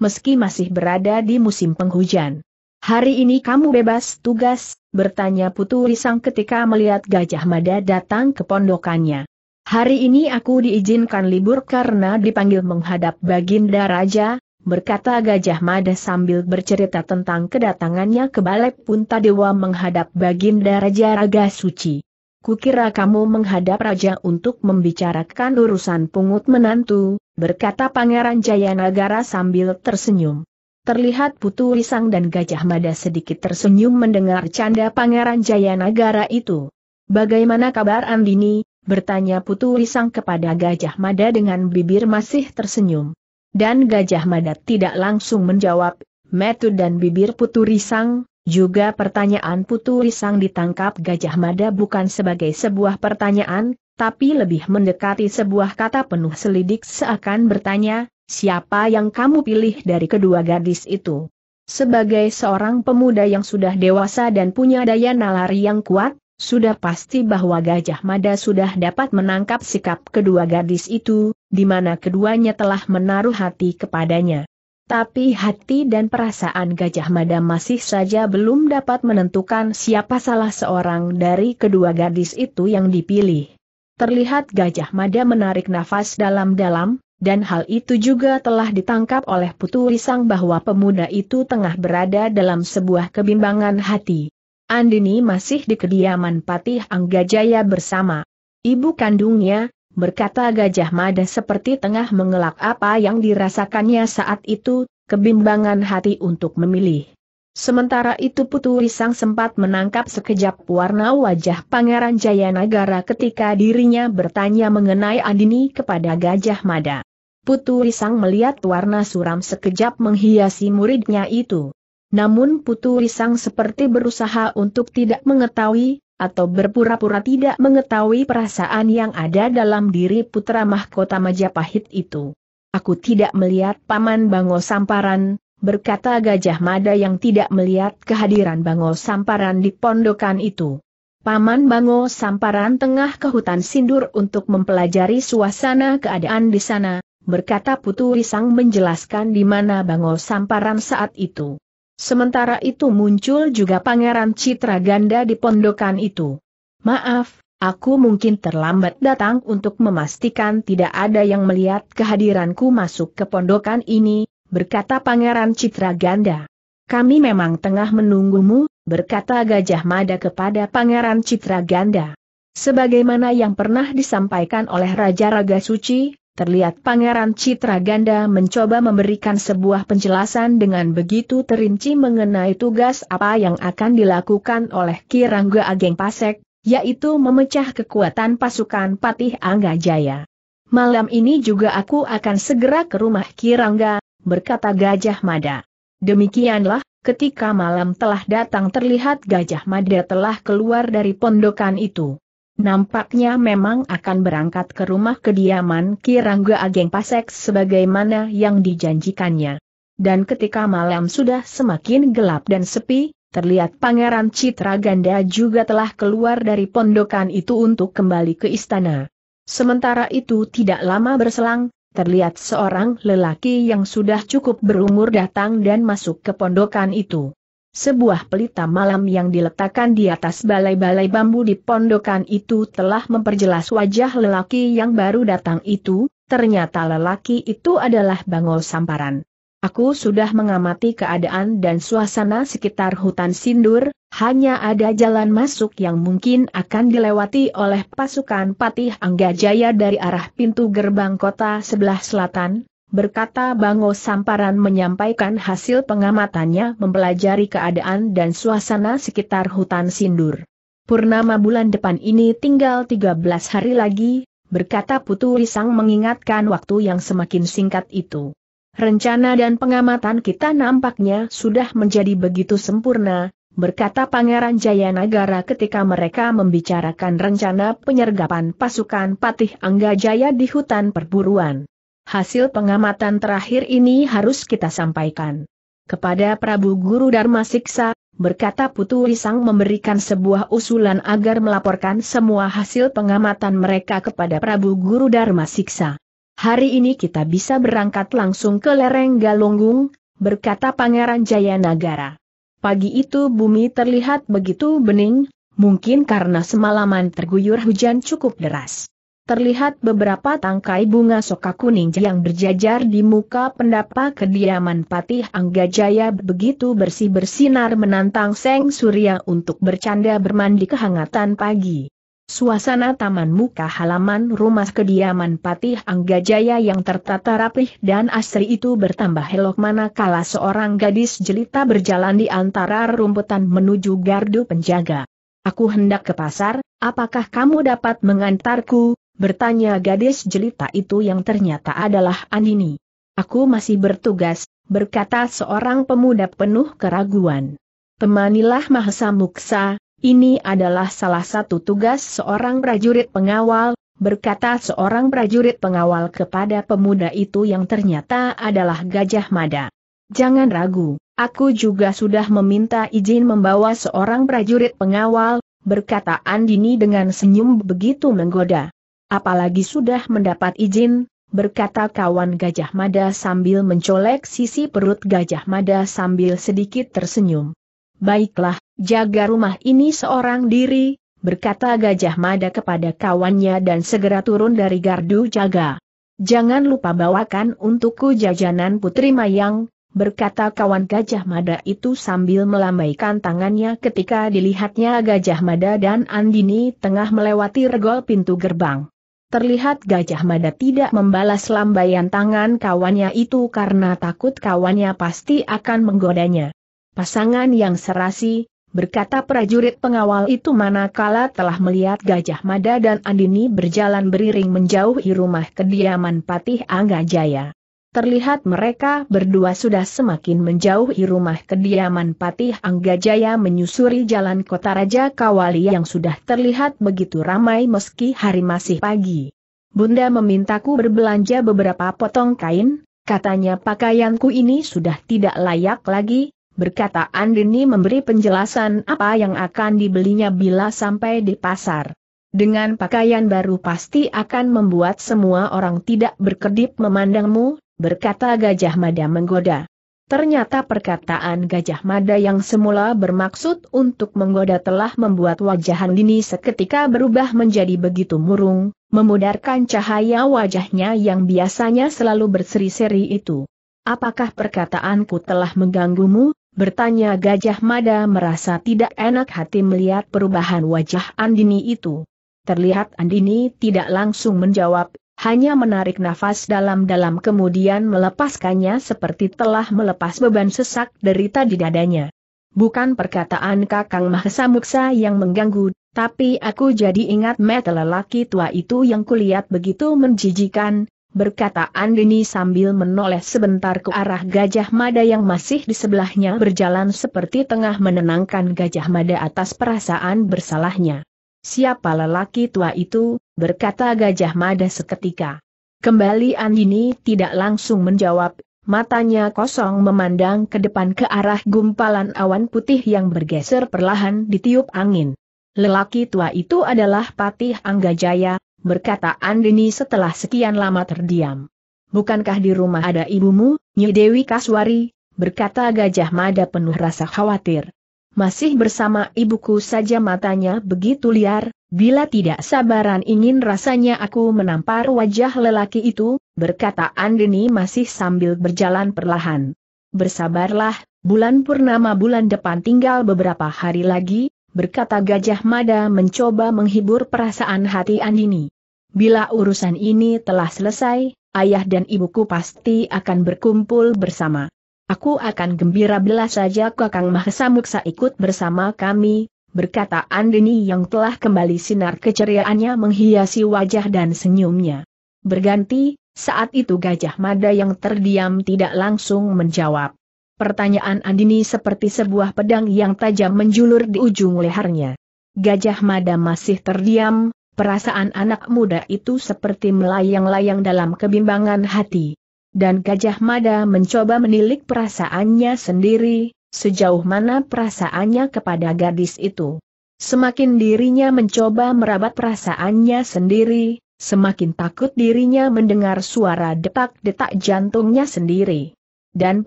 Meski masih berada di musim penghujan. Hari ini kamu bebas tugas, bertanya Putu Risang ketika melihat Gajah Mada datang ke pondokannya. Hari ini aku diizinkan libur karena dipanggil menghadap Baginda Raja, berkata Gajah Mada sambil bercerita tentang kedatangannya ke Balai Punta Dewa menghadap Baginda Raja Raga Suci. Kukira kamu menghadap raja untuk membicarakan urusan pungut menantu, berkata Pangeran Jayanagara sambil tersenyum. Terlihat Putu Risang dan Gajah Mada sedikit tersenyum mendengar canda Pangeran Jayanagara itu. Bagaimana kabar Andini? bertanya Putu Risang kepada Gajah Mada dengan bibir masih tersenyum. Dan Gajah Mada tidak langsung menjawab, Metu dan bibir Putu Risang, juga pertanyaan Putu Risang ditangkap Gajah Mada bukan sebagai sebuah pertanyaan, tapi lebih mendekati sebuah kata penuh selidik seakan bertanya, siapa yang kamu pilih dari kedua gadis itu? Sebagai seorang pemuda yang sudah dewasa dan punya daya nalar yang kuat, sudah pasti bahwa Gajah Mada sudah dapat menangkap sikap kedua gadis itu, di mana keduanya telah menaruh hati kepadanya. Tapi hati dan perasaan Gajah Mada masih saja belum dapat menentukan siapa salah seorang dari kedua gadis itu yang dipilih. Terlihat Gajah Mada menarik nafas dalam-dalam, dan hal itu juga telah ditangkap oleh Putu Risang bahwa pemuda itu tengah berada dalam sebuah kebimbangan hati. Andini masih di kediaman Patih Anggajaya bersama ibu kandungnya, berkata Gajah Mada seperti tengah mengelak apa yang dirasakannya saat itu, kebimbangan hati untuk memilih. Sementara itu Putu Risang sempat menangkap sekejap warna wajah Pangeran Jayanagara ketika dirinya bertanya mengenai Andini kepada Gajah Mada. Putu Risang melihat warna suram sekejap menghiasi muridnya itu. Namun Putu Risang seperti berusaha untuk tidak mengetahui, atau berpura-pura tidak mengetahui perasaan yang ada dalam diri putra mahkota Majapahit itu. Aku tidak melihat Paman Bango Samparan, berkata Gajah Mada yang tidak melihat kehadiran Bango Samparan di pondokan itu. Paman Bango Samparan tengah ke hutan sindur untuk mempelajari suasana keadaan di sana, berkata Putu Risang menjelaskan di mana Bango Samparan saat itu. Sementara itu muncul juga Pangeran Citra Ganda di pondokan itu. Maaf, aku mungkin terlambat datang untuk memastikan tidak ada yang melihat kehadiranku masuk ke pondokan ini, berkata Pangeran Citra Ganda. Kami memang tengah menunggumu, berkata Gajah Mada kepada Pangeran Citra Ganda. Sebagaimana yang pernah disampaikan oleh Raja Raga Suci, terlihat Pangeran Citra Ganda mencoba memberikan sebuah penjelasan dengan begitu terinci mengenai tugas apa yang akan dilakukan oleh Kirangga Ageng Pasek, yaitu memecah kekuatan pasukan Patih Angga Jaya. Malam ini juga aku akan segera ke rumah Kirangga, berkata Gajah Mada. Demikianlah, ketika malam telah datang terlihat Gajah Mada telah keluar dari pondokan itu. Nampaknya memang akan berangkat ke rumah kediaman Kirangga Ageng Pasek sebagaimana yang dijanjikannya. Dan ketika malam sudah semakin gelap dan sepi, terlihat Pangeran Citra Ganda juga telah keluar dari pondokan itu untuk kembali ke istana. Sementara itu tidak lama berselang, terlihat seorang lelaki yang sudah cukup berumur datang dan masuk ke pondokan itu. Sebuah pelita malam yang diletakkan di atas balai-balai bambu di pondokan itu telah memperjelas wajah lelaki yang baru datang itu, ternyata lelaki itu adalah Bangol Samparan. Aku sudah mengamati keadaan dan suasana sekitar hutan sindur, hanya ada jalan masuk yang mungkin akan dilewati oleh pasukan Patih Anggajaya dari arah pintu gerbang kota sebelah selatan, berkata Bango Samparan menyampaikan hasil pengamatannya mempelajari keadaan dan suasana sekitar hutan sindur. Purnama bulan depan ini tinggal 13 hari lagi, berkata Putu Risang mengingatkan waktu yang semakin singkat itu. Rencana dan pengamatan kita nampaknya sudah menjadi begitu sempurna, berkata Pangeran Jayanagara ketika mereka membicarakan rencana penyergapan pasukan Patih Angga Jaya di hutan perburuan hasil pengamatan terakhir ini harus kita sampaikan. Kepada Prabu Guru Dharma Siksa, berkata Putu Wisang memberikan sebuah usulan agar melaporkan semua hasil pengamatan mereka kepada Prabu Guru Dharma Siksa. Hari ini kita bisa berangkat langsung ke lereng Galunggung, berkata Pangeran Jayanagara. Pagi itu bumi terlihat begitu bening, mungkin karena semalaman terguyur hujan cukup deras terlihat beberapa tangkai bunga soka kuning yang berjajar di muka pendapa kediaman Patih Anggajaya begitu bersih bersinar menantang Seng Surya untuk bercanda bermandi kehangatan pagi. Suasana taman muka halaman rumah kediaman Patih Anggajaya yang tertata rapih dan asri itu bertambah helok manakala seorang gadis jelita berjalan di antara rumputan menuju gardu penjaga. Aku hendak ke pasar, apakah kamu dapat mengantarku? Bertanya gadis jelita itu yang ternyata adalah Andini. Aku masih bertugas, berkata seorang pemuda penuh keraguan. Temanilah Mahesa Muksa, ini adalah salah satu tugas seorang prajurit pengawal, berkata seorang prajurit pengawal kepada pemuda itu yang ternyata adalah Gajah Mada. Jangan ragu, aku juga sudah meminta izin membawa seorang prajurit pengawal, berkata Andini dengan senyum begitu menggoda. Apalagi sudah mendapat izin, berkata kawan Gajah Mada sambil mencolek sisi perut Gajah Mada sambil sedikit tersenyum. Baiklah, jaga rumah ini seorang diri, berkata Gajah Mada kepada kawannya dan segera turun dari gardu jaga. Jangan lupa bawakan untukku jajanan Putri Mayang, berkata kawan Gajah Mada itu sambil melambaikan tangannya ketika dilihatnya Gajah Mada dan Andini tengah melewati regol pintu gerbang. Terlihat Gajah Mada tidak membalas lambaian tangan kawannya itu karena takut kawannya pasti akan menggodanya. Pasangan yang serasi, berkata prajurit pengawal itu manakala telah melihat Gajah Mada dan Andini berjalan beriring menjauhi rumah kediaman Patih Angga Jaya. Terlihat mereka berdua sudah semakin menjauhi rumah kediaman Patih Anggajaya menyusuri jalan kota Raja Kawali yang sudah terlihat begitu ramai meski hari masih pagi. Bunda memintaku berbelanja beberapa potong kain, katanya pakaianku ini sudah tidak layak lagi, berkata Andini memberi penjelasan apa yang akan dibelinya bila sampai di pasar. Dengan pakaian baru pasti akan membuat semua orang tidak berkedip memandangmu, berkata Gajah Mada menggoda. Ternyata perkataan Gajah Mada yang semula bermaksud untuk menggoda telah membuat wajah Handini seketika berubah menjadi begitu murung, memudarkan cahaya wajahnya yang biasanya selalu berseri-seri itu. Apakah perkataanku telah mengganggumu? Bertanya Gajah Mada merasa tidak enak hati melihat perubahan wajah Andini itu. Terlihat Andini tidak langsung menjawab, hanya menarik nafas dalam-dalam kemudian melepaskannya seperti telah melepas beban sesak derita di dadanya. Bukan perkataan Kakang Mahesa Muksa yang mengganggu, tapi aku jadi ingat mata lelaki tua itu yang kulihat begitu menjijikan, berkata Andini sambil menoleh sebentar ke arah Gajah Mada yang masih di sebelahnya berjalan seperti tengah menenangkan Gajah Mada atas perasaan bersalahnya. Siapa lelaki tua itu, berkata Gajah Mada seketika. Kembali Andini tidak langsung menjawab, matanya kosong memandang ke depan ke arah gumpalan awan putih yang bergeser perlahan ditiup angin. Lelaki tua itu adalah Patih Anggajaya, berkata Andini setelah sekian lama terdiam. Bukankah di rumah ada ibumu, Nyi Dewi Kaswari, berkata Gajah Mada penuh rasa khawatir masih bersama ibuku saja matanya begitu liar, bila tidak sabaran ingin rasanya aku menampar wajah lelaki itu, berkata Andini masih sambil berjalan perlahan. Bersabarlah, bulan purnama bulan depan tinggal beberapa hari lagi, berkata Gajah Mada mencoba menghibur perasaan hati Andini. Bila urusan ini telah selesai, ayah dan ibuku pasti akan berkumpul bersama. Aku akan gembira bila saja Kakang Mahesa Muksa ikut bersama kami, berkata Andini yang telah kembali sinar keceriaannya menghiasi wajah dan senyumnya. Berganti, saat itu Gajah Mada yang terdiam tidak langsung menjawab. Pertanyaan Andini seperti sebuah pedang yang tajam menjulur di ujung lehernya. Gajah Mada masih terdiam, perasaan anak muda itu seperti melayang-layang dalam kebimbangan hati dan Gajah Mada mencoba menilik perasaannya sendiri, sejauh mana perasaannya kepada gadis itu. Semakin dirinya mencoba merabat perasaannya sendiri, semakin takut dirinya mendengar suara detak-detak jantungnya sendiri. Dan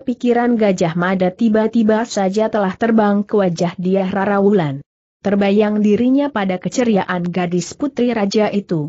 pikiran Gajah Mada tiba-tiba saja telah terbang ke wajah dia Rarawulan. Terbayang dirinya pada keceriaan gadis putri raja itu.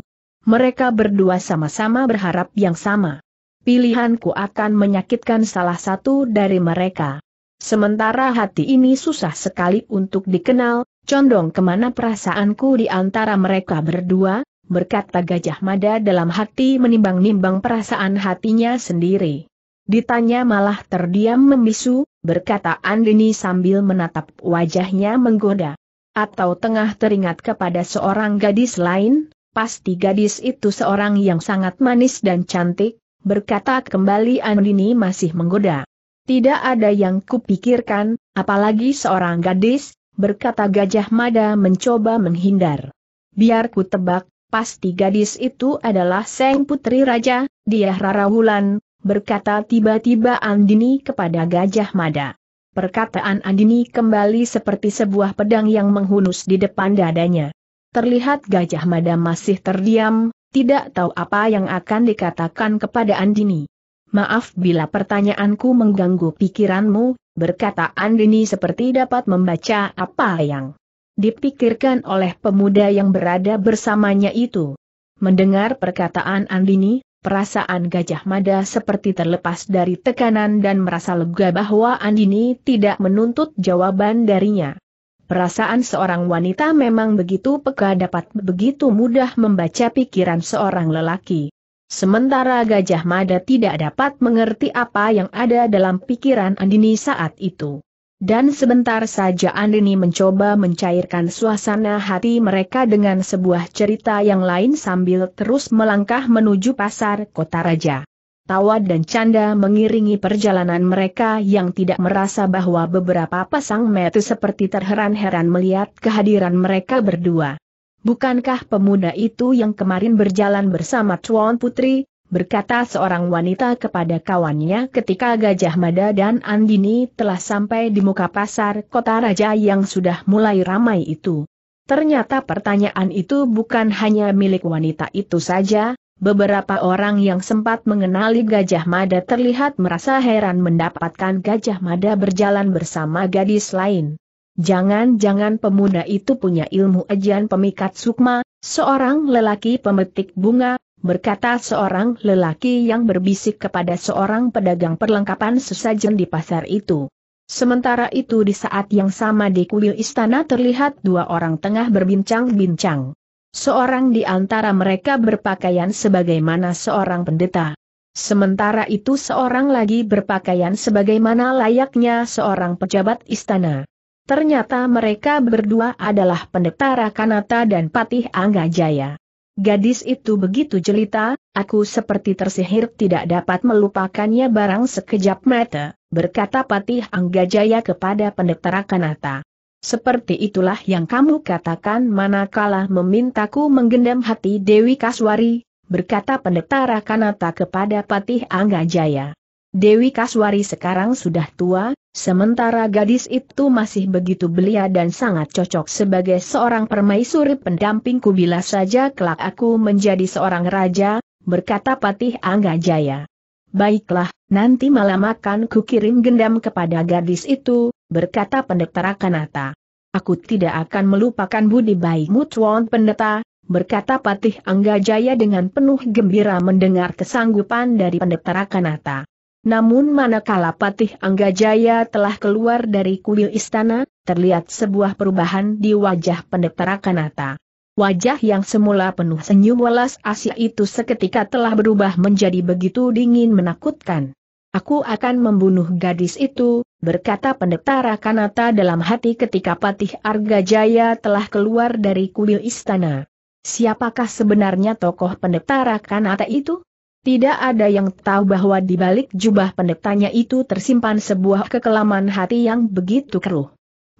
Mereka berdua sama-sama berharap yang sama pilihanku akan menyakitkan salah satu dari mereka. Sementara hati ini susah sekali untuk dikenal, condong kemana perasaanku di antara mereka berdua, berkata Gajah Mada dalam hati menimbang-nimbang perasaan hatinya sendiri. Ditanya malah terdiam membisu, berkata Andini sambil menatap wajahnya menggoda. Atau tengah teringat kepada seorang gadis lain, pasti gadis itu seorang yang sangat manis dan cantik, berkata kembali Andini masih menggoda. Tidak ada yang kupikirkan, apalagi seorang gadis, berkata Gajah Mada mencoba menghindar. Biar ku tebak, pasti gadis itu adalah Seng Putri Raja, dia Rara Wulan, berkata tiba-tiba Andini kepada Gajah Mada. Perkataan Andini kembali seperti sebuah pedang yang menghunus di depan dadanya. Terlihat Gajah Mada masih terdiam, tidak tahu apa yang akan dikatakan kepada Andini. Maaf bila pertanyaanku mengganggu pikiranmu, berkata Andini seperti dapat membaca apa yang dipikirkan oleh pemuda yang berada bersamanya itu. Mendengar perkataan Andini, perasaan Gajah Mada seperti terlepas dari tekanan dan merasa lega bahwa Andini tidak menuntut jawaban darinya. Perasaan seorang wanita memang begitu peka dapat begitu mudah membaca pikiran seorang lelaki. Sementara Gajah Mada tidak dapat mengerti apa yang ada dalam pikiran Andini saat itu. Dan sebentar saja Andini mencoba mencairkan suasana hati mereka dengan sebuah cerita yang lain sambil terus melangkah menuju pasar kota raja tawa dan canda mengiringi perjalanan mereka yang tidak merasa bahwa beberapa pasang mata seperti terheran-heran melihat kehadiran mereka berdua. Bukankah pemuda itu yang kemarin berjalan bersama Tuan Putri, berkata seorang wanita kepada kawannya ketika Gajah Mada dan Andini telah sampai di muka pasar kota raja yang sudah mulai ramai itu. Ternyata pertanyaan itu bukan hanya milik wanita itu saja, Beberapa orang yang sempat mengenali Gajah Mada terlihat merasa heran mendapatkan Gajah Mada berjalan bersama gadis lain. Jangan-jangan pemuda itu punya ilmu ajian pemikat sukma, seorang lelaki pemetik bunga, berkata seorang lelaki yang berbisik kepada seorang pedagang perlengkapan sesajen di pasar itu. Sementara itu di saat yang sama di kuil istana terlihat dua orang tengah berbincang-bincang. Seorang di antara mereka berpakaian sebagaimana seorang pendeta. Sementara itu seorang lagi berpakaian sebagaimana layaknya seorang pejabat istana. Ternyata mereka berdua adalah pendeta Rakanata dan Patih Angga Jaya. Gadis itu begitu jelita, aku seperti tersihir tidak dapat melupakannya barang sekejap mata, berkata Patih Angga Jaya kepada pendeta Rakanata. Seperti itulah yang kamu katakan manakala memintaku menggendam hati Dewi Kaswari, berkata pendeta Rakanata kepada Patih Angga Jaya. Dewi Kaswari sekarang sudah tua, sementara gadis itu masih begitu belia dan sangat cocok sebagai seorang permaisuri pendampingku bila saja kelak aku menjadi seorang raja, berkata Patih Angga Jaya. Baiklah, nanti malam akan kukirim gendam kepada gadis itu, berkata pendeta Rakanata. Aku tidak akan melupakan budi baikmu Tuan Pendeta, berkata Patih Anggajaya dengan penuh gembira mendengar kesanggupan dari pendeta Rakanata. Namun manakala Patih Anggajaya telah keluar dari kuil istana, terlihat sebuah perubahan di wajah pendeta Rakanata. Wajah yang semula penuh senyum welas asih itu seketika telah berubah menjadi begitu dingin menakutkan. Aku akan membunuh gadis itu, berkata pendeta Rakanata dalam hati ketika Patih Arga Jaya telah keluar dari kuil istana. Siapakah sebenarnya tokoh pendeta Rakanata itu? Tidak ada yang tahu bahwa di balik jubah pendetanya itu tersimpan sebuah kekelaman hati yang begitu keruh.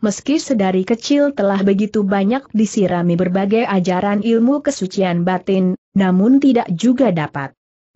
Meski sedari kecil telah begitu banyak disirami berbagai ajaran ilmu kesucian batin, namun tidak juga dapat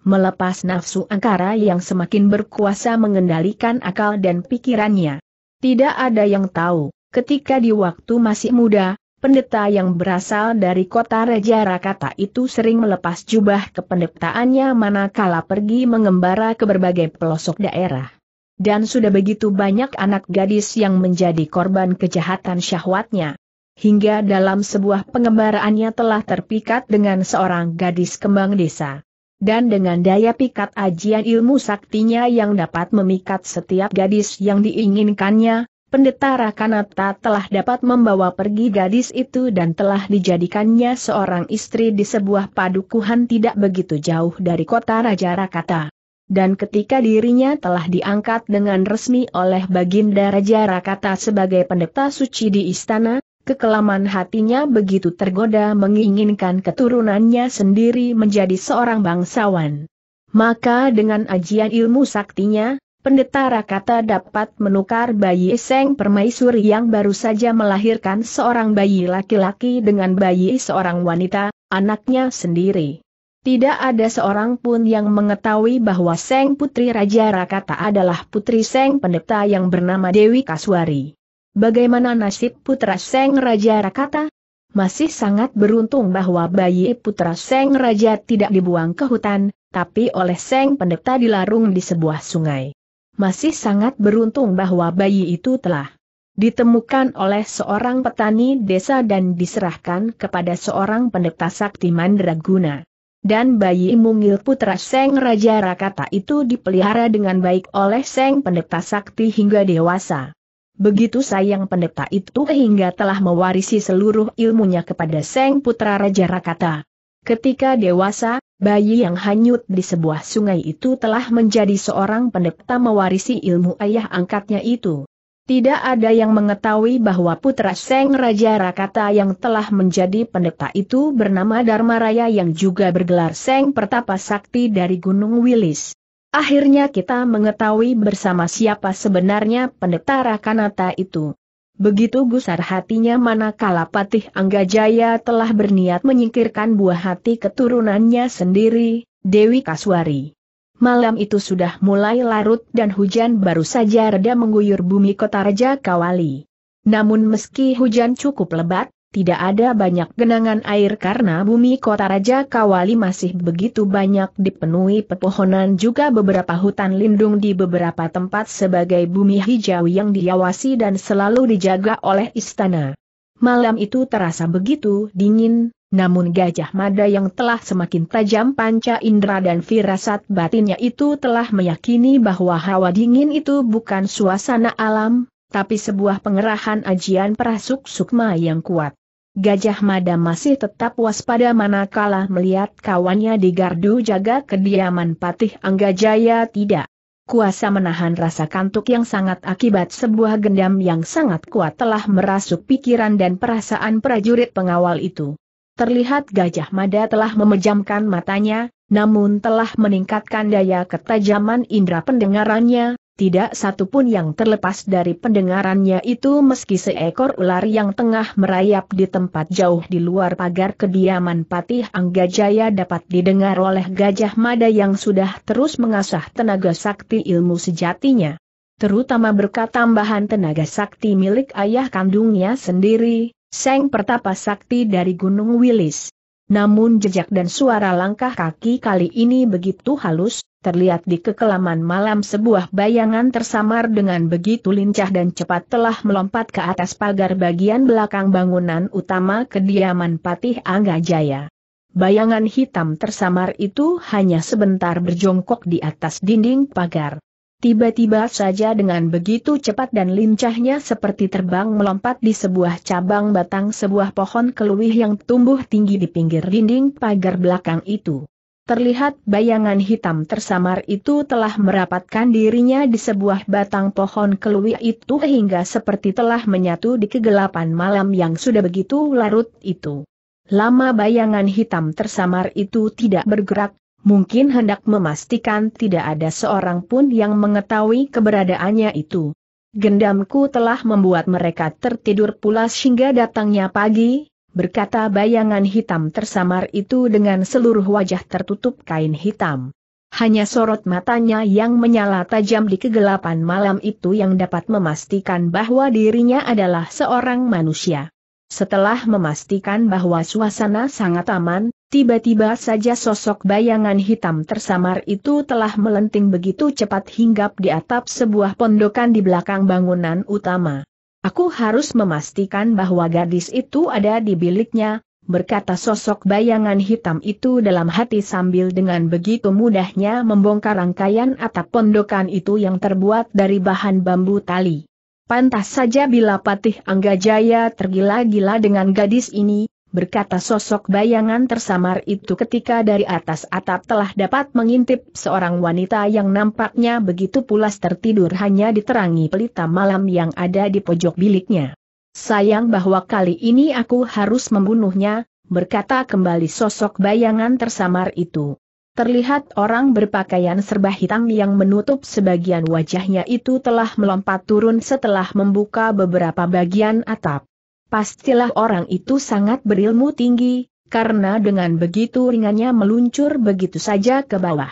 Melepas nafsu angkara yang semakin berkuasa mengendalikan akal dan pikirannya. Tidak ada yang tahu, ketika di waktu masih muda, pendeta yang berasal dari kota Raja Rakata itu sering melepas jubah kependetaannya manakala pergi mengembara ke berbagai pelosok daerah. Dan sudah begitu banyak anak gadis yang menjadi korban kejahatan syahwatnya. Hingga dalam sebuah pengembaraannya telah terpikat dengan seorang gadis kembang desa dan dengan daya pikat ajian ilmu saktinya yang dapat memikat setiap gadis yang diinginkannya, pendeta Rakanata telah dapat membawa pergi gadis itu dan telah dijadikannya seorang istri di sebuah padukuhan tidak begitu jauh dari kota Raja Rakata. Dan ketika dirinya telah diangkat dengan resmi oleh Baginda Raja Rakata sebagai pendeta suci di istana, kekelaman hatinya begitu tergoda menginginkan keturunannya sendiri menjadi seorang bangsawan. Maka dengan ajian ilmu saktinya, pendeta Rakata dapat menukar bayi Seng Permaisuri yang baru saja melahirkan seorang bayi laki-laki dengan bayi seorang wanita, anaknya sendiri. Tidak ada seorang pun yang mengetahui bahwa Seng Putri Raja Rakata adalah putri Seng Pendeta yang bernama Dewi Kaswari. Bagaimana nasib putra Seng Raja Rakata? Masih sangat beruntung bahwa bayi putra Seng Raja tidak dibuang ke hutan, tapi oleh Seng Pendeta dilarung di sebuah sungai. Masih sangat beruntung bahwa bayi itu telah ditemukan oleh seorang petani desa dan diserahkan kepada seorang pendeta sakti mandraguna. Dan bayi mungil putra Seng Raja Rakata itu dipelihara dengan baik oleh Seng Pendeta Sakti hingga dewasa. Begitu sayang pendeta itu hingga telah mewarisi seluruh ilmunya kepada Seng Putra Raja Rakata. Ketika dewasa, bayi yang hanyut di sebuah sungai itu telah menjadi seorang pendeta mewarisi ilmu ayah angkatnya itu. Tidak ada yang mengetahui bahwa putra Seng Raja Rakata yang telah menjadi pendeta itu bernama Dharma Raya yang juga bergelar Seng Pertapa Sakti dari Gunung Wilis. Akhirnya kita mengetahui bersama siapa sebenarnya pendeta Rakanata itu. Begitu gusar hatinya manakala Patih Anggajaya telah berniat menyingkirkan buah hati keturunannya sendiri, Dewi Kaswari. Malam itu sudah mulai larut dan hujan baru saja reda mengguyur bumi kota Raja Kawali. Namun meski hujan cukup lebat, tidak ada banyak genangan air karena bumi kota Raja Kawali masih begitu banyak dipenuhi pepohonan juga beberapa hutan lindung di beberapa tempat sebagai bumi hijau yang diawasi dan selalu dijaga oleh istana. Malam itu terasa begitu dingin, namun Gajah Mada yang telah semakin tajam panca indera dan firasat batinnya itu telah meyakini bahwa hawa dingin itu bukan suasana alam, tapi sebuah pengerahan ajian perasuk sukma yang kuat. Gajah Mada masih tetap waspada manakala melihat kawannya di gardu jaga kediaman Patih Anggajaya tidak kuasa menahan rasa kantuk yang sangat akibat sebuah gendam yang sangat kuat telah merasuk pikiran dan perasaan prajurit pengawal itu. Terlihat Gajah Mada telah memejamkan matanya, namun telah meningkatkan daya ketajaman indera pendengarannya, tidak satupun yang terlepas dari pendengarannya itu meski seekor ular yang tengah merayap di tempat jauh di luar pagar kediaman Patih Anggajaya dapat didengar oleh Gajah Mada yang sudah terus mengasah tenaga sakti ilmu sejatinya. Terutama berkat tambahan tenaga sakti milik ayah kandungnya sendiri, Seng Pertapa Sakti dari Gunung Wilis. Namun jejak dan suara langkah kaki kali ini begitu halus, terlihat di kekelaman malam sebuah bayangan tersamar dengan begitu lincah dan cepat telah melompat ke atas pagar bagian belakang bangunan utama kediaman Patih Angga Jaya. Bayangan hitam tersamar itu hanya sebentar berjongkok di atas dinding pagar. Tiba-tiba saja dengan begitu cepat dan lincahnya seperti terbang melompat di sebuah cabang batang sebuah pohon keluih yang tumbuh tinggi di pinggir dinding pagar belakang itu. Terlihat bayangan hitam tersamar itu telah merapatkan dirinya di sebuah batang pohon keluih itu hingga seperti telah menyatu di kegelapan malam yang sudah begitu larut itu. Lama bayangan hitam tersamar itu tidak bergerak, mungkin hendak memastikan tidak ada seorang pun yang mengetahui keberadaannya itu. Gendamku telah membuat mereka tertidur pulas hingga datangnya pagi, berkata bayangan hitam tersamar itu dengan seluruh wajah tertutup kain hitam. Hanya sorot matanya yang menyala tajam di kegelapan malam itu yang dapat memastikan bahwa dirinya adalah seorang manusia. Setelah memastikan bahwa suasana sangat aman, Tiba-tiba saja sosok bayangan hitam tersamar itu telah melenting begitu cepat hinggap di atap sebuah pondokan di belakang bangunan utama. Aku harus memastikan bahwa gadis itu ada di biliknya, berkata sosok bayangan hitam itu dalam hati sambil dengan begitu mudahnya membongkar rangkaian atap pondokan itu yang terbuat dari bahan bambu tali. Pantas saja bila Patih Anggajaya tergila-gila dengan gadis ini, berkata sosok bayangan tersamar itu ketika dari atas atap telah dapat mengintip seorang wanita yang nampaknya begitu pulas tertidur hanya diterangi pelita malam yang ada di pojok biliknya. Sayang bahwa kali ini aku harus membunuhnya, berkata kembali sosok bayangan tersamar itu. Terlihat orang berpakaian serba hitam yang menutup sebagian wajahnya itu telah melompat turun setelah membuka beberapa bagian atap. Pastilah orang itu sangat berilmu tinggi, karena dengan begitu ringannya meluncur begitu saja ke bawah.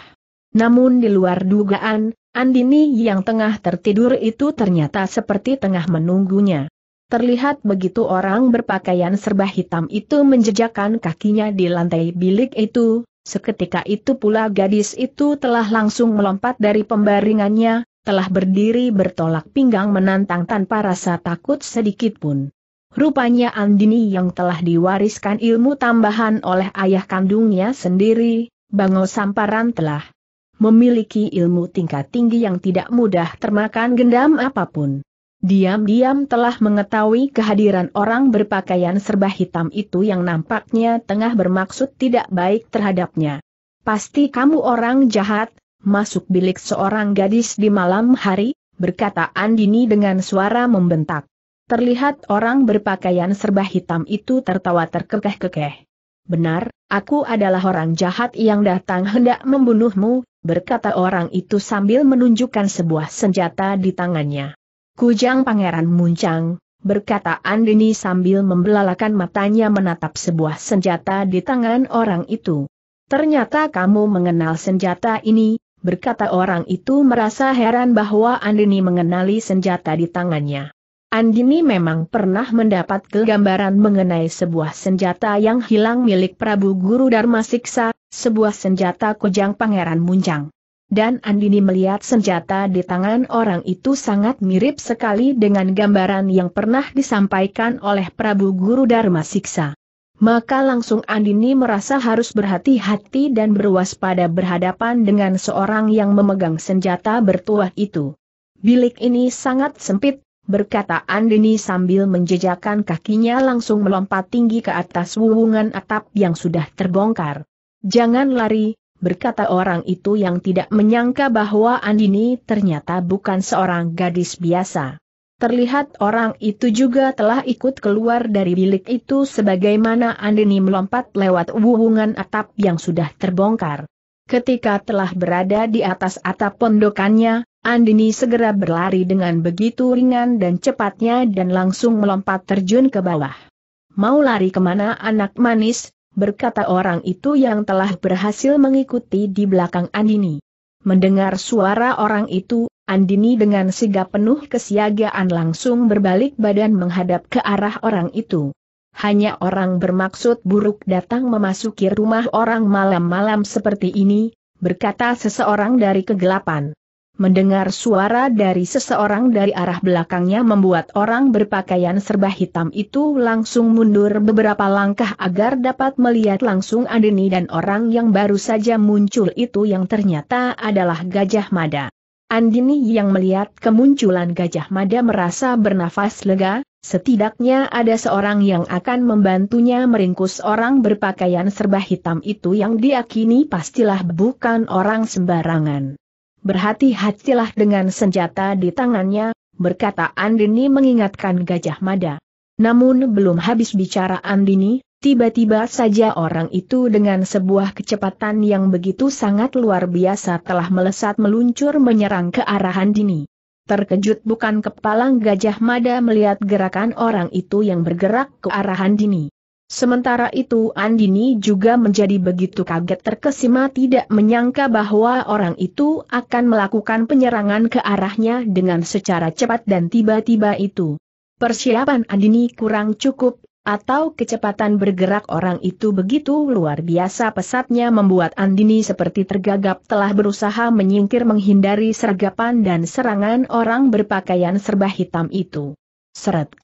Namun di luar dugaan, Andini yang tengah tertidur itu ternyata seperti tengah menunggunya. Terlihat begitu orang berpakaian serba hitam itu menjejakkan kakinya di lantai bilik itu, seketika itu pula gadis itu telah langsung melompat dari pembaringannya, telah berdiri bertolak pinggang menantang tanpa rasa takut sedikit pun. Rupanya Andini yang telah diwariskan ilmu tambahan oleh ayah kandungnya sendiri, Bango Samparan telah memiliki ilmu tingkat tinggi yang tidak mudah termakan gendam apapun. Diam-diam telah mengetahui kehadiran orang berpakaian serba hitam itu yang nampaknya tengah bermaksud tidak baik terhadapnya. Pasti kamu orang jahat, masuk bilik seorang gadis di malam hari, berkata Andini dengan suara membentak. Terlihat orang berpakaian serba hitam itu tertawa terkekeh-kekeh. Benar, aku adalah orang jahat yang datang hendak membunuhmu, berkata orang itu sambil menunjukkan sebuah senjata di tangannya. Kujang pangeran muncang, berkata Andini sambil membelalakan matanya menatap sebuah senjata di tangan orang itu. Ternyata kamu mengenal senjata ini, berkata orang itu merasa heran bahwa Andini mengenali senjata di tangannya. Andini memang pernah mendapat kegambaran mengenai sebuah senjata yang hilang milik Prabu Guru Dharma Siksa, sebuah senjata kujang Pangeran Muncang. Dan Andini melihat senjata di tangan orang itu sangat mirip sekali dengan gambaran yang pernah disampaikan oleh Prabu Guru Dharma Siksa. Maka langsung Andini merasa harus berhati-hati dan berwaspada berhadapan dengan seorang yang memegang senjata bertuah itu. Bilik ini sangat sempit, berkata Andini sambil menjejakan kakinya langsung melompat tinggi ke atas wuwungan atap yang sudah terbongkar. Jangan lari, berkata orang itu yang tidak menyangka bahwa Andini ternyata bukan seorang gadis biasa. Terlihat orang itu juga telah ikut keluar dari bilik itu sebagaimana Andini melompat lewat wuhungan atap yang sudah terbongkar. Ketika telah berada di atas atap pondokannya, Andini segera berlari dengan begitu ringan dan cepatnya dan langsung melompat terjun ke bawah. Mau lari kemana anak manis, berkata orang itu yang telah berhasil mengikuti di belakang Andini. Mendengar suara orang itu, Andini dengan sigap penuh kesiagaan langsung berbalik badan menghadap ke arah orang itu. Hanya orang bermaksud buruk datang memasuki rumah orang malam-malam seperti ini, berkata seseorang dari kegelapan. Mendengar suara dari seseorang dari arah belakangnya membuat orang berpakaian serba hitam itu langsung mundur beberapa langkah agar dapat melihat langsung Andini dan orang yang baru saja muncul itu yang ternyata adalah Gajah Mada. Andini yang melihat kemunculan Gajah Mada merasa bernafas lega, setidaknya ada seorang yang akan membantunya meringkus orang berpakaian serba hitam itu yang diakini pastilah bukan orang sembarangan. Berhati-hatilah dengan senjata di tangannya, berkata Andini mengingatkan Gajah Mada. Namun belum habis bicara Andini, tiba-tiba saja orang itu dengan sebuah kecepatan yang begitu sangat luar biasa telah melesat meluncur menyerang ke arah Andini. Terkejut bukan kepala Gajah Mada melihat gerakan orang itu yang bergerak ke arah Andini. Sementara itu Andini juga menjadi begitu kaget terkesima tidak menyangka bahwa orang itu akan melakukan penyerangan ke arahnya dengan secara cepat dan tiba-tiba itu. Persiapan Andini kurang cukup, atau kecepatan bergerak orang itu begitu luar biasa pesatnya membuat Andini seperti tergagap telah berusaha menyingkir menghindari sergapan dan serangan orang berpakaian serba hitam itu. Seret.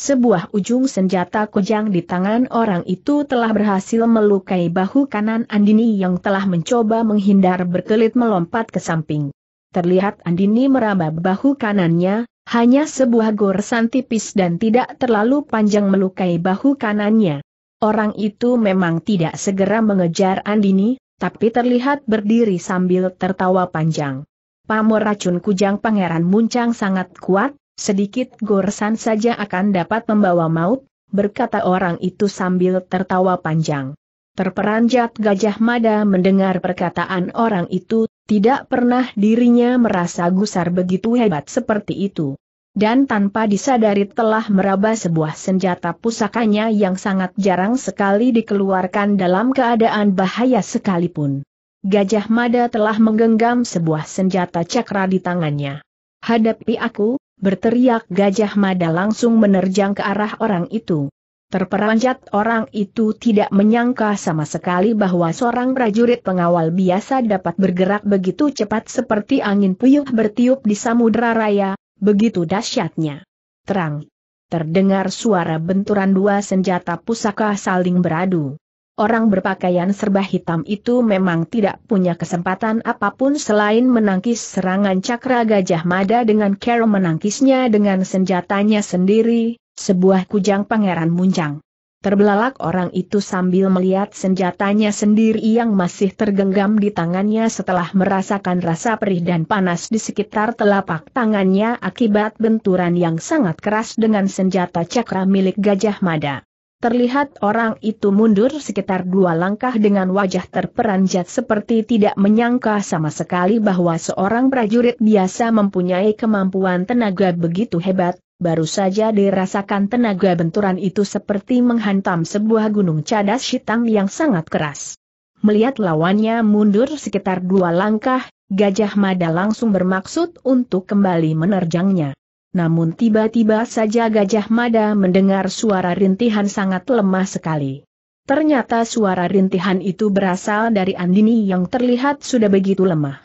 Sebuah ujung senjata kujang di tangan orang itu telah berhasil melukai bahu kanan Andini yang telah mencoba menghindar berkelit melompat ke samping. Terlihat Andini meraba bahu kanannya, hanya sebuah goresan tipis dan tidak terlalu panjang melukai bahu kanannya. Orang itu memang tidak segera mengejar Andini, tapi terlihat berdiri sambil tertawa panjang. Pamor racun kujang pangeran muncang sangat kuat, Sedikit goresan saja akan dapat membawa maut, berkata orang itu sambil tertawa panjang. Terperanjat Gajah Mada mendengar perkataan orang itu, tidak pernah dirinya merasa gusar begitu hebat seperti itu. Dan tanpa disadari telah meraba sebuah senjata pusakanya yang sangat jarang sekali dikeluarkan dalam keadaan bahaya sekalipun. Gajah Mada telah menggenggam sebuah senjata cakra di tangannya. Hadapi aku, Berteriak Gajah Mada langsung menerjang ke arah orang itu. Terperanjat orang itu tidak menyangka sama sekali bahwa seorang prajurit pengawal biasa dapat bergerak begitu cepat seperti angin puyuh bertiup di samudera raya, begitu dahsyatnya. Terang. Terdengar suara benturan dua senjata pusaka saling beradu orang berpakaian serba hitam itu memang tidak punya kesempatan apapun selain menangkis serangan cakra gajah mada dengan cara menangkisnya dengan senjatanya sendiri, sebuah kujang pangeran muncang. Terbelalak orang itu sambil melihat senjatanya sendiri yang masih tergenggam di tangannya setelah merasakan rasa perih dan panas di sekitar telapak tangannya akibat benturan yang sangat keras dengan senjata cakra milik Gajah Mada. Terlihat orang itu mundur sekitar dua langkah dengan wajah terperanjat seperti tidak menyangka sama sekali bahwa seorang prajurit biasa mempunyai kemampuan tenaga begitu hebat, baru saja dirasakan tenaga benturan itu seperti menghantam sebuah gunung cadas hitam yang sangat keras. Melihat lawannya mundur sekitar dua langkah, Gajah Mada langsung bermaksud untuk kembali menerjangnya namun tiba-tiba saja Gajah Mada mendengar suara rintihan sangat lemah sekali. Ternyata suara rintihan itu berasal dari Andini yang terlihat sudah begitu lemah.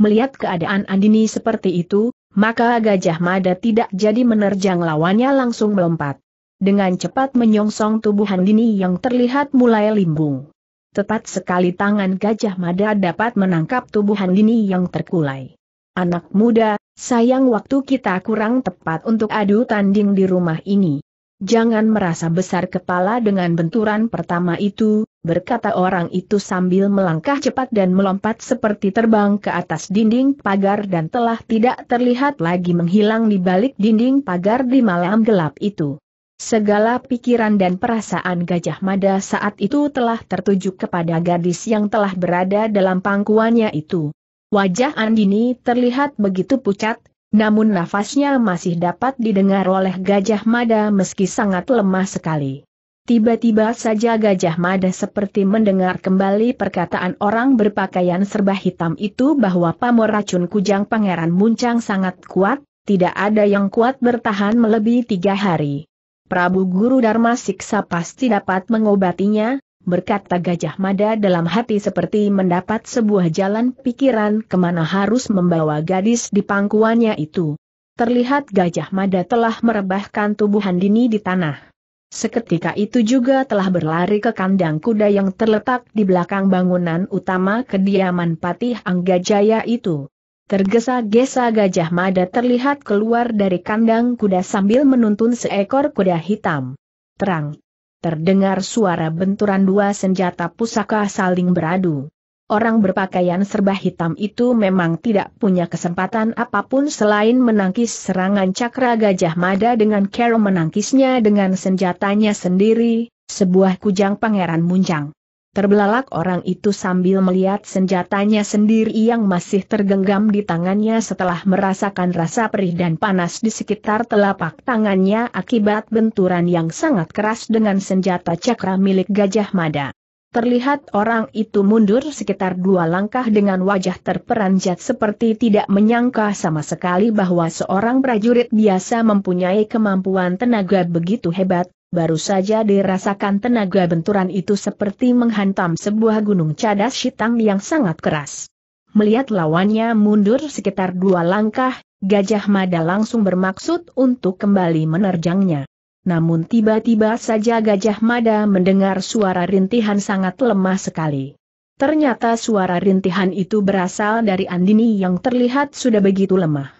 Melihat keadaan Andini seperti itu, maka Gajah Mada tidak jadi menerjang lawannya langsung melompat. Dengan cepat menyongsong tubuh Andini yang terlihat mulai limbung. Tepat sekali tangan Gajah Mada dapat menangkap tubuh Andini yang terkulai. Anak muda, Sayang waktu kita kurang tepat untuk adu tanding di rumah ini. Jangan merasa besar kepala dengan benturan pertama itu, berkata orang itu sambil melangkah cepat dan melompat seperti terbang ke atas dinding pagar dan telah tidak terlihat lagi menghilang di balik dinding pagar di malam gelap itu. Segala pikiran dan perasaan Gajah Mada saat itu telah tertuju kepada gadis yang telah berada dalam pangkuannya itu. Wajah Andini terlihat begitu pucat, namun nafasnya masih dapat didengar oleh Gajah Mada meski sangat lemah sekali. Tiba-tiba saja Gajah Mada seperti mendengar kembali perkataan orang berpakaian serba hitam itu bahwa pamor racun kujang pangeran muncang sangat kuat, tidak ada yang kuat bertahan melebihi tiga hari. Prabu Guru Dharma Siksa pasti dapat mengobatinya, berkata Gajah Mada dalam hati seperti mendapat sebuah jalan pikiran kemana harus membawa gadis di pangkuannya itu. Terlihat Gajah Mada telah merebahkan tubuh Handini di tanah. Seketika itu juga telah berlari ke kandang kuda yang terletak di belakang bangunan utama kediaman Patih Anggajaya itu. Tergesa-gesa Gajah Mada terlihat keluar dari kandang kuda sambil menuntun seekor kuda hitam. Terang, terdengar suara benturan dua senjata pusaka saling beradu. Orang berpakaian serba hitam itu memang tidak punya kesempatan apapun selain menangkis serangan cakra gajah mada dengan Carol menangkisnya dengan senjatanya sendiri, sebuah kujang pangeran muncang. Terbelalak orang itu sambil melihat senjatanya sendiri yang masih tergenggam di tangannya setelah merasakan rasa perih dan panas di sekitar telapak tangannya akibat benturan yang sangat keras dengan senjata cakra milik Gajah Mada. Terlihat orang itu mundur sekitar dua langkah dengan wajah terperanjat seperti tidak menyangka sama sekali bahwa seorang prajurit biasa mempunyai kemampuan tenaga begitu hebat, baru saja dirasakan tenaga benturan itu seperti menghantam sebuah gunung cadas hitam yang sangat keras. Melihat lawannya mundur sekitar dua langkah, Gajah Mada langsung bermaksud untuk kembali menerjangnya. Namun tiba-tiba saja Gajah Mada mendengar suara rintihan sangat lemah sekali. Ternyata suara rintihan itu berasal dari Andini yang terlihat sudah begitu lemah.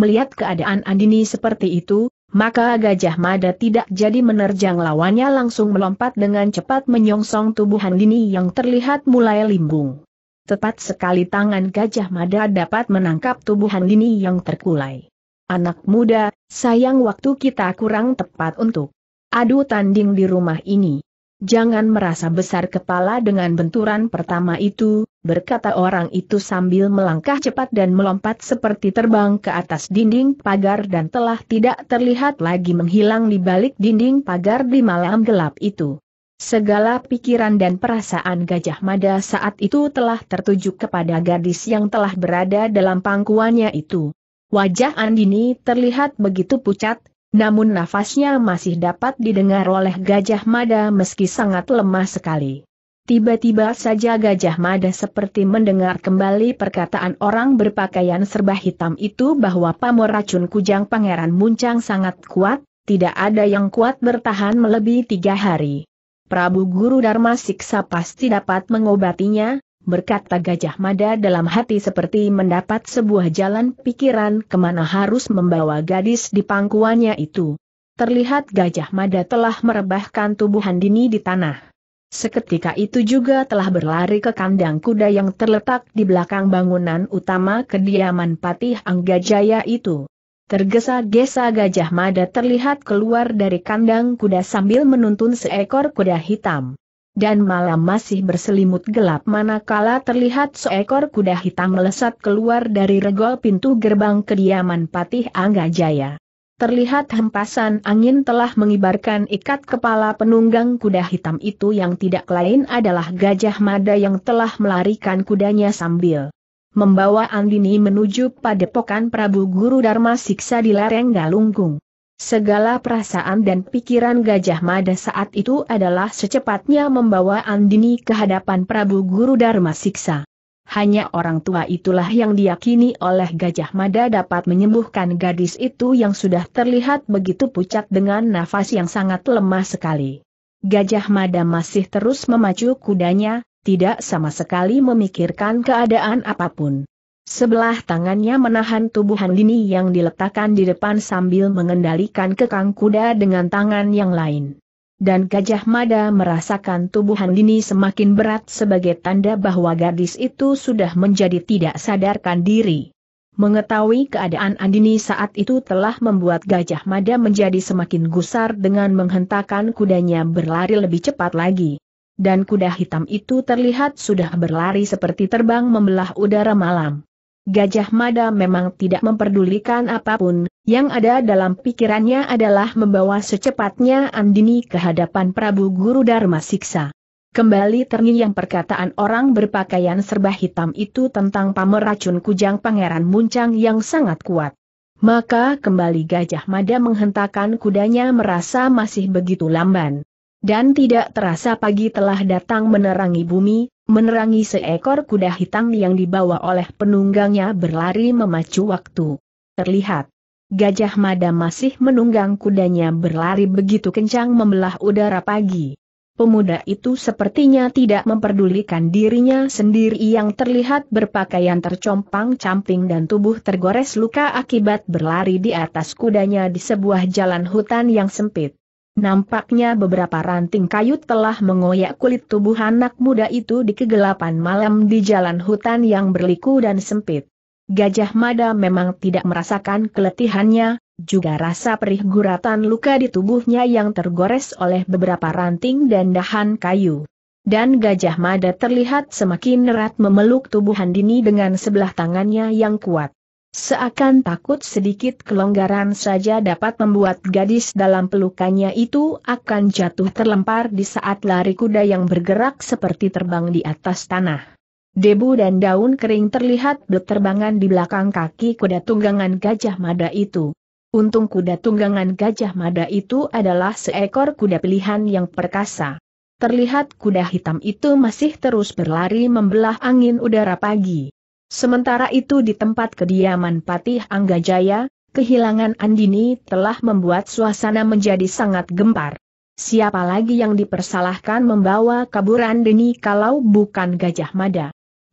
Melihat keadaan Andini seperti itu, maka Gajah Mada tidak jadi menerjang lawannya langsung melompat dengan cepat menyongsong tubuh Handini yang terlihat mulai limbung. Tepat sekali tangan Gajah Mada dapat menangkap tubuh Handini yang terkulai. Anak muda, sayang waktu kita kurang tepat untuk adu tanding di rumah ini. Jangan merasa besar kepala dengan benturan pertama itu, berkata orang itu sambil melangkah cepat dan melompat seperti terbang ke atas dinding pagar dan telah tidak terlihat lagi menghilang di balik dinding pagar di malam gelap itu. Segala pikiran dan perasaan Gajah Mada saat itu telah tertuju kepada gadis yang telah berada dalam pangkuannya itu. Wajah Andini terlihat begitu pucat, namun nafasnya masih dapat didengar oleh Gajah Mada meski sangat lemah sekali. Tiba-tiba saja Gajah Mada seperti mendengar kembali perkataan orang berpakaian serba hitam itu bahwa pamor racun kujang pangeran muncang sangat kuat, tidak ada yang kuat bertahan melebihi tiga hari. Prabu Guru Dharma Siksa pasti dapat mengobatinya, berkata Gajah Mada dalam hati seperti mendapat sebuah jalan pikiran kemana harus membawa gadis di pangkuannya itu. Terlihat Gajah Mada telah merebahkan tubuh Handini di tanah. Seketika itu juga telah berlari ke kandang kuda yang terletak di belakang bangunan utama kediaman Patih Anggajaya itu. Tergesa-gesa Gajah Mada terlihat keluar dari kandang kuda sambil menuntun seekor kuda hitam dan malam masih berselimut gelap manakala terlihat seekor kuda hitam melesat keluar dari regol pintu gerbang kediaman Patih Angga Jaya. Terlihat hempasan angin telah mengibarkan ikat kepala penunggang kuda hitam itu yang tidak lain adalah Gajah Mada yang telah melarikan kudanya sambil membawa Andini menuju padepokan Prabu Guru Dharma Siksa di lereng Galunggung. Segala perasaan dan pikiran Gajah Mada saat itu adalah secepatnya membawa Andini ke hadapan Prabu Guru Dharma Siksa. Hanya orang tua itulah yang diyakini oleh Gajah Mada dapat menyembuhkan gadis itu yang sudah terlihat begitu pucat dengan nafas yang sangat lemah sekali. Gajah Mada masih terus memacu kudanya, tidak sama sekali memikirkan keadaan apapun. Sebelah tangannya menahan tubuh Handini yang diletakkan di depan sambil mengendalikan kekang kuda dengan tangan yang lain. Dan Gajah Mada merasakan tubuh Handini semakin berat sebagai tanda bahwa gadis itu sudah menjadi tidak sadarkan diri. Mengetahui keadaan Andini saat itu telah membuat Gajah Mada menjadi semakin gusar dengan menghentakkan kudanya berlari lebih cepat lagi dan kuda hitam itu terlihat sudah berlari seperti terbang membelah udara malam. Gajah Mada memang tidak memperdulikan apapun, yang ada dalam pikirannya adalah membawa secepatnya Andini ke hadapan Prabu Guru Dharma Siksa. Kembali terngiang perkataan orang berpakaian serba hitam itu tentang pamer racun kujang pangeran muncang yang sangat kuat. Maka kembali Gajah Mada menghentakkan kudanya merasa masih begitu lamban. Dan tidak terasa pagi telah datang menerangi bumi, menerangi seekor kuda hitam yang dibawa oleh penunggangnya berlari memacu waktu. Terlihat, Gajah Mada masih menunggang kudanya berlari begitu kencang membelah udara pagi. Pemuda itu sepertinya tidak memperdulikan dirinya sendiri yang terlihat berpakaian tercompang-camping dan tubuh tergores luka akibat berlari di atas kudanya di sebuah jalan hutan yang sempit. Nampaknya beberapa ranting kayu telah mengoyak kulit tubuh anak muda itu di kegelapan malam di jalan hutan yang berliku dan sempit. Gajah mada memang tidak merasakan keletihannya, juga rasa perih guratan luka di tubuhnya yang tergores oleh beberapa ranting dan dahan kayu. Dan gajah mada terlihat semakin erat memeluk tubuh Handini dengan sebelah tangannya yang kuat. Seakan takut sedikit kelonggaran saja dapat membuat gadis dalam pelukannya itu akan jatuh terlempar di saat lari kuda yang bergerak seperti terbang di atas tanah. Debu dan daun kering terlihat berterbangan di belakang kaki kuda tunggangan gajah mada itu. Untung kuda tunggangan gajah mada itu adalah seekor kuda pilihan yang perkasa. Terlihat kuda hitam itu masih terus berlari membelah angin udara pagi. Sementara itu di tempat kediaman Patih Anggajaya, kehilangan Andini telah membuat suasana menjadi sangat gempar. Siapa lagi yang dipersalahkan membawa kabur Andini kalau bukan Gajah Mada?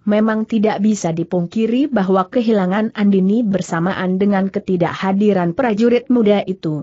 Memang tidak bisa dipungkiri bahwa kehilangan Andini bersamaan dengan ketidakhadiran prajurit muda itu.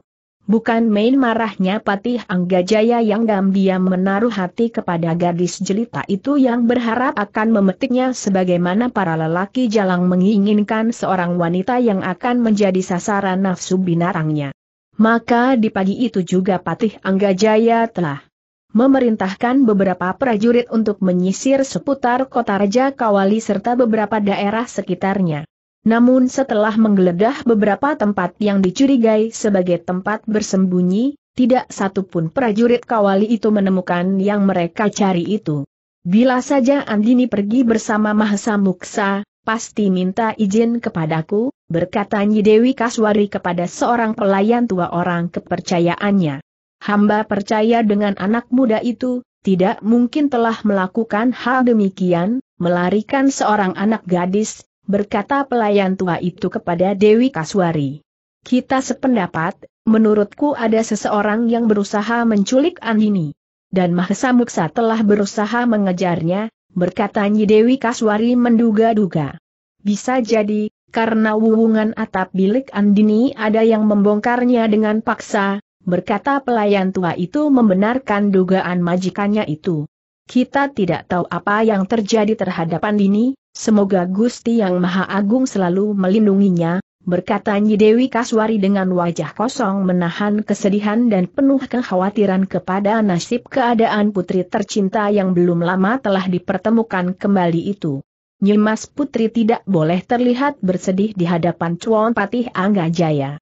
Bukan main marahnya Patih Anggajaya yang diam-diam menaruh hati kepada gadis jelita itu yang berharap akan memetiknya sebagaimana para lelaki jalang menginginkan seorang wanita yang akan menjadi sasaran nafsu binarangnya. Maka di pagi itu juga Patih Anggajaya telah memerintahkan beberapa prajurit untuk menyisir seputar kota Raja Kawali serta beberapa daerah sekitarnya. Namun setelah menggeledah beberapa tempat yang dicurigai sebagai tempat bersembunyi, tidak satupun prajurit kawali itu menemukan yang mereka cari itu. Bila saja Andini pergi bersama Mahasa Muksa, pasti minta izin kepadaku, berkata Nyi Dewi Kaswari kepada seorang pelayan tua orang kepercayaannya. Hamba percaya dengan anak muda itu, tidak mungkin telah melakukan hal demikian, melarikan seorang anak gadis, berkata pelayan tua itu kepada Dewi Kaswari. Kita sependapat, menurutku ada seseorang yang berusaha menculik Andini. Dan Mahesa Muksa telah berusaha mengejarnya, berkata Nyi Dewi Kaswari menduga-duga. Bisa jadi, karena wuwungan atap bilik Andini ada yang membongkarnya dengan paksa, berkata pelayan tua itu membenarkan dugaan majikannya itu. Kita tidak tahu apa yang terjadi terhadap Andini, Semoga Gusti Yang Maha Agung selalu melindunginya, berkata Nyi Dewi Kaswari dengan wajah kosong menahan kesedihan dan penuh kekhawatiran kepada nasib keadaan putri tercinta yang belum lama telah dipertemukan kembali itu. Nyimas Putri tidak boleh terlihat bersedih di hadapan Cuan Patih Angga Jaya.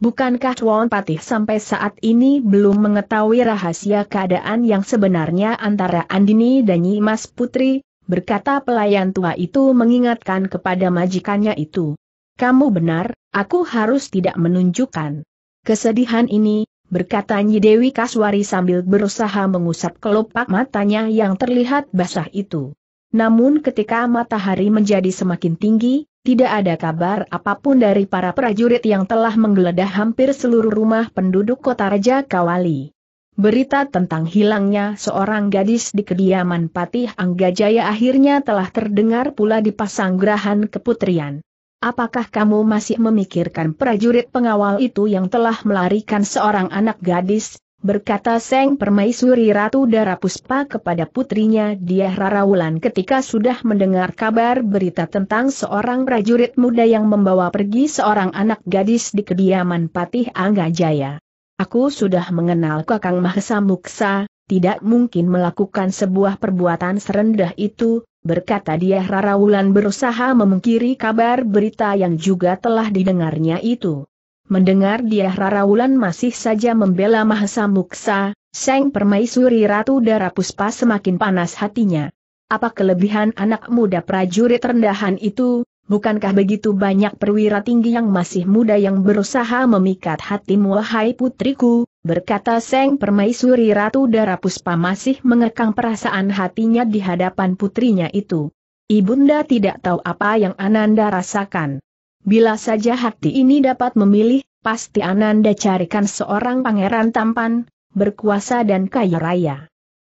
Bukankah Cuan Patih sampai saat ini belum mengetahui rahasia keadaan yang sebenarnya antara Andini dan Nyimas Putri? berkata pelayan tua itu mengingatkan kepada majikannya itu. Kamu benar, aku harus tidak menunjukkan kesedihan ini, berkata Nyi Dewi Kaswari sambil berusaha mengusap kelopak matanya yang terlihat basah itu. Namun ketika matahari menjadi semakin tinggi, tidak ada kabar apapun dari para prajurit yang telah menggeledah hampir seluruh rumah penduduk kota Raja Kawali. Berita tentang hilangnya seorang gadis di kediaman Patih Anggajaya akhirnya telah terdengar pula di Pasanggrahan Keputrian. Apakah kamu masih memikirkan prajurit pengawal itu yang telah melarikan seorang anak gadis berkata Seng Permaisuri Ratu Darapuspa kepada putrinya dia Rarawulan ketika sudah mendengar kabar berita tentang seorang prajurit muda yang membawa pergi seorang anak gadis di kediaman Patih Anggajaya. Aku sudah mengenal Kakang Mahesa Muksa, tidak mungkin melakukan sebuah perbuatan serendah itu, berkata dia Rarawulan berusaha memungkiri kabar berita yang juga telah didengarnya itu. Mendengar dia Rarawulan masih saja membela Mahesa Muksa, Seng Permaisuri Ratu Darapuspa semakin panas hatinya. Apa kelebihan anak muda prajurit rendahan itu, bukankah begitu banyak perwira tinggi yang masih muda yang berusaha memikat hatimu wahai putriku, berkata Seng Permaisuri Ratu Darapuspa masih mengekang perasaan hatinya di hadapan putrinya itu. Ibunda tidak tahu apa yang Ananda rasakan. Bila saja hati ini dapat memilih, pasti Ananda carikan seorang pangeran tampan, berkuasa dan kaya raya.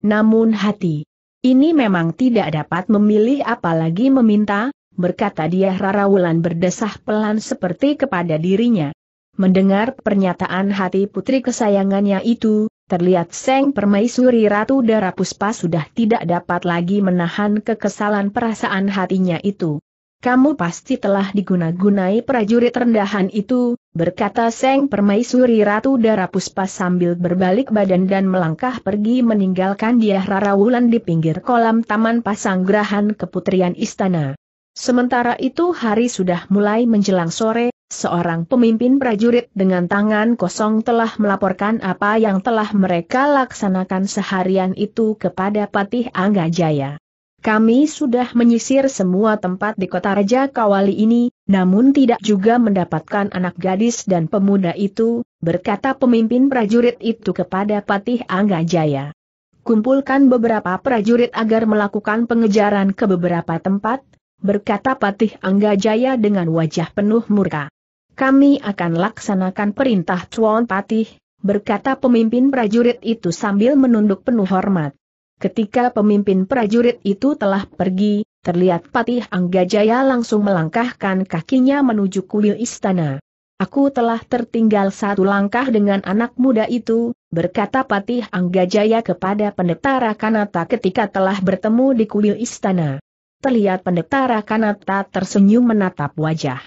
Namun hati ini memang tidak dapat memilih apalagi meminta, berkata dia Rara Wulan berdesah pelan seperti kepada dirinya. Mendengar pernyataan hati putri kesayangannya itu, terlihat Seng Permaisuri Ratu Darapuspa sudah tidak dapat lagi menahan kekesalan perasaan hatinya itu. Kamu pasti telah diguna-gunai prajurit rendahan itu, berkata Seng Permaisuri Ratu Darapuspa sambil berbalik badan dan melangkah pergi meninggalkan dia Rara Wulan di pinggir kolam Taman Pasanggrahan Keputrian Istana. Sementara itu hari sudah mulai menjelang sore, seorang pemimpin prajurit dengan tangan kosong telah melaporkan apa yang telah mereka laksanakan seharian itu kepada Patih Angga Jaya. Kami sudah menyisir semua tempat di kota Raja Kawali ini, namun tidak juga mendapatkan anak gadis dan pemuda itu, berkata pemimpin prajurit itu kepada Patih Angga Jaya. Kumpulkan beberapa prajurit agar melakukan pengejaran ke beberapa tempat, berkata Patih Anggajaya dengan wajah penuh murka. Kami akan laksanakan perintah Tuan Patih, berkata pemimpin prajurit itu sambil menunduk penuh hormat. Ketika pemimpin prajurit itu telah pergi, terlihat Patih Anggajaya langsung melangkahkan kakinya menuju kuil istana. Aku telah tertinggal satu langkah dengan anak muda itu, berkata Patih Anggajaya kepada pendeta Rakanata ketika telah bertemu di kuil istana terlihat pendeta Rakanata tersenyum menatap wajah.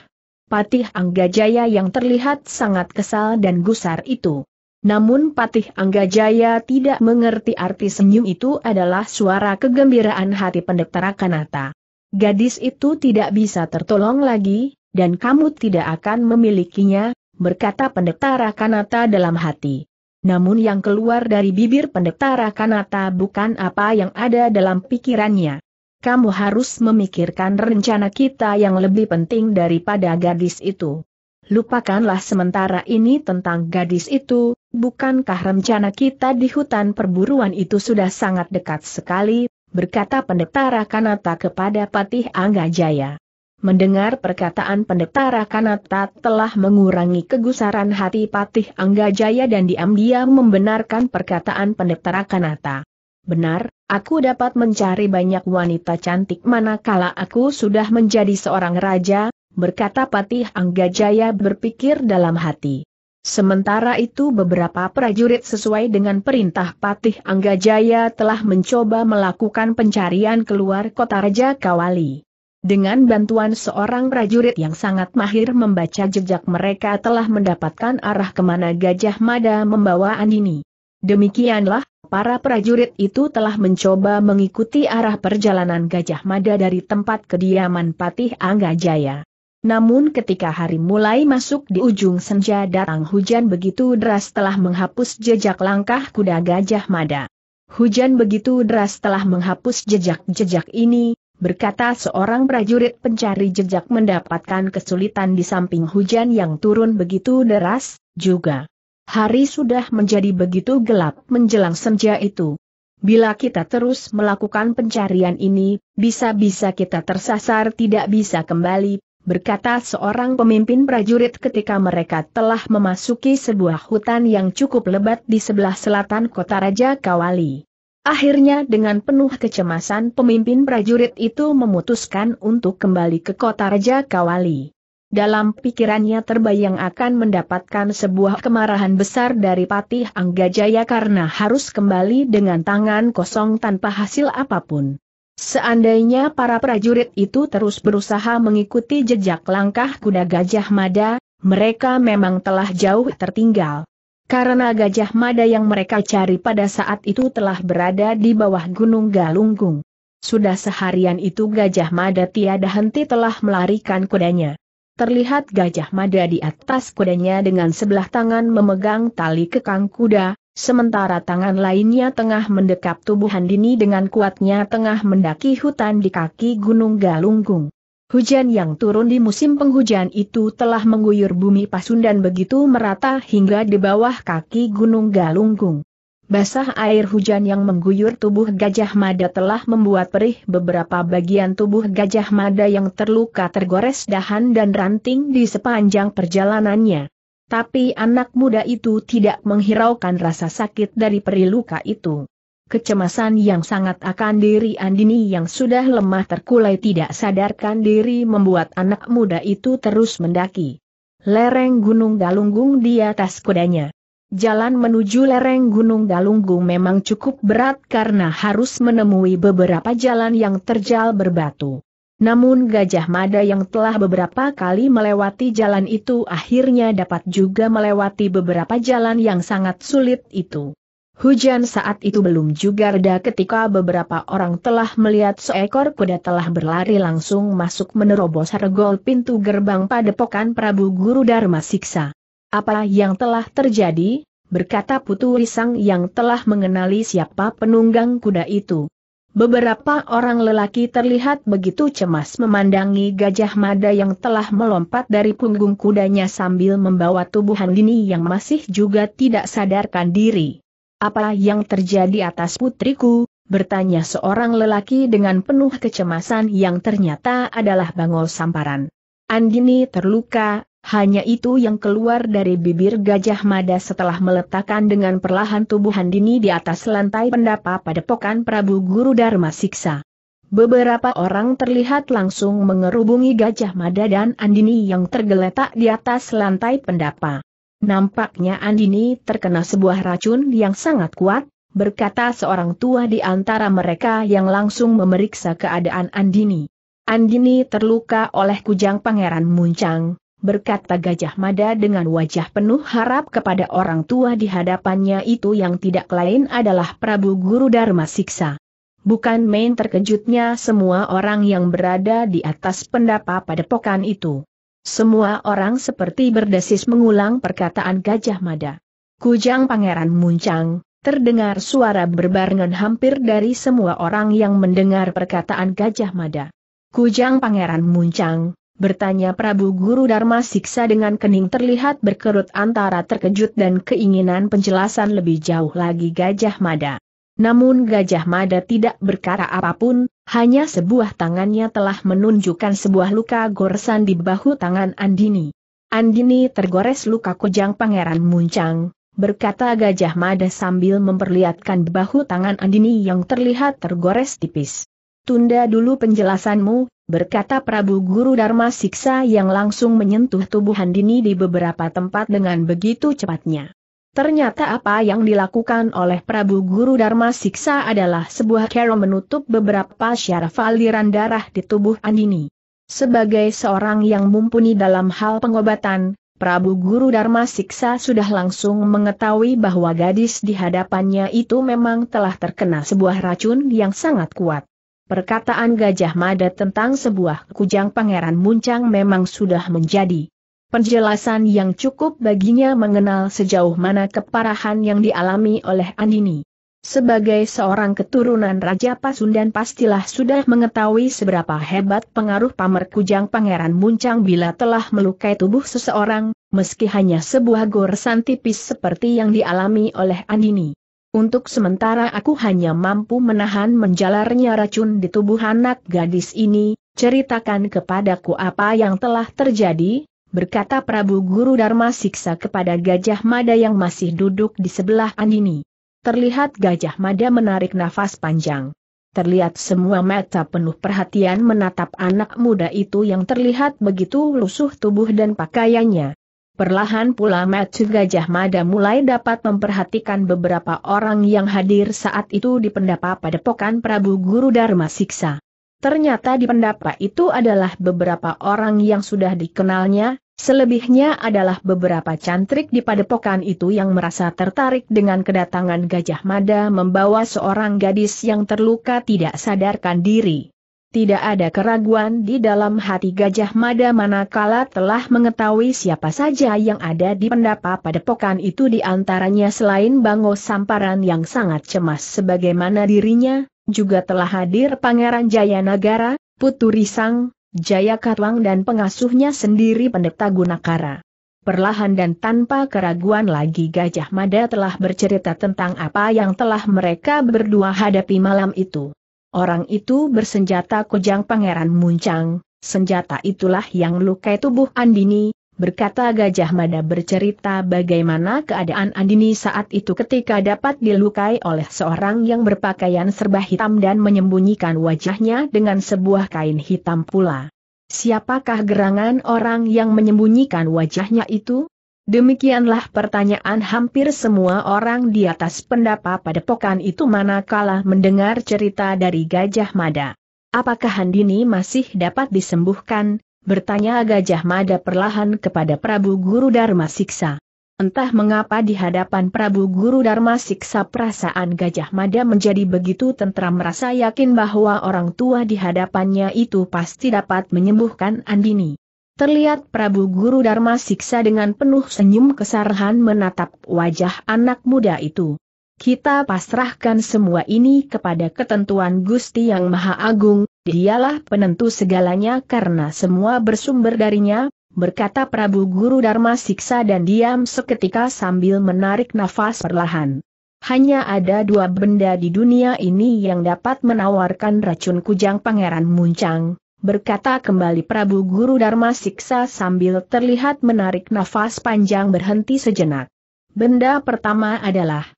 Patih Anggajaya yang terlihat sangat kesal dan gusar itu. Namun Patih Anggajaya tidak mengerti arti senyum itu adalah suara kegembiraan hati pendeta Rakanata. Gadis itu tidak bisa tertolong lagi, dan kamu tidak akan memilikinya, berkata pendeta Rakanata dalam hati. Namun yang keluar dari bibir pendeta Rakanata bukan apa yang ada dalam pikirannya kamu harus memikirkan rencana kita yang lebih penting daripada gadis itu. Lupakanlah sementara ini tentang gadis itu, bukankah rencana kita di hutan perburuan itu sudah sangat dekat sekali, berkata pendeta Rakanata kepada Patih Angga Jaya. Mendengar perkataan pendeta Rakanata telah mengurangi kegusaran hati Patih Angga Jaya dan diam-diam membenarkan perkataan pendeta Rakanata. Benar, aku dapat mencari banyak wanita cantik manakala aku sudah menjadi seorang raja, berkata Patih Anggajaya berpikir dalam hati. Sementara itu beberapa prajurit sesuai dengan perintah Patih Anggajaya telah mencoba melakukan pencarian keluar kota Raja Kawali. Dengan bantuan seorang prajurit yang sangat mahir membaca jejak mereka telah mendapatkan arah kemana Gajah Mada membawa Andini. Demikianlah, Para prajurit itu telah mencoba mengikuti arah perjalanan Gajah Mada dari tempat kediaman Patih Angga Jaya. Namun ketika hari mulai masuk di ujung senja datang hujan begitu deras telah menghapus jejak langkah kuda Gajah Mada. Hujan begitu deras telah menghapus jejak-jejak ini, berkata seorang prajurit pencari jejak mendapatkan kesulitan di samping hujan yang turun begitu deras, juga. Hari sudah menjadi begitu gelap menjelang senja itu. Bila kita terus melakukan pencarian ini, bisa-bisa kita tersasar tidak bisa kembali, berkata seorang pemimpin prajurit ketika mereka telah memasuki sebuah hutan yang cukup lebat di sebelah selatan kota Raja Kawali. Akhirnya dengan penuh kecemasan pemimpin prajurit itu memutuskan untuk kembali ke kota Raja Kawali. Dalam pikirannya terbayang akan mendapatkan sebuah kemarahan besar dari Patih Anggajaya karena harus kembali dengan tangan kosong tanpa hasil apapun. Seandainya para prajurit itu terus berusaha mengikuti jejak langkah kuda Gajah Mada, mereka memang telah jauh tertinggal. Karena Gajah Mada yang mereka cari pada saat itu telah berada di bawah Gunung Galunggung. Sudah seharian itu Gajah Mada tiada henti telah melarikan kudanya terlihat Gajah Mada di atas kudanya dengan sebelah tangan memegang tali kekang kuda, sementara tangan lainnya tengah mendekap tubuh Handini dengan kuatnya tengah mendaki hutan di kaki Gunung Galunggung. Hujan yang turun di musim penghujan itu telah mengguyur bumi Pasundan begitu merata hingga di bawah kaki Gunung Galunggung. Basah air hujan yang mengguyur tubuh Gajah Mada telah membuat perih beberapa bagian tubuh Gajah Mada yang terluka tergores dahan dan ranting di sepanjang perjalanannya. Tapi anak muda itu tidak menghiraukan rasa sakit dari perih luka itu. Kecemasan yang sangat akan diri Andini yang sudah lemah terkulai tidak sadarkan diri membuat anak muda itu terus mendaki. Lereng Gunung Galunggung di atas kudanya. Jalan menuju lereng Gunung Galunggung memang cukup berat karena harus menemui beberapa jalan yang terjal berbatu. Namun Gajah Mada yang telah beberapa kali melewati jalan itu akhirnya dapat juga melewati beberapa jalan yang sangat sulit itu. Hujan saat itu belum juga reda ketika beberapa orang telah melihat seekor kuda telah berlari langsung masuk menerobos regol pintu gerbang padepokan Prabu Guru Dharma Siksa. Apa yang telah terjadi? berkata Putu Risang yang telah mengenali siapa penunggang kuda itu. Beberapa orang lelaki terlihat begitu cemas memandangi gajah mada yang telah melompat dari punggung kudanya sambil membawa tubuh Handini yang masih juga tidak sadarkan diri. Apa yang terjadi atas putriku? bertanya seorang lelaki dengan penuh kecemasan yang ternyata adalah Bangol Samparan. Andini terluka, hanya itu yang keluar dari bibir Gajah Mada setelah meletakkan dengan perlahan tubuh Handini di atas lantai pendapa pada pokan Prabu Guru Dharma Siksa. Beberapa orang terlihat langsung mengerubungi Gajah Mada dan Andini yang tergeletak di atas lantai pendapa. Nampaknya Andini terkena sebuah racun yang sangat kuat, berkata seorang tua di antara mereka yang langsung memeriksa keadaan Andini. Andini terluka oleh kujang pangeran muncang, berkata Gajah Mada dengan wajah penuh harap kepada orang tua di hadapannya itu yang tidak lain adalah Prabu Guru Dharma Siksa. Bukan main terkejutnya semua orang yang berada di atas pendapa pada pokan itu. Semua orang seperti berdesis mengulang perkataan Gajah Mada. Kujang Pangeran Muncang, terdengar suara berbarengan hampir dari semua orang yang mendengar perkataan Gajah Mada. Kujang Pangeran Muncang, Bertanya Prabu Guru Dharma Siksa dengan kening terlihat berkerut antara terkejut dan keinginan penjelasan lebih jauh lagi Gajah Mada. Namun Gajah Mada tidak berkara apapun, hanya sebuah tangannya telah menunjukkan sebuah luka goresan di bahu tangan Andini. Andini tergores luka kujang Pangeran Muncang, berkata Gajah Mada sambil memperlihatkan bahu tangan Andini yang terlihat tergores tipis. Tunda dulu penjelasanmu, berkata Prabu Guru Dharma Siksa yang langsung menyentuh tubuh Handini di beberapa tempat dengan begitu cepatnya. Ternyata apa yang dilakukan oleh Prabu Guru Dharma Siksa adalah sebuah cara menutup beberapa syaraf aliran darah di tubuh Andini. Sebagai seorang yang mumpuni dalam hal pengobatan, Prabu Guru Dharma Siksa sudah langsung mengetahui bahwa gadis di hadapannya itu memang telah terkena sebuah racun yang sangat kuat. Perkataan Gajah Mada tentang sebuah kujang pangeran muncang memang sudah menjadi penjelasan yang cukup baginya mengenal sejauh mana keparahan yang dialami oleh Andini. Sebagai seorang keturunan Raja Pasundan pastilah sudah mengetahui seberapa hebat pengaruh pamer kujang pangeran muncang bila telah melukai tubuh seseorang, meski hanya sebuah goresan tipis seperti yang dialami oleh Andini. Untuk sementara aku hanya mampu menahan menjalarnya racun di tubuh anak gadis ini, ceritakan kepadaku apa yang telah terjadi, berkata Prabu Guru Dharma Siksa kepada Gajah Mada yang masih duduk di sebelah Andini. Terlihat Gajah Mada menarik nafas panjang. Terlihat semua mata penuh perhatian menatap anak muda itu yang terlihat begitu lusuh tubuh dan pakaiannya. Perlahan pula Matsu Gajah Mada mulai dapat memperhatikan beberapa orang yang hadir saat itu di pendapa padepokan Prabu Guru Dharma Siksa. Ternyata di pendapa itu adalah beberapa orang yang sudah dikenalnya, selebihnya adalah beberapa cantrik di padepokan itu yang merasa tertarik dengan kedatangan Gajah Mada membawa seorang gadis yang terluka tidak sadarkan diri. Tidak ada keraguan di dalam hati Gajah Mada manakala telah mengetahui siapa saja yang ada di pendapa padepokan itu di antaranya selain Bango Samparan yang sangat cemas sebagaimana dirinya, juga telah hadir Pangeran Jayanagara, Putu Risang, Jaya Katwang dan pengasuhnya sendiri Pendeta Gunakara. Perlahan dan tanpa keraguan lagi Gajah Mada telah bercerita tentang apa yang telah mereka berdua hadapi malam itu. Orang itu bersenjata kujang pangeran muncang, senjata itulah yang melukai tubuh Andini, berkata Gajah Mada bercerita bagaimana keadaan Andini saat itu ketika dapat dilukai oleh seorang yang berpakaian serba hitam dan menyembunyikan wajahnya dengan sebuah kain hitam pula. Siapakah gerangan orang yang menyembunyikan wajahnya itu? Demikianlah pertanyaan hampir semua orang di atas pendapa pokan itu manakala mendengar cerita dari Gajah Mada. Apakah Handini masih dapat disembuhkan? Bertanya Gajah Mada perlahan kepada Prabu Guru Dharma Siksa. Entah mengapa di hadapan Prabu Guru Dharma Siksa perasaan Gajah Mada menjadi begitu tentram merasa yakin bahwa orang tua di hadapannya itu pasti dapat menyembuhkan Andini. Terlihat Prabu Guru Dharma siksa dengan penuh senyum kesarhan menatap wajah anak muda itu. Kita pasrahkan semua ini kepada ketentuan Gusti Yang Maha Agung, dialah penentu segalanya karena semua bersumber darinya, berkata Prabu Guru Dharma siksa dan diam seketika sambil menarik nafas perlahan. Hanya ada dua benda di dunia ini yang dapat menawarkan racun kujang pangeran muncang, berkata kembali Prabu Guru Dharma Siksa sambil terlihat menarik nafas panjang berhenti sejenak. Benda pertama adalah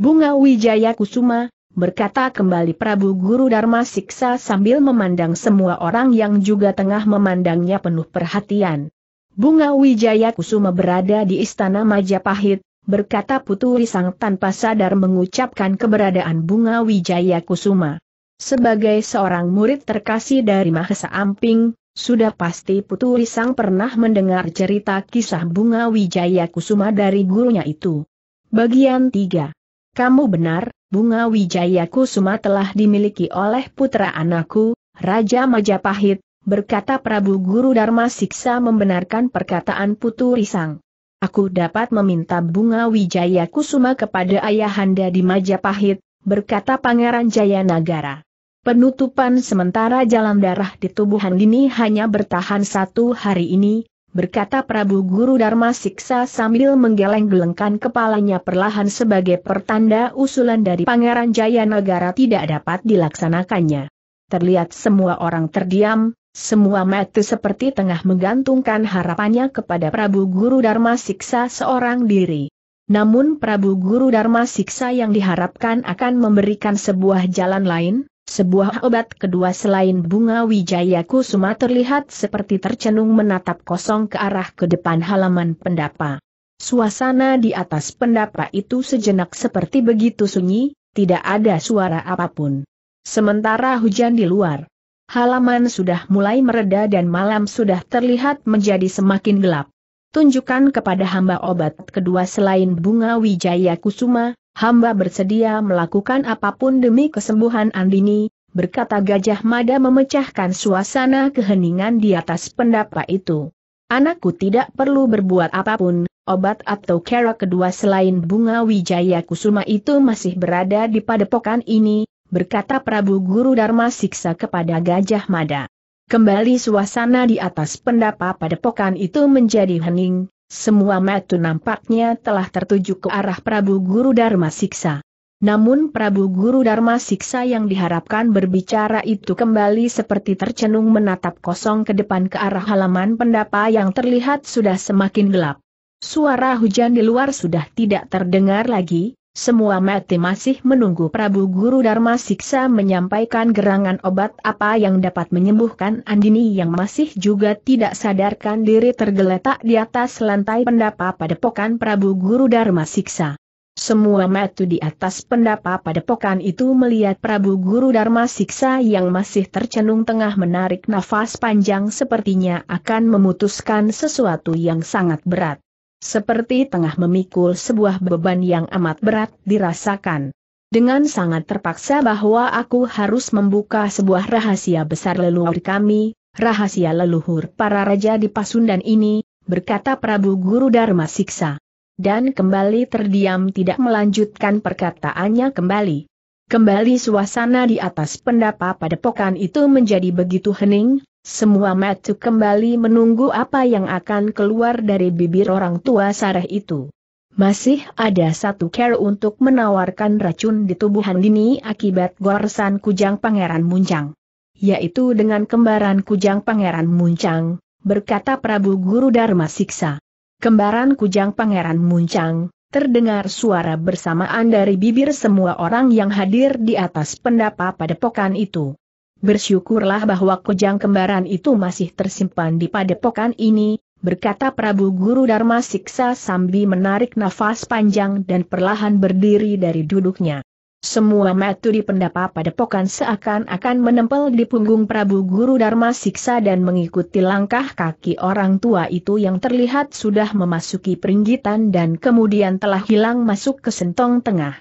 Bunga Wijaya Kusuma, berkata kembali Prabu Guru Dharma Siksa sambil memandang semua orang yang juga tengah memandangnya penuh perhatian. Bunga Wijaya Kusuma berada di Istana Majapahit, berkata Putu Risang tanpa sadar mengucapkan keberadaan Bunga Wijaya Kusuma. Sebagai seorang murid terkasih dari Mahesa Amping, sudah pasti Putu Risang pernah mendengar cerita kisah bunga Wijaya Kusuma dari gurunya itu. Bagian 3. Kamu benar, bunga Wijaya Kusuma telah dimiliki oleh putra anakku, Raja Majapahit, berkata Prabu Guru Dharma Siksa membenarkan perkataan Putu Risang. Aku dapat meminta bunga Wijaya Kusuma kepada ayahanda di Majapahit, berkata Pangeran Jayanagara. Penutupan sementara jalan darah di tubuh Handini hanya bertahan satu hari ini, berkata Prabu Guru Dharma Siksa sambil menggeleng-gelengkan kepalanya perlahan sebagai pertanda usulan dari Pangeran Jaya Negara tidak dapat dilaksanakannya. Terlihat semua orang terdiam, semua mata seperti tengah menggantungkan harapannya kepada Prabu Guru Dharma Siksa seorang diri. Namun Prabu Guru Dharma Siksa yang diharapkan akan memberikan sebuah jalan lain, sebuah obat kedua selain bunga Wijaya Kusuma terlihat seperti tercenung menatap kosong ke arah ke depan halaman pendapa. Suasana di atas pendapa itu sejenak seperti begitu sunyi, tidak ada suara apapun. Sementara hujan di luar, halaman sudah mulai mereda dan malam sudah terlihat menjadi semakin gelap. Tunjukkan kepada hamba obat kedua selain bunga Wijaya Kusuma, Hamba bersedia melakukan apapun demi kesembuhan Andini, berkata Gajah Mada memecahkan suasana keheningan di atas pendapa itu. Anakku tidak perlu berbuat apapun, obat atau kera kedua selain bunga wijaya kusuma itu masih berada di padepokan ini, berkata Prabu Guru Dharma Siksa kepada Gajah Mada. Kembali suasana di atas pendapa padepokan itu menjadi hening, semua mata nampaknya telah tertuju ke arah Prabu Guru Dharma Siksa. Namun Prabu Guru Dharma Siksa yang diharapkan berbicara itu kembali seperti tercenung menatap kosong ke depan ke arah halaman pendapa yang terlihat sudah semakin gelap. Suara hujan di luar sudah tidak terdengar lagi, semua mati masih menunggu Prabu Guru Dharma Siksa menyampaikan gerangan obat apa yang dapat menyembuhkan Andini yang masih juga tidak sadarkan diri tergeletak di atas lantai pendapa padepokan Prabu Guru Dharma Siksa. Semua metu di atas pendapa padepokan itu melihat Prabu Guru Dharma Siksa yang masih tercenung tengah menarik nafas panjang sepertinya akan memutuskan sesuatu yang sangat berat. Seperti tengah memikul sebuah beban yang amat berat dirasakan. Dengan sangat terpaksa bahwa aku harus membuka sebuah rahasia besar leluhur kami, rahasia leluhur para raja di Pasundan ini, berkata Prabu Guru Dharma Siksa. Dan kembali terdiam tidak melanjutkan perkataannya kembali. Kembali suasana di atas pendapa pada pokan itu menjadi begitu hening, semua metu kembali menunggu apa yang akan keluar dari bibir orang tua Sarah itu. Masih ada satu care untuk menawarkan racun di tubuh Handini akibat goresan kujang Pangeran Muncang. Yaitu dengan kembaran kujang Pangeran Muncang, berkata Prabu Guru Dharma Siksa. Kembaran kujang Pangeran Muncang, Terdengar suara bersamaan dari bibir semua orang yang hadir di atas pendapa padepokan itu. Bersyukurlah bahwa kujang kembaran itu masih tersimpan di padepokan ini, berkata Prabu Guru Dharma Siksa sambil menarik nafas panjang dan perlahan berdiri dari duduknya. Semua matu di pendapa padepokan seakan-akan menempel di punggung Prabu Guru Dharma Siksa dan mengikuti langkah kaki orang tua itu yang terlihat sudah memasuki peringgitan dan kemudian telah hilang masuk ke sentong tengah.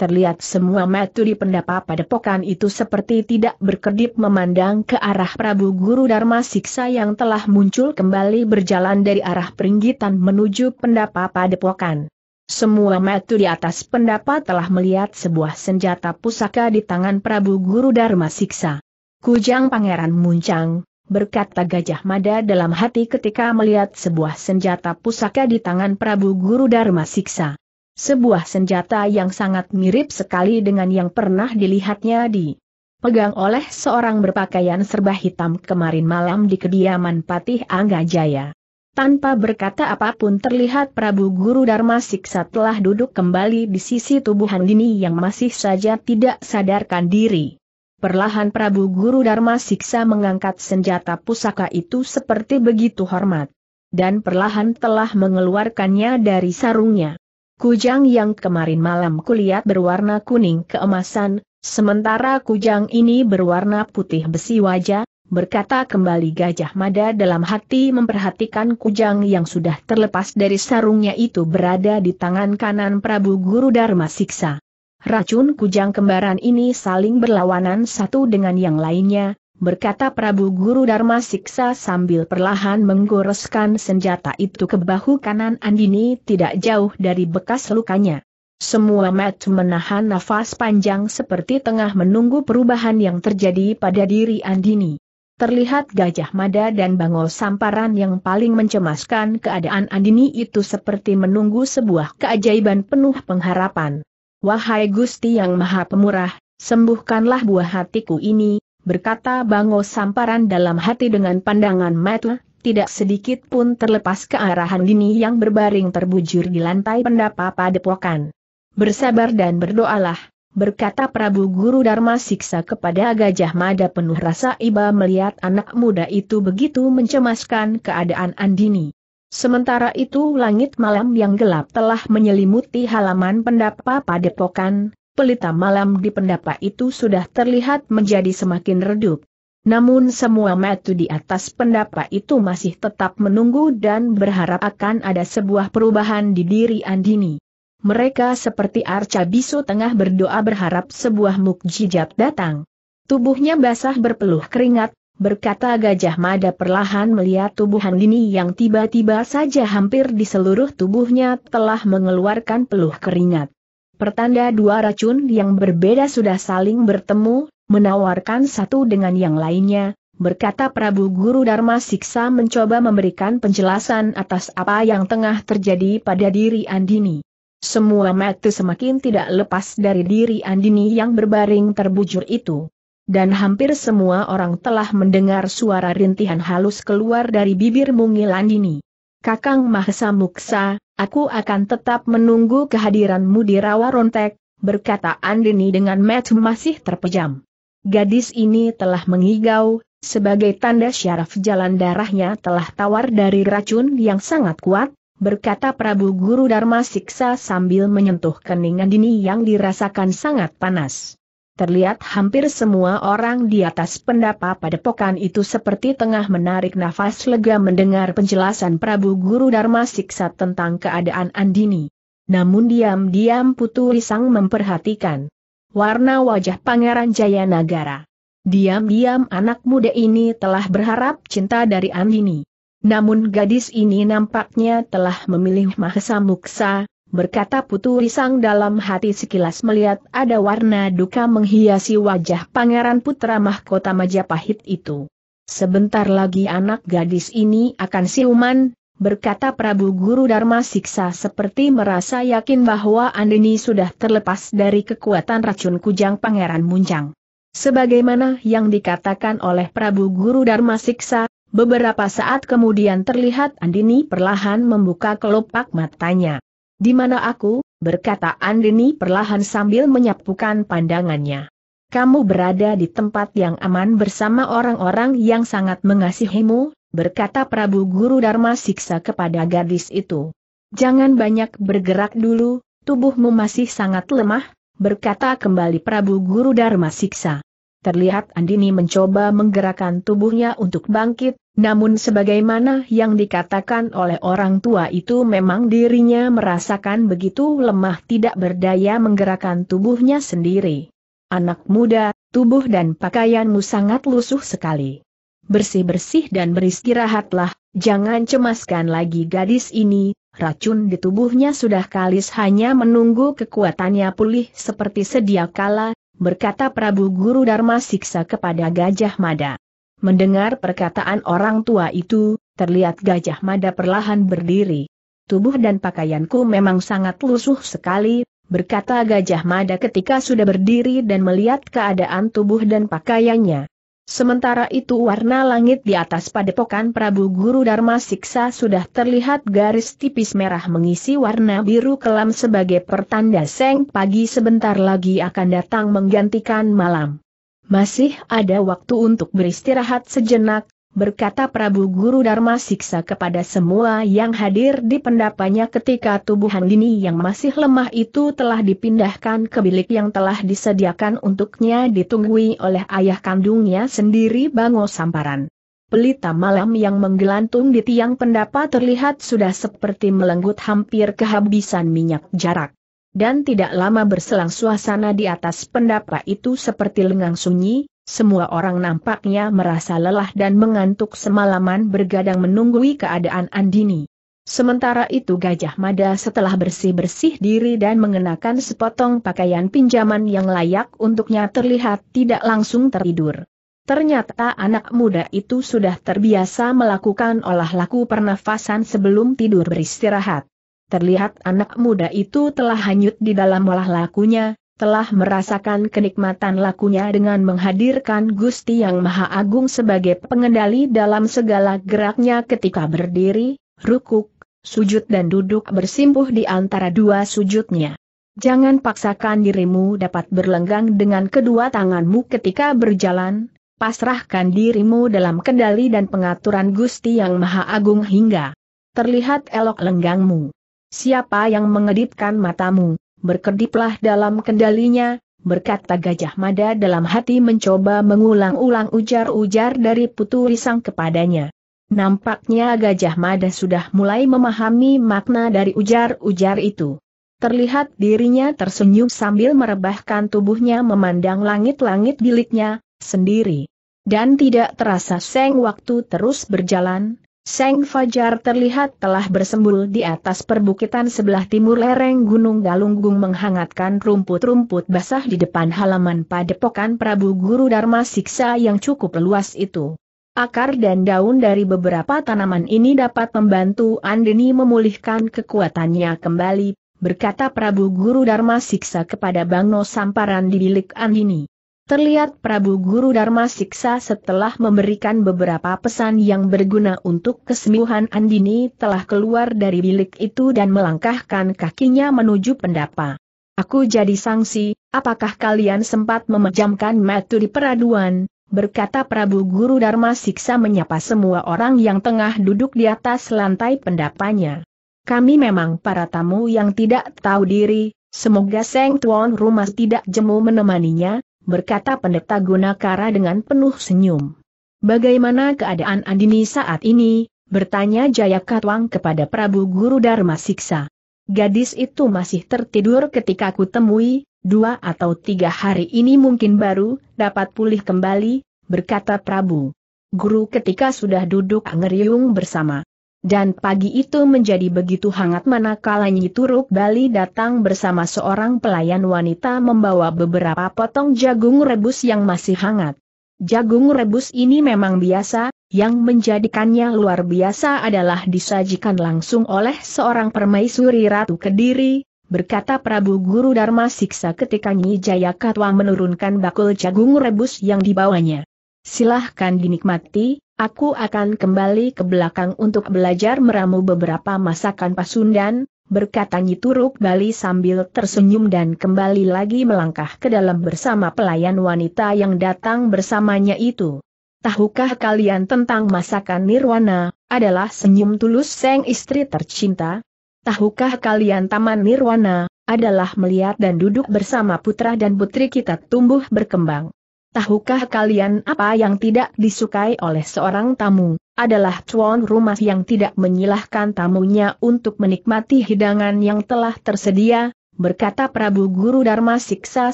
Terlihat semua matu di pendapa padepokan itu seperti tidak berkedip memandang ke arah Prabu Guru Dharma Siksa yang telah muncul kembali berjalan dari arah peringgitan menuju pendapa padepokan. Semua metu di atas pendapat telah melihat sebuah senjata pusaka di tangan Prabu Guru Dharma Siksa. Kujang Pangeran Muncang, berkata Gajah Mada dalam hati ketika melihat sebuah senjata pusaka di tangan Prabu Guru Dharma Siksa. Sebuah senjata yang sangat mirip sekali dengan yang pernah dilihatnya di pegang oleh seorang berpakaian serba hitam kemarin malam di kediaman Patih Angga Jaya. Tanpa berkata apapun terlihat Prabu Guru Dharma Siksa telah duduk kembali di sisi tubuh Handini yang masih saja tidak sadarkan diri. Perlahan Prabu Guru Dharma Siksa mengangkat senjata pusaka itu seperti begitu hormat. Dan perlahan telah mengeluarkannya dari sarungnya. Kujang yang kemarin malam kulihat berwarna kuning keemasan, sementara kujang ini berwarna putih besi wajah, berkata kembali Gajah Mada dalam hati memperhatikan kujang yang sudah terlepas dari sarungnya itu berada di tangan kanan Prabu Guru Dharma Siksa. Racun kujang kembaran ini saling berlawanan satu dengan yang lainnya, berkata Prabu Guru Dharma Siksa sambil perlahan menggoreskan senjata itu ke bahu kanan Andini tidak jauh dari bekas lukanya. Semua Matt menahan nafas panjang seperti tengah menunggu perubahan yang terjadi pada diri Andini. Terlihat Gajah Mada dan Bangau Samparan yang paling mencemaskan keadaan Andini itu seperti menunggu sebuah keajaiban penuh pengharapan. Wahai Gusti yang Maha Pemurah, sembuhkanlah buah hatiku ini, berkata Bangau Samparan dalam hati dengan pandangan mata, tidak sedikit pun terlepas ke arah Andini yang berbaring terbujur di lantai pendapa padepokan. Bersabar dan berdoalah, berkata Prabu Guru Dharma Siksa kepada Gajah Mada penuh rasa iba melihat anak muda itu begitu mencemaskan keadaan Andini. Sementara itu langit malam yang gelap telah menyelimuti halaman pendapa padepokan, pelita malam di pendapa itu sudah terlihat menjadi semakin redup. Namun semua metu di atas pendapa itu masih tetap menunggu dan berharap akan ada sebuah perubahan di diri Andini. Mereka seperti arca bisu tengah berdoa berharap sebuah mukjizat datang. Tubuhnya basah berpeluh keringat, berkata Gajah Mada perlahan melihat tubuh Handini yang tiba-tiba saja hampir di seluruh tubuhnya telah mengeluarkan peluh keringat. Pertanda dua racun yang berbeda sudah saling bertemu, menawarkan satu dengan yang lainnya, berkata Prabu Guru Dharma Siksa mencoba memberikan penjelasan atas apa yang tengah terjadi pada diri Andini. Semua mata semakin tidak lepas dari diri Andini yang berbaring terbujur itu. Dan hampir semua orang telah mendengar suara rintihan halus keluar dari bibir mungil Andini. Kakang Mahesa Muksa, aku akan tetap menunggu kehadiranmu di Rawa Rontek, berkata Andini dengan mata masih terpejam. Gadis ini telah mengigau, sebagai tanda syaraf jalan darahnya telah tawar dari racun yang sangat kuat, berkata Prabu Guru Dharma Siksa sambil menyentuh keningan Dini yang dirasakan sangat panas. Terlihat hampir semua orang di atas pendapa pada pokan itu seperti tengah menarik nafas lega mendengar penjelasan Prabu Guru Dharma Siksa tentang keadaan Andini. Namun diam-diam Putu Risang memperhatikan warna wajah Pangeran Jayanagara. Diam-diam anak muda ini telah berharap cinta dari Andini. Namun gadis ini nampaknya telah memilih Mahesa Muksa, berkata Putu Risang dalam hati sekilas melihat ada warna duka menghiasi wajah Pangeran Putra Mahkota Majapahit itu. Sebentar lagi anak gadis ini akan siuman, berkata Prabu Guru Dharma Siksa seperti merasa yakin bahwa Andini sudah terlepas dari kekuatan racun kujang Pangeran Muncang. Sebagaimana yang dikatakan oleh Prabu Guru Dharma Siksa, Beberapa saat kemudian terlihat Andini perlahan membuka kelopak matanya. Di mana aku, berkata Andini perlahan sambil menyapukan pandangannya. Kamu berada di tempat yang aman bersama orang-orang yang sangat mengasihimu, berkata Prabu Guru Dharma Siksa kepada gadis itu. Jangan banyak bergerak dulu, tubuhmu masih sangat lemah, berkata kembali Prabu Guru Dharma Siksa. Terlihat Andini mencoba menggerakkan tubuhnya untuk bangkit, namun sebagaimana yang dikatakan oleh orang tua itu memang dirinya merasakan begitu lemah tidak berdaya menggerakkan tubuhnya sendiri. Anak muda, tubuh dan pakaianmu sangat lusuh sekali. Bersih-bersih dan beristirahatlah, jangan cemaskan lagi gadis ini, racun di tubuhnya sudah kalis hanya menunggu kekuatannya pulih seperti sedia kala, berkata Prabu Guru Dharma Siksa kepada Gajah Mada. Mendengar perkataan orang tua itu, terlihat Gajah Mada perlahan berdiri. Tubuh dan pakaianku memang sangat lusuh sekali, berkata Gajah Mada ketika sudah berdiri dan melihat keadaan tubuh dan pakaiannya. Sementara itu warna langit di atas padepokan Prabu Guru Dharma Siksa sudah terlihat garis tipis merah mengisi warna biru kelam sebagai pertanda seng pagi sebentar lagi akan datang menggantikan malam. Masih ada waktu untuk beristirahat sejenak, berkata Prabu Guru Dharma Siksa kepada semua yang hadir di pendapanya ketika Han Lini yang masih lemah itu telah dipindahkan ke bilik yang telah disediakan untuknya ditunggui oleh ayah kandungnya sendiri Bango Samparan. Pelita malam yang menggelantung di tiang pendapa terlihat sudah seperti melenggut hampir kehabisan minyak jarak. Dan tidak lama berselang suasana di atas pendapa itu seperti lengang sunyi, semua orang nampaknya merasa lelah dan mengantuk semalaman bergadang menunggui keadaan Andini. Sementara itu Gajah Mada setelah bersih-bersih diri dan mengenakan sepotong pakaian pinjaman yang layak untuknya terlihat tidak langsung tertidur. Ternyata anak muda itu sudah terbiasa melakukan olah laku pernafasan sebelum tidur beristirahat. Terlihat anak muda itu telah hanyut di dalam olah lakunya, telah merasakan kenikmatan lakunya dengan menghadirkan Gusti Yang Maha Agung sebagai pengendali dalam segala geraknya ketika berdiri, rukuk, sujud dan duduk bersimpuh di antara dua sujudnya. Jangan paksakan dirimu dapat berlenggang dengan kedua tanganmu ketika berjalan, pasrahkan dirimu dalam kendali dan pengaturan Gusti Yang Maha Agung hingga terlihat elok lenggangmu. Siapa yang mengedipkan matamu, berkediplah dalam kendalinya, berkata Gajah Mada dalam hati mencoba mengulang-ulang ujar-ujar dari Putu Risang kepadanya. Nampaknya Gajah Mada sudah mulai memahami makna dari ujar-ujar itu. Terlihat dirinya tersenyum sambil merebahkan tubuhnya memandang langit-langit biliknya, sendiri. Dan tidak terasa seng waktu terus berjalan, Seng Fajar terlihat telah bersembul di atas perbukitan sebelah timur lereng Gunung Galunggung menghangatkan rumput-rumput basah di depan halaman padepokan Prabu Guru Dharma Siksa yang cukup luas itu. Akar dan daun dari beberapa tanaman ini dapat membantu Andini memulihkan kekuatannya kembali, berkata Prabu Guru Dharma Siksa kepada Bangno Samparan di bilik Andini. Terlihat Prabu Guru Dharma Siksa setelah memberikan beberapa pesan yang berguna untuk kesembuhan Andini telah keluar dari bilik itu dan melangkahkan kakinya menuju pendapa. Aku jadi sanksi, apakah kalian sempat memejamkan mata di peraduan, berkata Prabu Guru Dharma Siksa menyapa semua orang yang tengah duduk di atas lantai pendapanya. Kami memang para tamu yang tidak tahu diri, semoga Seng Tuan Rumah tidak jemu menemaninya, berkata pendeta Gunakara dengan penuh senyum. Bagaimana keadaan Andini saat ini, bertanya Jaya Katwang kepada Prabu Guru Dharma Siksa. Gadis itu masih tertidur ketika ku temui, dua atau tiga hari ini mungkin baru, dapat pulih kembali, berkata Prabu. Guru ketika sudah duduk ngeriung bersama. Dan pagi itu menjadi begitu hangat manakala Nyi Turuk Bali datang bersama seorang pelayan wanita membawa beberapa potong jagung rebus yang masih hangat. Jagung rebus ini memang biasa, yang menjadikannya luar biasa adalah disajikan langsung oleh seorang permaisuri Ratu Kediri, berkata Prabu Guru Dharma Siksa ketika Nyi Jayakatwa menurunkan bakul jagung rebus yang dibawanya silahkan dinikmati, aku akan kembali ke belakang untuk belajar meramu beberapa masakan Pasundan, berkata Nyituruk Bali sambil tersenyum dan kembali lagi melangkah ke dalam bersama pelayan wanita yang datang bersamanya itu. Tahukah kalian tentang masakan nirwana, adalah senyum tulus sang istri tercinta? Tahukah kalian taman nirwana, adalah melihat dan duduk bersama putra dan putri kita tumbuh berkembang? Tahukah kalian apa yang tidak disukai oleh seorang tamu? Adalah tuan rumah yang tidak menyilahkan tamunya untuk menikmati hidangan yang telah tersedia, berkata Prabu Guru Dharma Siksa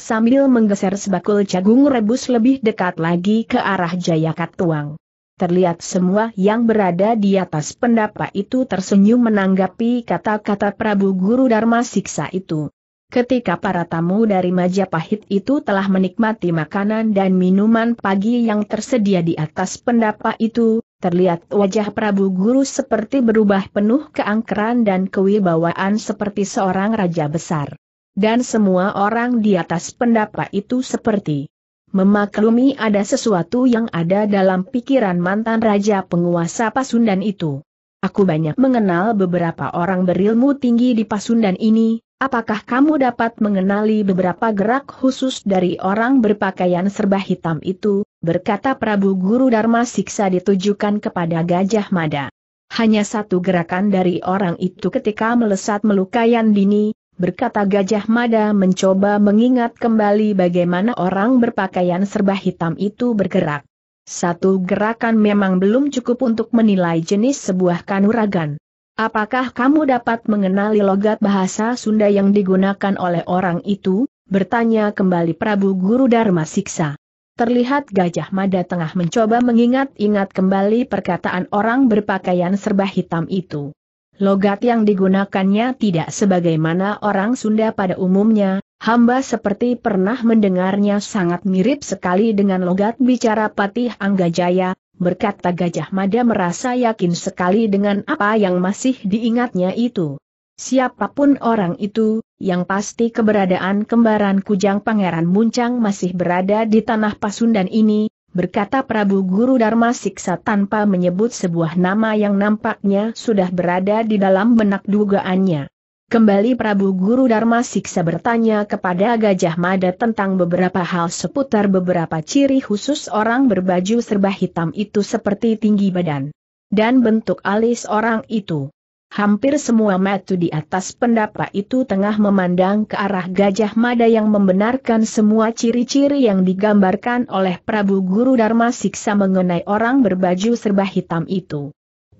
sambil menggeser sebakul jagung rebus lebih dekat lagi ke arah Jayakat Tuang. Terlihat semua yang berada di atas pendapa itu tersenyum menanggapi kata-kata Prabu Guru Dharma Siksa itu. Ketika para tamu dari Majapahit itu telah menikmati makanan dan minuman pagi yang tersedia di atas pendapa itu, terlihat wajah Prabu Guru seperti berubah penuh keangkeran dan kewibawaan seperti seorang raja besar. Dan semua orang di atas pendapa itu seperti memaklumi ada sesuatu yang ada dalam pikiran mantan raja penguasa Pasundan itu. Aku banyak mengenal beberapa orang berilmu tinggi di Pasundan ini, Apakah kamu dapat mengenali beberapa gerak khusus dari orang berpakaian serba hitam itu, berkata Prabu Guru Dharma Siksa ditujukan kepada Gajah Mada. Hanya satu gerakan dari orang itu ketika melesat melukai Yandini, berkata Gajah Mada mencoba mengingat kembali bagaimana orang berpakaian serba hitam itu bergerak. Satu gerakan memang belum cukup untuk menilai jenis sebuah kanuragan. Apakah kamu dapat mengenali logat bahasa Sunda yang digunakan oleh orang itu? Bertanya kembali Prabu Guru Dharma Siksa. Terlihat Gajah Mada tengah mencoba mengingat-ingat kembali perkataan orang berpakaian serba hitam itu. Logat yang digunakannya tidak sebagaimana orang Sunda pada umumnya, hamba seperti pernah mendengarnya sangat mirip sekali dengan logat bicara Patih Anggajaya, berkata Gajah Mada merasa yakin sekali dengan apa yang masih diingatnya itu. Siapapun orang itu, yang pasti keberadaan kembaran Kujang Pangeran Muncang masih berada di tanah Pasundan ini, berkata Prabu Guru Dharma Siksa tanpa menyebut sebuah nama yang nampaknya sudah berada di dalam benak dugaannya. Kembali Prabu Guru Dharma Siksa bertanya kepada Gajah Mada tentang beberapa hal seputar beberapa ciri khusus orang berbaju serba hitam itu seperti tinggi badan dan bentuk alis orang itu. Hampir semua metu di atas pendapa itu tengah memandang ke arah Gajah Mada yang membenarkan semua ciri-ciri yang digambarkan oleh Prabu Guru Dharma Siksa mengenai orang berbaju serba hitam itu.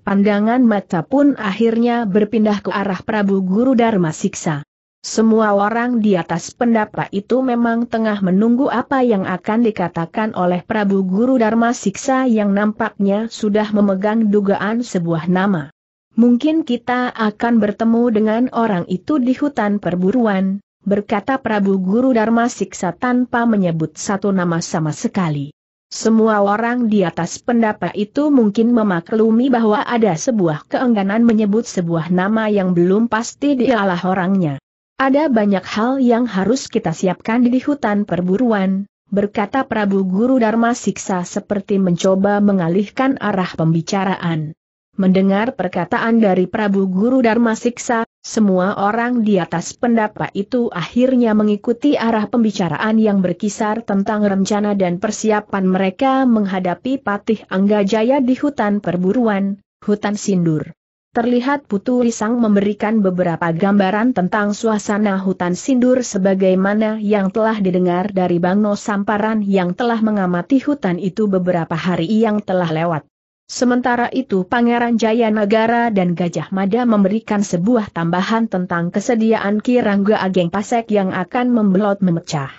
Pandangan mata pun akhirnya berpindah ke arah Prabu Guru Dharma Siksa. Semua orang di atas pendapa itu memang tengah menunggu apa yang akan dikatakan oleh Prabu Guru Dharma Siksa yang nampaknya sudah memegang dugaan sebuah nama. Mungkin kita akan bertemu dengan orang itu di hutan perburuan, berkata Prabu Guru Dharma Siksa tanpa menyebut satu nama sama sekali. Semua orang di atas pendapat itu mungkin memaklumi bahwa ada sebuah keengganan menyebut sebuah nama yang belum pasti dialah orangnya. Ada banyak hal yang harus kita siapkan di hutan perburuan, berkata Prabu Guru Dharma Siksa seperti mencoba mengalihkan arah pembicaraan. Mendengar perkataan dari Prabu Guru Dharma Siksa, semua orang di atas pendapat itu akhirnya mengikuti arah pembicaraan yang berkisar tentang rencana dan persiapan mereka menghadapi Patih Angga Jaya di hutan perburuan, hutan sindur. Terlihat Putu Risang memberikan beberapa gambaran tentang suasana hutan sindur sebagaimana yang telah didengar dari Bangno Samparan yang telah mengamati hutan itu beberapa hari yang telah lewat. Sementara itu Pangeran Jayanagara dan Gajah Mada memberikan sebuah tambahan tentang kesediaan Kirangga Ageng Pasek yang akan membelot memecah.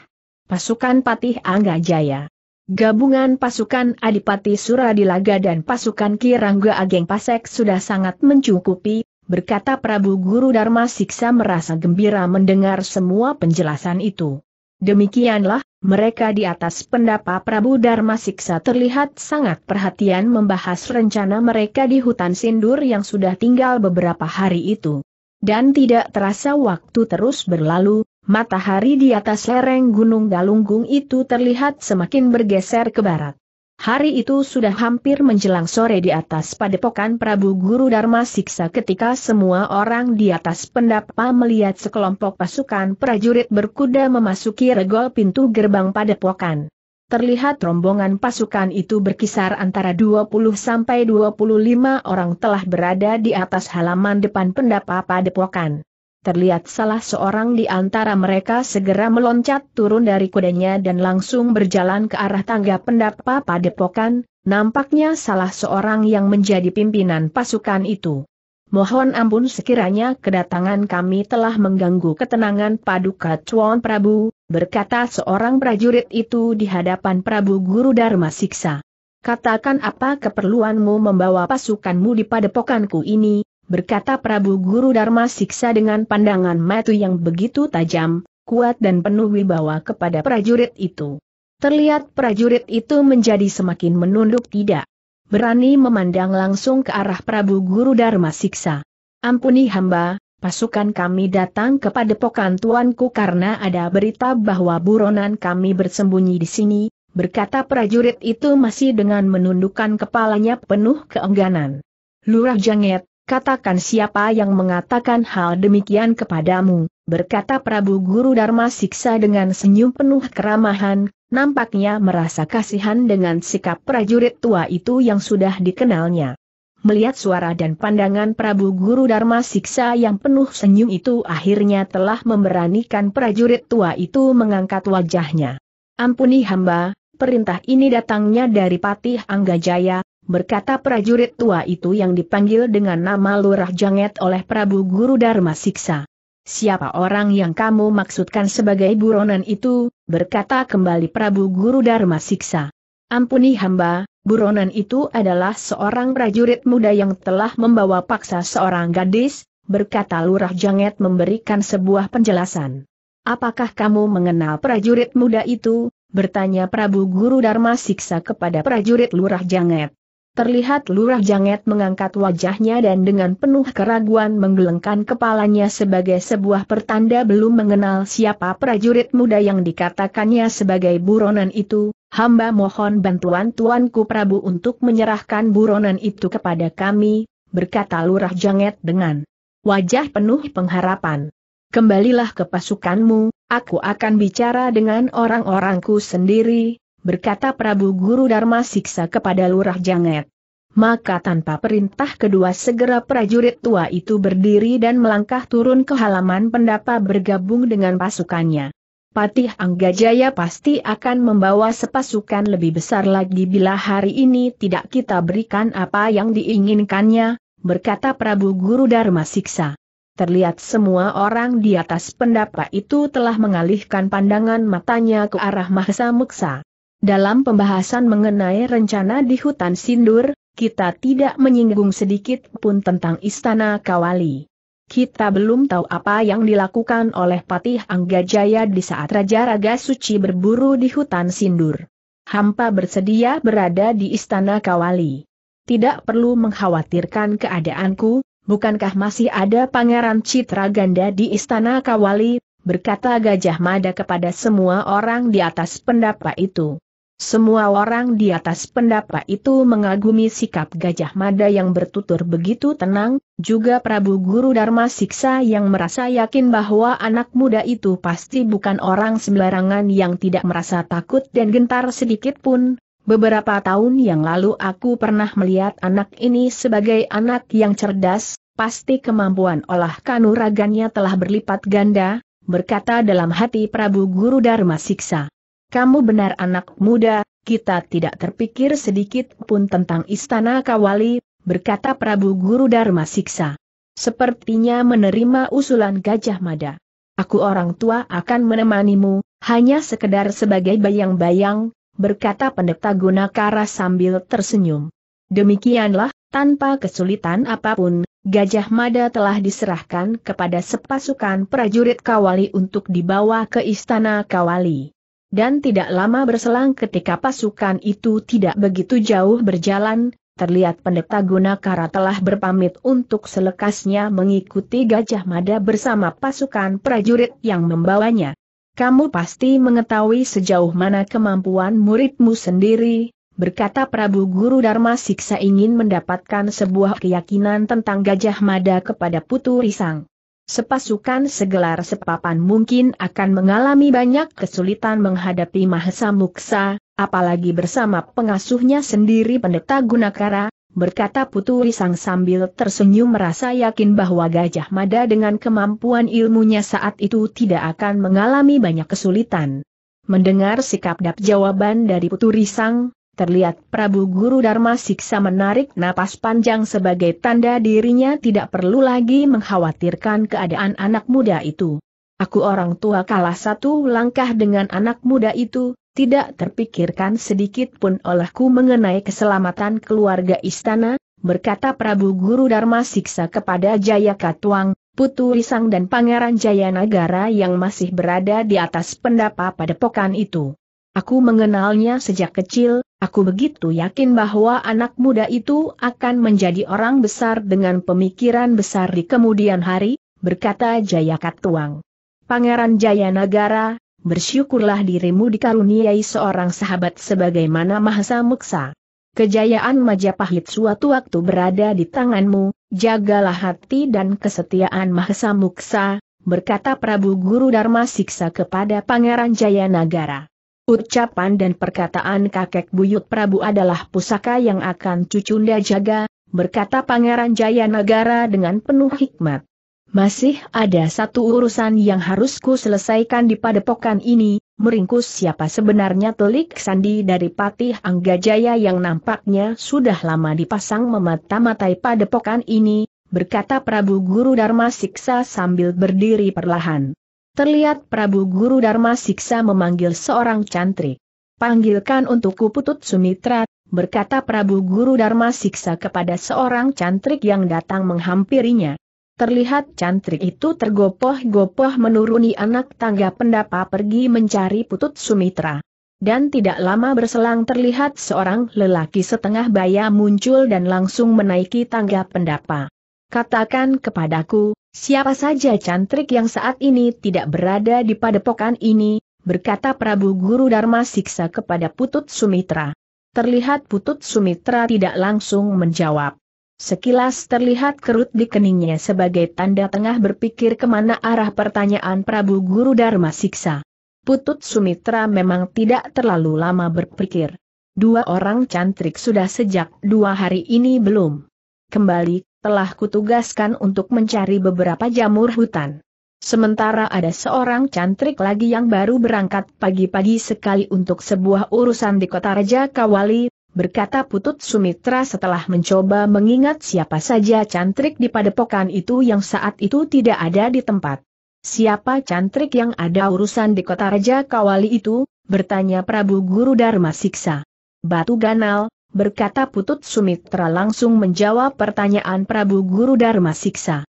Pasukan Patih Angga Jaya Gabungan pasukan Adipati Suradilaga dan pasukan Kirangga Ageng Pasek sudah sangat mencukupi, berkata Prabu Guru Dharma Siksa merasa gembira mendengar semua penjelasan itu. Demikianlah, mereka di atas pendapa Prabu Dharma Siksa terlihat sangat perhatian membahas rencana mereka di hutan sindur yang sudah tinggal beberapa hari itu. Dan tidak terasa waktu terus berlalu, matahari di atas lereng Gunung Galunggung itu terlihat semakin bergeser ke barat. Hari itu sudah hampir menjelang sore di atas padepokan Prabu Guru Dharma Siksa ketika semua orang di atas pendapa melihat sekelompok pasukan prajurit berkuda memasuki regol pintu gerbang padepokan. Terlihat rombongan pasukan itu berkisar antara 20 sampai 25 orang telah berada di atas halaman depan pendapa padepokan terlihat salah seorang di antara mereka segera meloncat turun dari kudanya dan langsung berjalan ke arah tangga pendapa padepokan, nampaknya salah seorang yang menjadi pimpinan pasukan itu. Mohon ampun sekiranya kedatangan kami telah mengganggu ketenangan Paduka Chuan Prabu, berkata seorang prajurit itu di hadapan Prabu Guru Dharma Siksa. Katakan apa keperluanmu membawa pasukanmu di padepokanku ini, berkata Prabu Guru Dharma Siksa dengan pandangan matu yang begitu tajam, kuat dan penuh wibawa kepada prajurit itu. Terlihat prajurit itu menjadi semakin menunduk tidak berani memandang langsung ke arah Prabu Guru Dharma Siksa. Ampuni hamba, pasukan kami datang kepada pokan tuanku karena ada berita bahwa buronan kami bersembunyi di sini, berkata prajurit itu masih dengan menundukkan kepalanya penuh keengganan. Lurah Janget, Katakan siapa yang mengatakan hal demikian kepadamu, berkata Prabu Guru Dharma Siksa dengan senyum penuh keramahan, nampaknya merasa kasihan dengan sikap prajurit tua itu yang sudah dikenalnya. Melihat suara dan pandangan Prabu Guru Dharma Siksa yang penuh senyum itu akhirnya telah memberanikan prajurit tua itu mengangkat wajahnya. Ampuni hamba, perintah ini datangnya dari Patih Anggajaya, berkata prajurit tua itu yang dipanggil dengan nama Lurah Janget oleh Prabu Guru Dharma Siksa. Siapa orang yang kamu maksudkan sebagai buronan itu, berkata kembali Prabu Guru Dharma Siksa. Ampuni hamba, buronan itu adalah seorang prajurit muda yang telah membawa paksa seorang gadis, berkata Lurah Janget memberikan sebuah penjelasan. Apakah kamu mengenal prajurit muda itu? bertanya Prabu Guru Dharma Siksa kepada prajurit Lurah Janget. Terlihat lurah janget mengangkat wajahnya dan dengan penuh keraguan menggelengkan kepalanya sebagai sebuah pertanda belum mengenal siapa prajurit muda yang dikatakannya sebagai buronan itu, hamba mohon bantuan Tuanku Prabu untuk menyerahkan buronan itu kepada kami, berkata lurah janget dengan wajah penuh pengharapan. Kembalilah ke pasukanmu, aku akan bicara dengan orang-orangku sendiri, berkata Prabu Guru Dharma Siksa kepada Lurah Janget. Maka tanpa perintah kedua segera prajurit tua itu berdiri dan melangkah turun ke halaman pendapa bergabung dengan pasukannya. Patih Anggajaya pasti akan membawa sepasukan lebih besar lagi bila hari ini tidak kita berikan apa yang diinginkannya, berkata Prabu Guru Dharma Siksa. Terlihat semua orang di atas pendapa itu telah mengalihkan pandangan matanya ke arah Mahesa Meksa. Dalam pembahasan mengenai rencana di hutan Sindur, kita tidak menyinggung sedikit pun tentang istana Kawali. Kita belum tahu apa yang dilakukan oleh Patih Anggajaya di saat Raja Raga Suci berburu di hutan Sindur. Hampa bersedia berada di istana Kawali. Tidak perlu mengkhawatirkan keadaanku, bukankah masih ada pangeran Citra Ganda di istana Kawali, berkata Gajah Mada kepada semua orang di atas pendapa itu. Semua orang di atas pendapa itu mengagumi sikap Gajah Mada yang bertutur begitu tenang, juga Prabu Guru Dharma Siksa yang merasa yakin bahwa anak muda itu pasti bukan orang sembarangan yang tidak merasa takut dan gentar sedikit pun. Beberapa tahun yang lalu aku pernah melihat anak ini sebagai anak yang cerdas, pasti kemampuan olah kanuragannya telah berlipat ganda, berkata dalam hati Prabu Guru Dharma Siksa kamu benar anak muda, kita tidak terpikir sedikit pun tentang istana Kawali, berkata Prabu Guru Dharma Siksa. Sepertinya menerima usulan Gajah Mada. Aku orang tua akan menemanimu, hanya sekedar sebagai bayang-bayang, berkata pendeta Gunakara sambil tersenyum. Demikianlah, tanpa kesulitan apapun, Gajah Mada telah diserahkan kepada sepasukan prajurit Kawali untuk dibawa ke Istana Kawali dan tidak lama berselang ketika pasukan itu tidak begitu jauh berjalan, terlihat pendeta Gunakara telah berpamit untuk selekasnya mengikuti Gajah Mada bersama pasukan prajurit yang membawanya. Kamu pasti mengetahui sejauh mana kemampuan muridmu sendiri, berkata Prabu Guru Dharma Siksa ingin mendapatkan sebuah keyakinan tentang Gajah Mada kepada Putu Risang. Sepasukan segelar sepapan mungkin akan mengalami banyak kesulitan menghadapi Mahesa Muksa, apalagi bersama pengasuhnya sendiri pendeta Gunakara, berkata Putu Risang sambil tersenyum merasa yakin bahwa Gajah Mada dengan kemampuan ilmunya saat itu tidak akan mengalami banyak kesulitan. Mendengar sikap dap jawaban dari Putu Risang, Terlihat Prabu Guru Dharma Siksa menarik napas panjang sebagai tanda dirinya tidak perlu lagi mengkhawatirkan keadaan anak muda itu. Aku orang tua kalah satu langkah dengan anak muda itu, tidak terpikirkan sedikit pun olehku mengenai keselamatan keluarga istana, berkata Prabu Guru Dharma Siksa kepada Jaya Katuang, Putu Risang dan Pangeran Jayanagara yang masih berada di atas pendapa pada pokan itu. Aku mengenalnya sejak kecil, aku begitu yakin bahwa anak muda itu akan menjadi orang besar dengan pemikiran besar di kemudian hari, berkata Katuang. Pangeran Jayanagara, bersyukurlah dirimu dikaruniai seorang sahabat sebagaimana Mahasa Muksa. Kejayaan Majapahit suatu waktu berada di tanganmu, jagalah hati dan kesetiaan Mahasa Muksa, berkata Prabu Guru Dharma Siksa kepada Pangeran Jayanagara. Ucapan dan perkataan kakek buyut Prabu adalah pusaka yang akan cucunda jaga, berkata Pangeran Jaya Jayanagara dengan penuh hikmat. Masih ada satu urusan yang harus ku selesaikan di padepokan ini, meringkus siapa sebenarnya telik sandi dari Patih Angga Jaya yang nampaknya sudah lama dipasang memata-matai padepokan ini, berkata Prabu Guru Dharma Siksa sambil berdiri perlahan terlihat Prabu Guru Dharma Siksa memanggil seorang cantrik. Panggilkan untukku Putut Sumitra, berkata Prabu Guru Dharma Siksa kepada seorang cantrik yang datang menghampirinya. Terlihat cantrik itu tergopoh-gopoh menuruni anak tangga pendapa pergi mencari Putut Sumitra. Dan tidak lama berselang terlihat seorang lelaki setengah baya muncul dan langsung menaiki tangga pendapa katakan kepadaku, siapa saja cantrik yang saat ini tidak berada di padepokan ini, berkata Prabu Guru Dharma Siksa kepada Putut Sumitra. Terlihat Putut Sumitra tidak langsung menjawab. Sekilas terlihat kerut di keningnya sebagai tanda tengah berpikir kemana arah pertanyaan Prabu Guru Dharma Siksa. Putut Sumitra memang tidak terlalu lama berpikir. Dua orang cantrik sudah sejak dua hari ini belum. Kembali telah kutugaskan untuk mencari beberapa jamur hutan. Sementara ada seorang cantrik lagi yang baru berangkat pagi-pagi sekali untuk sebuah urusan di kota Raja Kawali, berkata Putut Sumitra setelah mencoba mengingat siapa saja cantrik di padepokan itu yang saat itu tidak ada di tempat. Siapa cantrik yang ada urusan di kota Raja Kawali itu, bertanya Prabu Guru Dharma Siksa. Batu Ganal, berkata Putut Sumitra langsung menjawab pertanyaan Prabu Guru Dharma Siksa.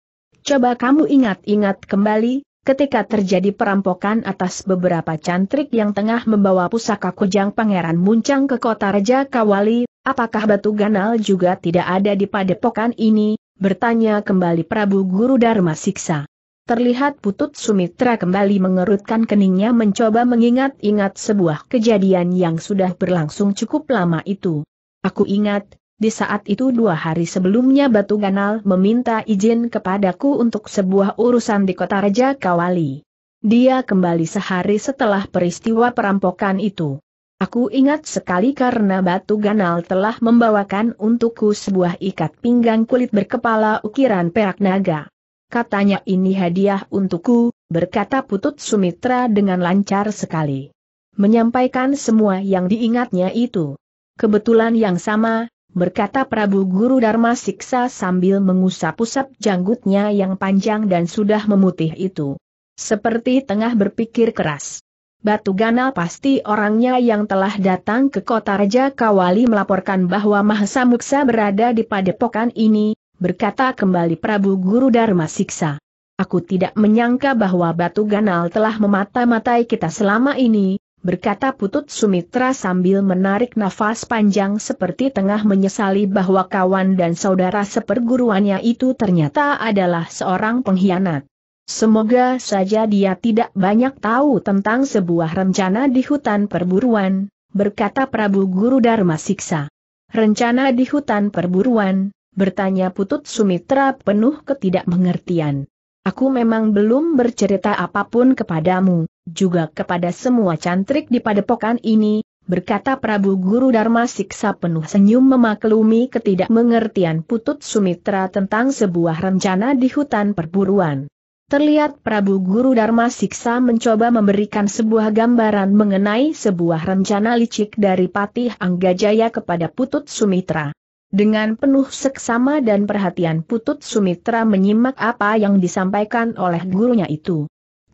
Coba kamu ingat-ingat kembali, ketika terjadi perampokan atas beberapa cantrik yang tengah membawa pusaka kujang Pangeran Muncang ke kota Raja Kawali, apakah batu ganal juga tidak ada di padepokan ini? Bertanya kembali Prabu Guru Dharma Siksa. Terlihat Putut Sumitra kembali mengerutkan keningnya mencoba mengingat-ingat sebuah kejadian yang sudah berlangsung cukup lama itu. Aku ingat, di saat itu dua hari sebelumnya Batu Ganal meminta izin kepadaku untuk sebuah urusan di kota Raja Kawali. Dia kembali sehari setelah peristiwa perampokan itu. Aku ingat sekali karena Batu Ganal telah membawakan untukku sebuah ikat pinggang kulit berkepala ukiran perak naga. Katanya ini hadiah untukku, berkata Putut Sumitra dengan lancar sekali. Menyampaikan semua yang diingatnya itu kebetulan yang sama, berkata Prabu Guru Dharma Siksa sambil mengusap-usap janggutnya yang panjang dan sudah memutih itu. Seperti tengah berpikir keras. Batu Ganal pasti orangnya yang telah datang ke kota Raja Kawali melaporkan bahwa Mahesa Muksa berada di padepokan ini, berkata kembali Prabu Guru Dharma Siksa. Aku tidak menyangka bahwa Batu Ganal telah memata-matai kita selama ini, berkata Putut Sumitra sambil menarik nafas panjang seperti tengah menyesali bahwa kawan dan saudara seperguruannya itu ternyata adalah seorang pengkhianat. Semoga saja dia tidak banyak tahu tentang sebuah rencana di hutan perburuan, berkata Prabu Guru Dharma Siksa. Rencana di hutan perburuan, bertanya Putut Sumitra penuh ketidakmengertian. Aku memang belum bercerita apapun kepadamu, juga kepada semua cantrik di padepokan ini, berkata Prabu Guru Dharma siksa penuh senyum memaklumi ketidakmengertian putut Sumitra tentang sebuah rencana di hutan perburuan. Terlihat Prabu Guru Dharma siksa mencoba memberikan sebuah gambaran mengenai sebuah rencana licik dari Patih Anggajaya kepada putut Sumitra. Dengan penuh seksama dan perhatian putut Sumitra menyimak apa yang disampaikan oleh gurunya itu.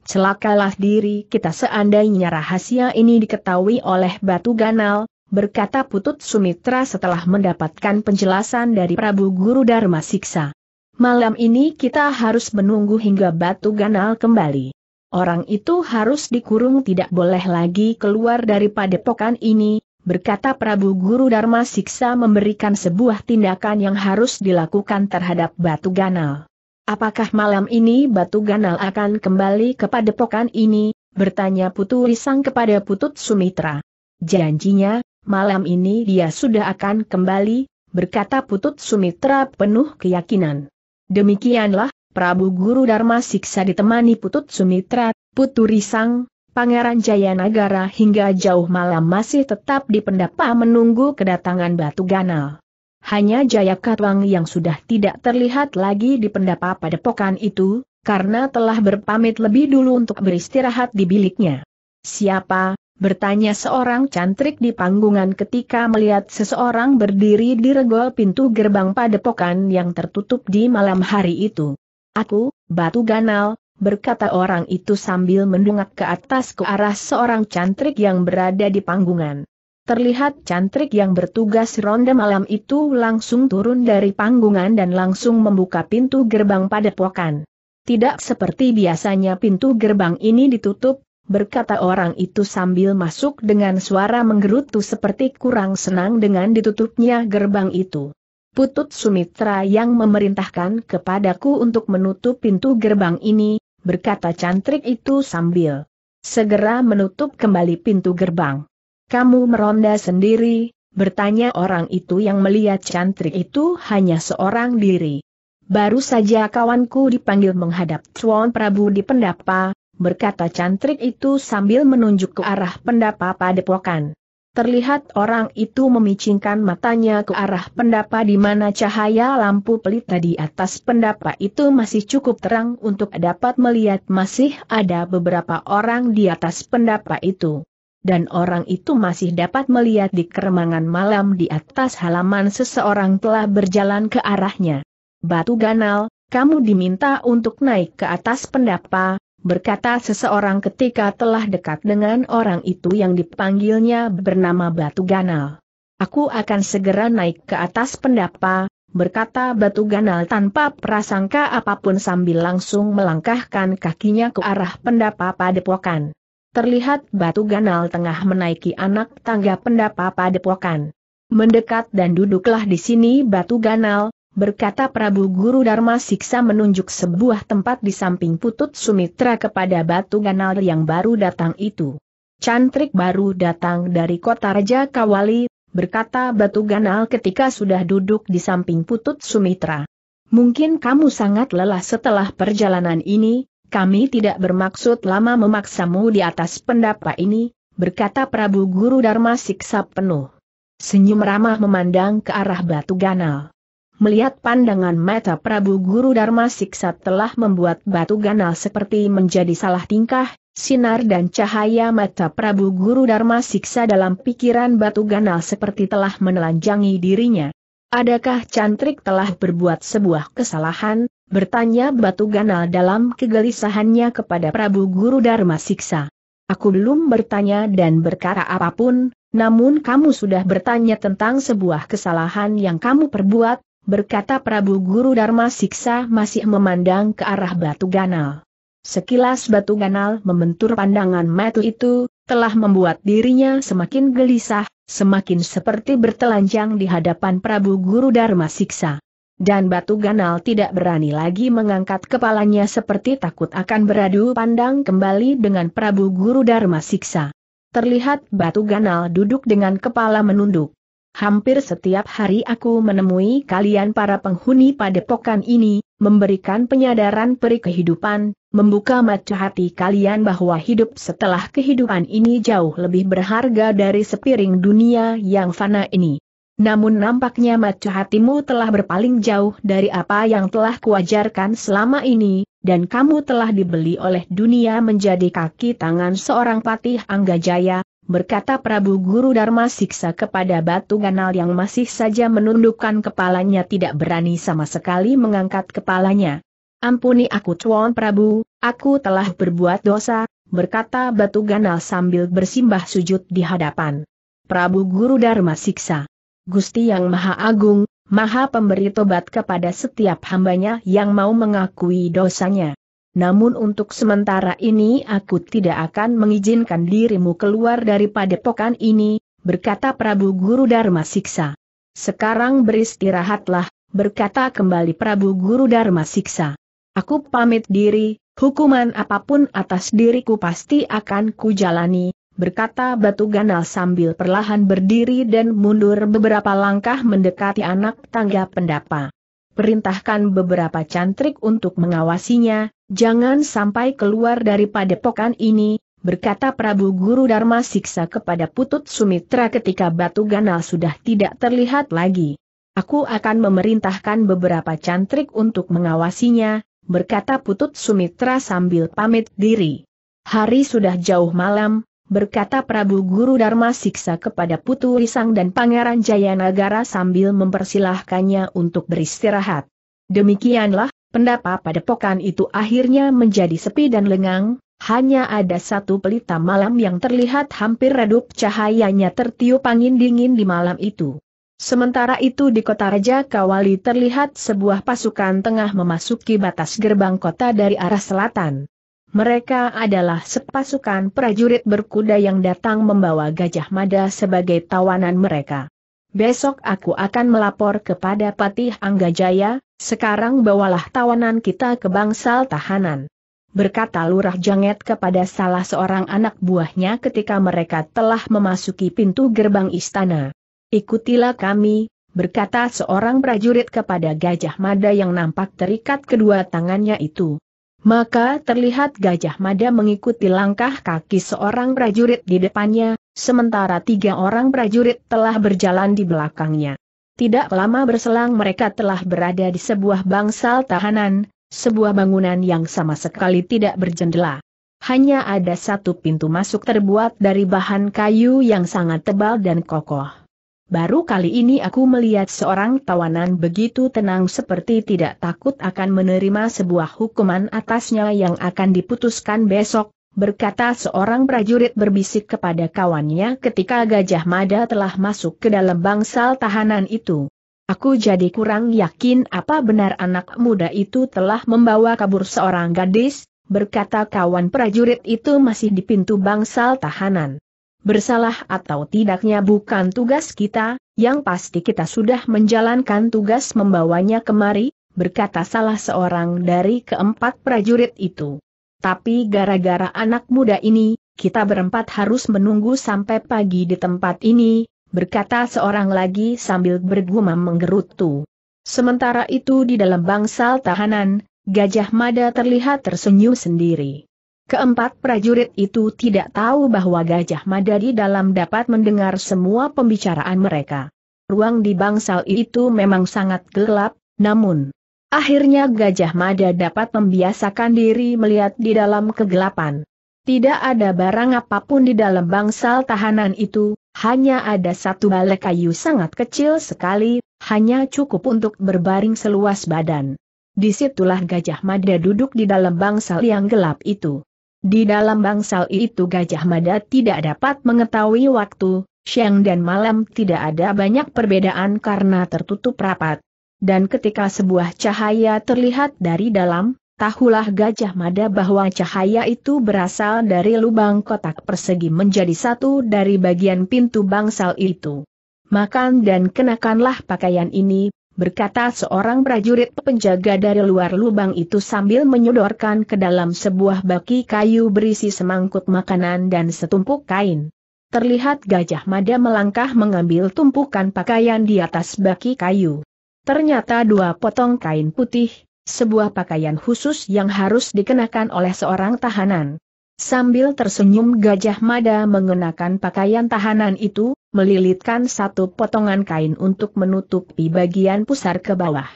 Celakalah diri kita seandainya rahasia ini diketahui oleh Batu Ganal, berkata putut Sumitra setelah mendapatkan penjelasan dari Prabu Guru Dharma Siksa. Malam ini kita harus menunggu hingga Batu Ganal kembali. Orang itu harus dikurung tidak boleh lagi keluar dari padepokan ini, berkata Prabu Guru Dharma Siksa memberikan sebuah tindakan yang harus dilakukan terhadap Batu Ganal. Apakah malam ini Batu Ganal akan kembali kepada padepokan ini? bertanya Putu Risang kepada Putut Sumitra. Janjinya, malam ini dia sudah akan kembali, berkata Putut Sumitra penuh keyakinan. Demikianlah, Prabu Guru Dharma Siksa ditemani Putut Sumitra, Putu Risang, Pangeran Jayanagara hingga jauh malam masih tetap di pendapa menunggu kedatangan Batu Ganal. Hanya Jayakatwang yang sudah tidak terlihat lagi di pendapa padepokan itu, karena telah berpamit lebih dulu untuk beristirahat di biliknya. Siapa? Bertanya seorang cantrik di panggungan ketika melihat seseorang berdiri di regol pintu gerbang padepokan yang tertutup di malam hari itu. Aku, Batu Ganal, berkata orang itu sambil mendongak ke atas ke arah seorang cantrik yang berada di panggungan. Terlihat cantrik yang bertugas ronda malam itu langsung turun dari panggungan dan langsung membuka pintu gerbang pada padepokan. Tidak seperti biasanya pintu gerbang ini ditutup, berkata orang itu sambil masuk dengan suara menggerutu seperti kurang senang dengan ditutupnya gerbang itu. Putut Sumitra yang memerintahkan kepadaku untuk menutup pintu gerbang ini, berkata cantrik itu sambil segera menutup kembali pintu gerbang. Kamu meronda sendiri, bertanya orang itu yang melihat cantrik itu hanya seorang diri. Baru saja kawanku dipanggil menghadap Tuan Prabu di pendapa, berkata cantrik itu sambil menunjuk ke arah pendapa padepokan. Terlihat orang itu memicingkan matanya ke arah pendapa di mana cahaya lampu pelita di atas pendapa itu masih cukup terang untuk dapat melihat masih ada beberapa orang di atas pendapa itu. Dan orang itu masih dapat melihat di keremangan malam di atas halaman seseorang telah berjalan ke arahnya. Batu ganal, kamu diminta untuk naik ke atas pendapa, berkata seseorang ketika telah dekat dengan orang itu yang dipanggilnya bernama Batu Ganal. Aku akan segera naik ke atas pendapa, berkata Batu Ganal tanpa prasangka apapun sambil langsung melangkahkan kakinya ke arah pendapa padepokan. Terlihat Batu Ganal tengah menaiki anak tangga pendapa padepokan. Mendekat dan duduklah di sini Batu Ganal, berkata Prabu Guru Dharma Siksa menunjuk sebuah tempat di samping putut Sumitra kepada batu ganal yang baru datang itu. Cantrik baru datang dari kota Raja Kawali, berkata batu ganal ketika sudah duduk di samping putut Sumitra. Mungkin kamu sangat lelah setelah perjalanan ini, kami tidak bermaksud lama memaksamu di atas pendapa ini, berkata Prabu Guru Dharma Siksa penuh. Senyum ramah memandang ke arah batu ganal. Melihat pandangan mata Prabu Guru Dharma Siksa telah membuat batu ganal seperti menjadi salah tingkah, sinar dan cahaya mata Prabu Guru Dharma Siksa dalam pikiran batu ganal seperti telah menelanjangi dirinya. Adakah cantrik telah berbuat sebuah kesalahan, bertanya batu ganal dalam kegelisahannya kepada Prabu Guru Dharma Siksa. Aku belum bertanya dan berkara apapun, namun kamu sudah bertanya tentang sebuah kesalahan yang kamu perbuat, berkata Prabu Guru Dharma Siksa masih memandang ke arah batu ganal. Sekilas batu ganal membentur pandangan metu itu, telah membuat dirinya semakin gelisah, semakin seperti bertelanjang di hadapan Prabu Guru Dharma Siksa. Dan batu ganal tidak berani lagi mengangkat kepalanya seperti takut akan beradu pandang kembali dengan Prabu Guru Dharma Siksa. Terlihat batu ganal duduk dengan kepala menunduk. Hampir setiap hari aku menemui kalian para penghuni padepokan ini, memberikan penyadaran peri kehidupan, membuka mata hati kalian bahwa hidup setelah kehidupan ini jauh lebih berharga dari sepiring dunia yang fana ini. Namun nampaknya mata hatimu telah berpaling jauh dari apa yang telah kuajarkan selama ini, dan kamu telah dibeli oleh dunia menjadi kaki tangan seorang patih Anggajaya, berkata Prabu Guru Dharma siksa kepada batu ganal yang masih saja menundukkan kepalanya tidak berani sama sekali mengangkat kepalanya. Ampuni aku Tuan Prabu, aku telah berbuat dosa, berkata batu ganal sambil bersimbah sujud di hadapan. Prabu Guru Dharma siksa. Gusti Yang Maha Agung, Maha pemberi tobat kepada setiap hambanya yang mau mengakui dosanya namun untuk sementara ini aku tidak akan mengizinkan dirimu keluar dari padepokan ini, berkata Prabu Guru Dharma Siksa. Sekarang beristirahatlah, berkata kembali Prabu Guru Dharma Siksa. Aku pamit diri, hukuman apapun atas diriku pasti akan kujalani, berkata Batu Ganal sambil perlahan berdiri dan mundur beberapa langkah mendekati anak tangga pendapa perintahkan beberapa cantrik untuk mengawasinya, Jangan sampai keluar dari padepokan ini, berkata Prabu Guru Dharma Siksa kepada Putut Sumitra ketika batu ganal sudah tidak terlihat lagi. Aku akan memerintahkan beberapa cantrik untuk mengawasinya, berkata Putut Sumitra sambil pamit diri. Hari sudah jauh malam, berkata Prabu Guru Dharma Siksa kepada Putu Risang dan Pangeran Jayanagara sambil mempersilahkannya untuk beristirahat. Demikianlah Pendapa pokan itu akhirnya menjadi sepi dan lengang, hanya ada satu pelita malam yang terlihat hampir redup cahayanya tertiup angin dingin di malam itu. Sementara itu di kota Raja Kawali terlihat sebuah pasukan tengah memasuki batas gerbang kota dari arah selatan. Mereka adalah sepasukan prajurit berkuda yang datang membawa Gajah Mada sebagai tawanan mereka. Besok aku akan melapor kepada Patih Angga Jaya. Sekarang bawalah tawanan kita ke bangsal tahanan. Berkata Lurah Janget kepada salah seorang anak buahnya ketika mereka telah memasuki pintu gerbang istana. Ikutilah kami, berkata seorang prajurit kepada Gajah Mada yang nampak terikat kedua tangannya itu. Maka terlihat Gajah Mada mengikuti langkah kaki seorang prajurit di depannya, sementara tiga orang prajurit telah berjalan di belakangnya. Tidak lama berselang mereka telah berada di sebuah bangsal tahanan, sebuah bangunan yang sama sekali tidak berjendela. Hanya ada satu pintu masuk terbuat dari bahan kayu yang sangat tebal dan kokoh. Baru kali ini aku melihat seorang tawanan begitu tenang seperti tidak takut akan menerima sebuah hukuman atasnya yang akan diputuskan besok, berkata seorang prajurit berbisik kepada kawannya ketika Gajah Mada telah masuk ke dalam bangsal tahanan itu. Aku jadi kurang yakin apa benar anak muda itu telah membawa kabur seorang gadis, berkata kawan prajurit itu masih di pintu bangsal tahanan. Bersalah atau tidaknya bukan tugas kita, yang pasti kita sudah menjalankan tugas membawanya kemari, berkata salah seorang dari keempat prajurit itu. Tapi gara-gara anak muda ini, kita berempat harus menunggu sampai pagi di tempat ini, berkata seorang lagi sambil bergumam menggerutu. Sementara itu di dalam bangsal tahanan, Gajah Mada terlihat tersenyum sendiri. Keempat prajurit itu tidak tahu bahwa Gajah Mada di dalam dapat mendengar semua pembicaraan mereka. Ruang di bangsal itu memang sangat gelap, namun Akhirnya Gajah Mada dapat membiasakan diri melihat di dalam kegelapan. Tidak ada barang apapun di dalam bangsal tahanan itu, hanya ada satu balai kayu sangat kecil sekali, hanya cukup untuk berbaring seluas badan. Disitulah Gajah Mada duduk di dalam bangsal yang gelap itu. Di dalam bangsal itu Gajah Mada tidak dapat mengetahui waktu, siang dan malam tidak ada banyak perbedaan karena tertutup rapat dan ketika sebuah cahaya terlihat dari dalam, tahulah Gajah Mada bahwa cahaya itu berasal dari lubang kotak persegi menjadi satu dari bagian pintu bangsal itu. Makan dan kenakanlah pakaian ini, berkata seorang prajurit penjaga dari luar lubang itu sambil menyodorkan ke dalam sebuah baki kayu berisi semangkut makanan dan setumpuk kain. Terlihat Gajah Mada melangkah mengambil tumpukan pakaian di atas baki kayu. Ternyata dua potong kain putih, sebuah pakaian khusus yang harus dikenakan oleh seorang tahanan. Sambil tersenyum Gajah Mada mengenakan pakaian tahanan itu, melilitkan satu potongan kain untuk menutupi bagian pusar ke bawah.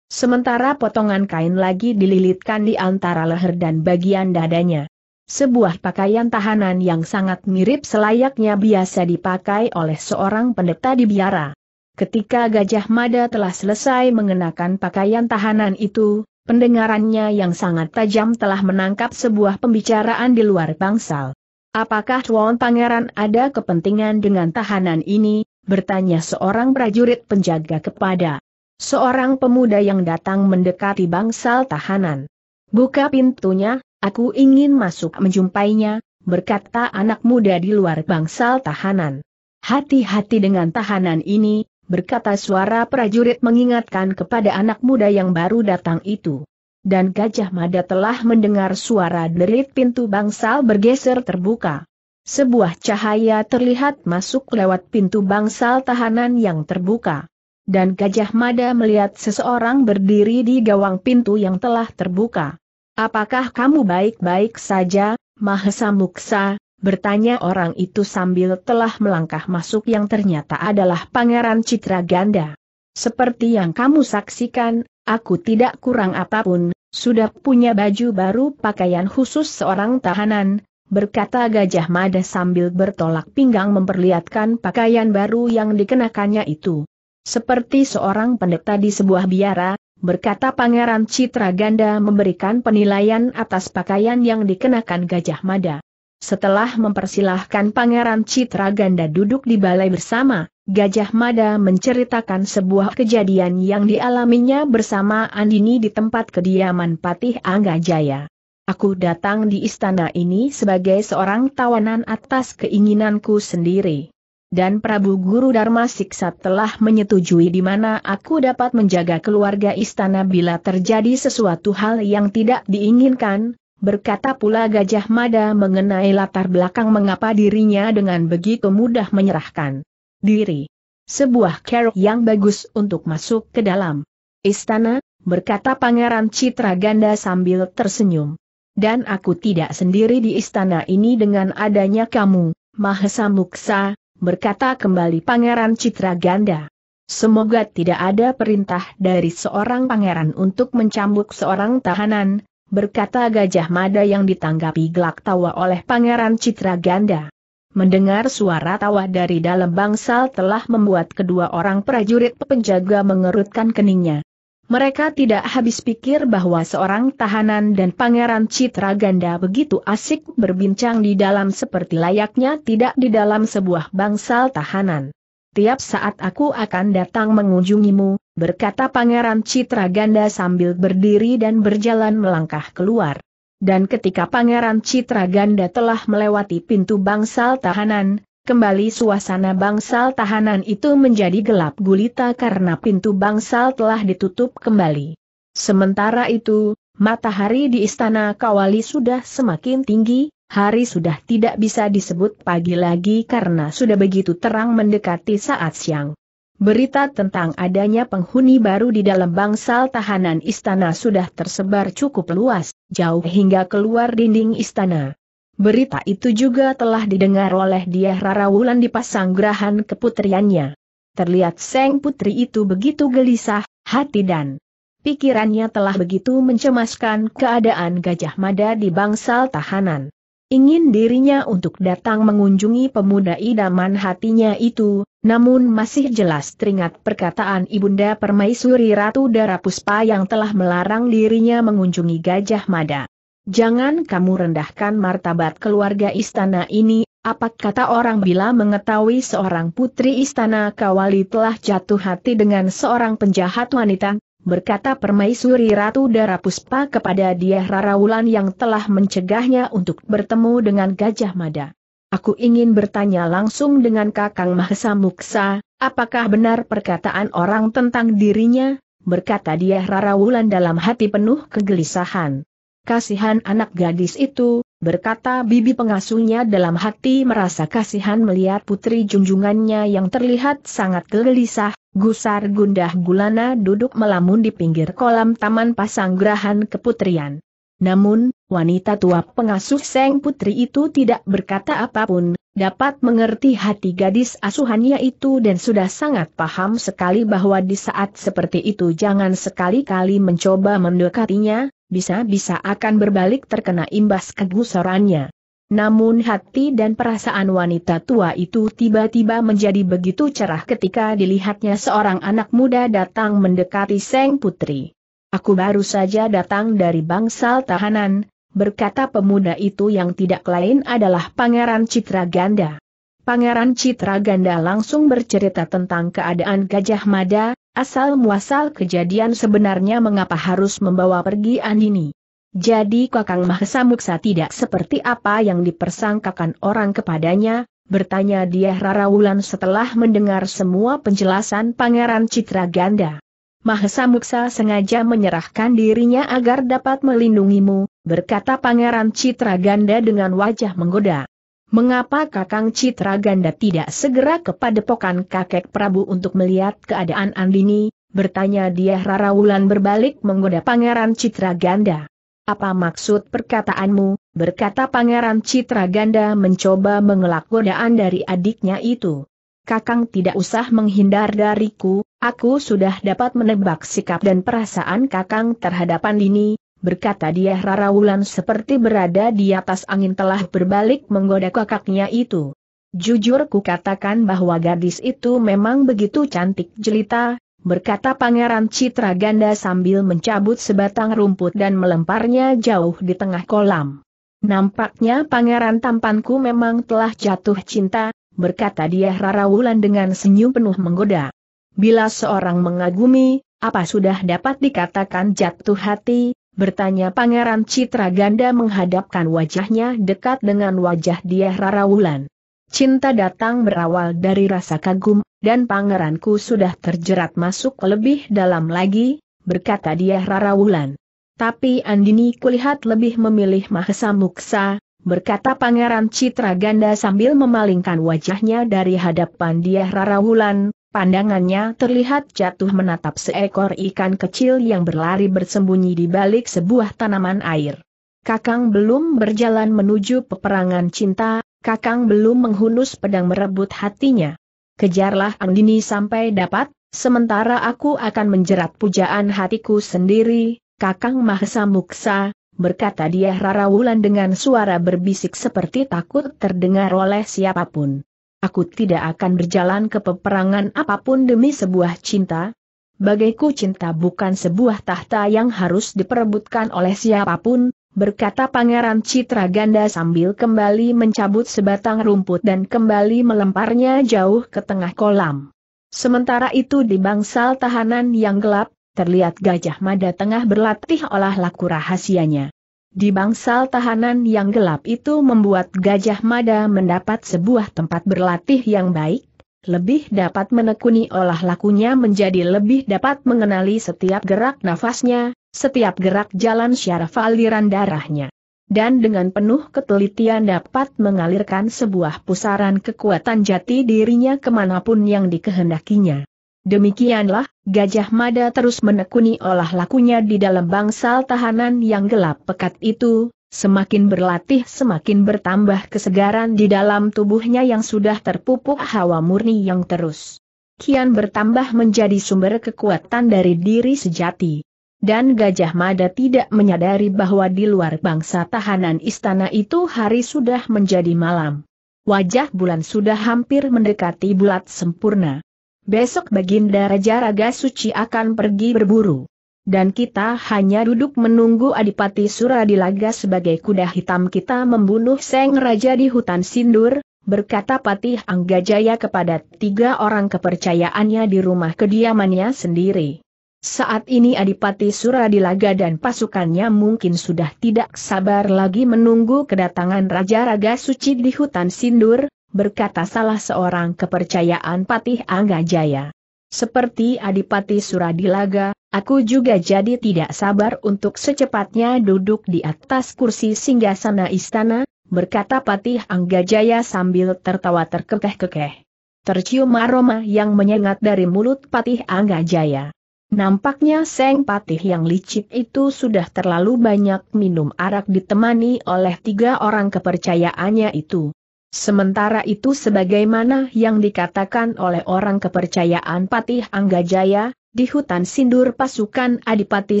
Sementara potongan kain lagi dililitkan di antara leher dan bagian dadanya. Sebuah pakaian tahanan yang sangat mirip selayaknya biasa dipakai oleh seorang pendeta di biara. Ketika Gajah Mada telah selesai mengenakan pakaian tahanan itu, pendengarannya yang sangat tajam telah menangkap sebuah pembicaraan di luar bangsal. Apakah Tuan Pangeran ada kepentingan dengan tahanan ini? bertanya seorang prajurit penjaga kepada seorang pemuda yang datang mendekati bangsal tahanan. Buka pintunya, aku ingin masuk menjumpainya, berkata anak muda di luar bangsal tahanan. Hati-hati dengan tahanan ini, berkata suara prajurit mengingatkan kepada anak muda yang baru datang itu. Dan Gajah Mada telah mendengar suara derit pintu bangsal bergeser terbuka. Sebuah cahaya terlihat masuk lewat pintu bangsal tahanan yang terbuka. Dan Gajah Mada melihat seseorang berdiri di gawang pintu yang telah terbuka. Apakah kamu baik-baik saja, Mahesa Muksa? Bertanya orang itu sambil telah melangkah masuk yang ternyata adalah Pangeran Citra Ganda. Seperti yang kamu saksikan, aku tidak kurang apapun, sudah punya baju baru pakaian khusus seorang tahanan, berkata Gajah Mada sambil bertolak pinggang memperlihatkan pakaian baru yang dikenakannya itu. Seperti seorang pendeta di sebuah biara, berkata Pangeran Citra Ganda memberikan penilaian atas pakaian yang dikenakan Gajah Mada setelah mempersilahkan Pangeran Citra Ganda duduk di balai bersama, Gajah Mada menceritakan sebuah kejadian yang dialaminya bersama Andini di tempat kediaman Patih Angga Jaya. Aku datang di istana ini sebagai seorang tawanan atas keinginanku sendiri dan Prabu Guru Dharma Siksa telah menyetujui di mana aku dapat menjaga keluarga istana bila terjadi sesuatu hal yang tidak diinginkan, Berkata pula Gajah Mada mengenai latar belakang mengapa dirinya dengan begitu mudah menyerahkan diri. Sebuah keruk yang bagus untuk masuk ke dalam istana, berkata Pangeran Citra Ganda sambil tersenyum. Dan aku tidak sendiri di istana ini dengan adanya kamu, Mahesa Muksa, berkata kembali Pangeran Citra Ganda. Semoga tidak ada perintah dari seorang pangeran untuk mencambuk seorang tahanan, berkata Gajah Mada yang ditanggapi gelak tawa oleh Pangeran citra ganda Mendengar suara tawa dari dalam bangsal telah membuat kedua orang prajurit penjaga mengerutkan keningnya. Mereka tidak habis pikir bahwa seorang tahanan dan pangeran Citra Ganda begitu asik berbincang di dalam seperti layaknya tidak di dalam sebuah bangsal tahanan tiap saat aku akan datang mengunjungimu, berkata Pangeran Citra Ganda sambil berdiri dan berjalan melangkah keluar. Dan ketika Pangeran Citra Ganda telah melewati pintu bangsal tahanan, kembali suasana bangsal tahanan itu menjadi gelap gulita karena pintu bangsal telah ditutup kembali. Sementara itu, matahari di istana Kawali sudah semakin tinggi, Hari sudah tidak bisa disebut pagi lagi karena sudah begitu terang mendekati saat siang. Berita tentang adanya penghuni baru di dalam bangsal tahanan istana sudah tersebar cukup luas, jauh hingga keluar dinding istana. Berita itu juga telah didengar oleh dia Rarawulan di pasanggrahan keputriannya. Terlihat Seng Putri itu begitu gelisah, hati dan pikirannya telah begitu mencemaskan keadaan Gajah Mada di bangsal tahanan. Ingin dirinya untuk datang mengunjungi pemuda idaman hatinya itu, namun masih jelas teringat perkataan Ibunda Permaisuri Ratu Darapuspa yang telah melarang dirinya mengunjungi Gajah Mada. Jangan kamu rendahkan martabat keluarga istana ini, apa kata orang bila mengetahui seorang putri istana Kawali telah jatuh hati dengan seorang penjahat wanita? berkata permaisuri Ratu Darapuspa kepada dia Rarawulan yang telah mencegahnya untuk bertemu dengan Gajah Mada. Aku ingin bertanya langsung dengan Kakang Mahesa Muksa, apakah benar perkataan orang tentang dirinya? Berkata dia Rarawulan dalam hati penuh kegelisahan. Kasihan anak gadis itu, berkata bibi pengasuhnya dalam hati merasa kasihan melihat putri junjungannya yang terlihat sangat gelisah, gusar gundah gulana duduk melamun di pinggir kolam taman pasanggrahan keputrian. Namun, wanita tua pengasuh Seng Putri itu tidak berkata apapun, dapat mengerti hati gadis asuhannya itu dan sudah sangat paham sekali bahwa di saat seperti itu jangan sekali-kali mencoba mendekatinya, bisa-bisa akan berbalik terkena imbas kegusarannya. Namun hati dan perasaan wanita tua itu tiba-tiba menjadi begitu cerah ketika dilihatnya seorang anak muda datang mendekati Seng Putri. Aku baru saja datang dari bangsal tahanan, berkata pemuda itu yang tidak lain adalah Pangeran Citra Ganda. Pangeran Citra Ganda langsung bercerita tentang keadaan Gajah Mada, Asal muasal kejadian sebenarnya mengapa harus membawa pergi Andini. Jadi Kakang Mahesa Muksa tidak seperti apa yang dipersangkakan orang kepadanya, bertanya dia Rara Wulan setelah mendengar semua penjelasan Pangeran Citra Ganda. Mahesa Muksa sengaja menyerahkan dirinya agar dapat melindungimu, berkata Pangeran Citra Ganda dengan wajah menggoda. Mengapa Kakang Citra Ganda tidak segera kepada pokan kakek Prabu untuk melihat keadaan Andini? Bertanya dia Rara Wulan berbalik menggoda Pangeran Citra Ganda. Apa maksud perkataanmu? Berkata Pangeran Citra Ganda mencoba mengelak godaan dari adiknya itu. Kakang tidak usah menghindar dariku, aku sudah dapat menebak sikap dan perasaan Kakang terhadap Andini, berkata dia Rara Wulan seperti berada di atas angin telah berbalik menggoda kakaknya itu. Jujur ku katakan bahwa gadis itu memang begitu cantik jelita, berkata Pangeran Citra Ganda sambil mencabut sebatang rumput dan melemparnya jauh di tengah kolam. Nampaknya pangeran tampanku memang telah jatuh cinta, berkata dia Rara Wulan dengan senyum penuh menggoda. Bila seorang mengagumi, apa sudah dapat dikatakan jatuh hati, Bertanya Pangeran Citra Ganda menghadapkan wajahnya dekat dengan wajah dia Rarawulan. Cinta datang berawal dari rasa kagum, dan pangeranku sudah terjerat masuk lebih dalam lagi, berkata dia Rarawulan. Tapi Andini kulihat lebih memilih Mahesa Muksa, berkata Pangeran Citra Ganda sambil memalingkan wajahnya dari hadapan dia Rarawulan, Pandangannya terlihat jatuh menatap seekor ikan kecil yang berlari bersembunyi di balik sebuah tanaman air. Kakang belum berjalan menuju peperangan cinta, Kakang belum menghunus pedang merebut hatinya. Kejarlah Andini sampai dapat, sementara aku akan menjerat pujaan hatiku sendiri, Kakang Mahesa Muksa, berkata dia Rara Wulan dengan suara berbisik seperti takut terdengar oleh siapapun. Aku tidak akan berjalan ke peperangan apapun demi sebuah cinta. Bagaiku cinta bukan sebuah tahta yang harus diperebutkan oleh siapapun, berkata Pangeran Citra Ganda sambil kembali mencabut sebatang rumput dan kembali melemparnya jauh ke tengah kolam. Sementara itu di bangsal tahanan yang gelap, terlihat Gajah Mada tengah berlatih olah laku rahasianya. Di bangsal tahanan yang gelap itu membuat Gajah Mada mendapat sebuah tempat berlatih yang baik, lebih dapat menekuni olah lakunya menjadi lebih dapat mengenali setiap gerak nafasnya, setiap gerak jalan syaraf aliran darahnya. Dan dengan penuh ketelitian dapat mengalirkan sebuah pusaran kekuatan jati dirinya kemanapun yang dikehendakinya. Demikianlah, Gajah Mada terus menekuni olah lakunya di dalam bangsal tahanan yang gelap pekat itu, semakin berlatih semakin bertambah kesegaran di dalam tubuhnya yang sudah terpupuk hawa murni yang terus. Kian bertambah menjadi sumber kekuatan dari diri sejati. Dan Gajah Mada tidak menyadari bahwa di luar bangsa tahanan istana itu hari sudah menjadi malam. Wajah bulan sudah hampir mendekati bulat sempurna. Besok Baginda Raja Raga Suci akan pergi berburu. Dan kita hanya duduk menunggu Adipati Suradilaga sebagai kuda hitam kita membunuh Seng Raja di hutan Sindur, berkata Patih Anggajaya kepada tiga orang kepercayaannya di rumah kediamannya sendiri. Saat ini Adipati Suradilaga dan pasukannya mungkin sudah tidak sabar lagi menunggu kedatangan Raja Raga Suci di hutan Sindur, berkata salah seorang kepercayaan Patih Angga Jaya. Seperti Adipati Suradilaga, aku juga jadi tidak sabar untuk secepatnya duduk di atas kursi singgasana istana, berkata Patih Angga Jaya sambil tertawa terkekeh-kekeh. Tercium aroma yang menyengat dari mulut Patih Angga Jaya. Nampaknya Seng Patih yang licik itu sudah terlalu banyak minum arak ditemani oleh tiga orang kepercayaannya itu. Sementara itu sebagaimana yang dikatakan oleh orang kepercayaan Patih Anggajaya, di hutan sindur pasukan Adipati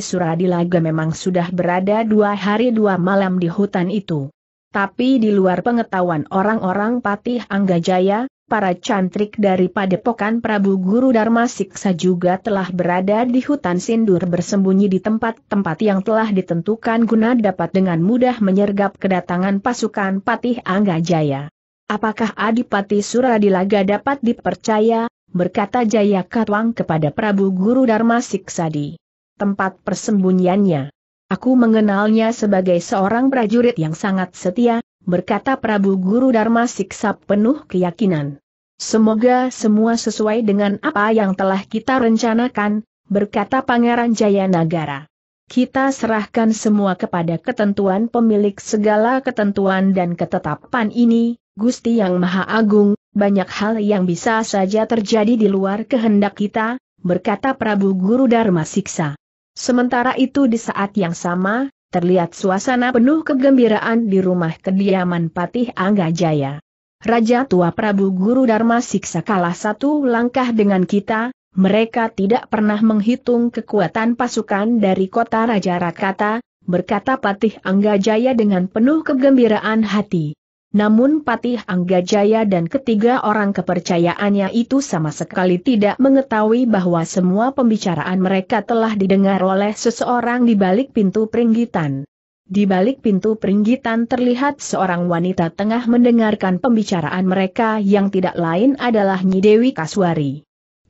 Suradilaga memang sudah berada dua hari dua malam di hutan itu. Tapi di luar pengetahuan orang-orang Patih Anggajaya, para cantrik dari padepokan Prabu Guru Dharma Siksa juga telah berada di hutan sindur bersembunyi di tempat-tempat yang telah ditentukan guna dapat dengan mudah menyergap kedatangan pasukan Patih Anggajaya. Apakah Adipati Suradilaga dapat dipercaya, berkata Jaya Katwang kepada Prabu Guru Dharma Siksadi. Tempat persembunyiannya. Aku mengenalnya sebagai seorang prajurit yang sangat setia, berkata Prabu Guru Dharma Siksa penuh keyakinan. Semoga semua sesuai dengan apa yang telah kita rencanakan, berkata Pangeran Jaya Nagara. Kita serahkan semua kepada ketentuan pemilik segala ketentuan dan ketetapan ini, Gusti Yang Maha Agung, banyak hal yang bisa saja terjadi di luar kehendak kita, berkata Prabu Guru Dharma Siksa. Sementara itu di saat yang sama, terlihat suasana penuh kegembiraan di rumah kediaman Patih Angga Jaya. Raja Tua Prabu Guru Dharma Siksa kalah satu langkah dengan kita, mereka tidak pernah menghitung kekuatan pasukan dari kota Raja Rakata, berkata Patih Angga Jaya dengan penuh kegembiraan hati. Namun Patih Anggajaya dan ketiga orang kepercayaannya itu sama sekali tidak mengetahui bahwa semua pembicaraan mereka telah didengar oleh seseorang di balik pintu peringgitan. Di balik pintu peringgitan terlihat seorang wanita tengah mendengarkan pembicaraan mereka yang tidak lain adalah Nyi Dewi Kaswari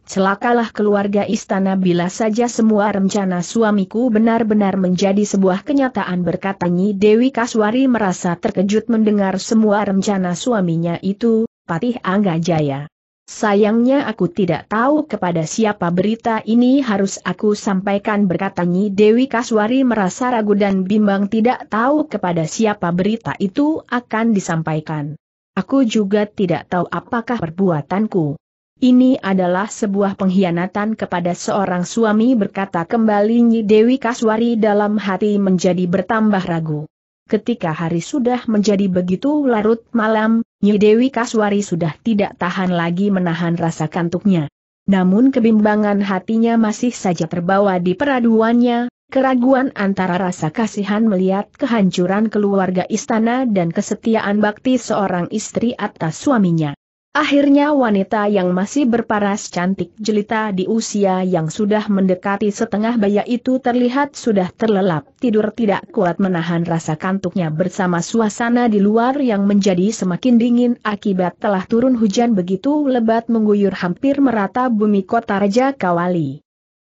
celakalah keluarga istana bila saja semua rencana suamiku benar-benar menjadi sebuah kenyataan berkata Dewi Kaswari merasa terkejut mendengar semua rencana suaminya itu, Patih Angga Jaya. Sayangnya aku tidak tahu kepada siapa berita ini harus aku sampaikan berkata Dewi Kaswari merasa ragu dan bimbang tidak tahu kepada siapa berita itu akan disampaikan. Aku juga tidak tahu apakah perbuatanku ini adalah sebuah pengkhianatan kepada seorang suami berkata kembali Nyi Dewi Kaswari dalam hati menjadi bertambah ragu. Ketika hari sudah menjadi begitu larut malam, Nyi Dewi Kaswari sudah tidak tahan lagi menahan rasa kantuknya. Namun kebimbangan hatinya masih saja terbawa di peraduannya, keraguan antara rasa kasihan melihat kehancuran keluarga istana dan kesetiaan bakti seorang istri atas suaminya. Akhirnya wanita yang masih berparas cantik jelita di usia yang sudah mendekati setengah baya itu terlihat sudah terlelap tidur tidak kuat menahan rasa kantuknya bersama suasana di luar yang menjadi semakin dingin akibat telah turun hujan begitu lebat mengguyur hampir merata bumi kota Raja Kawali.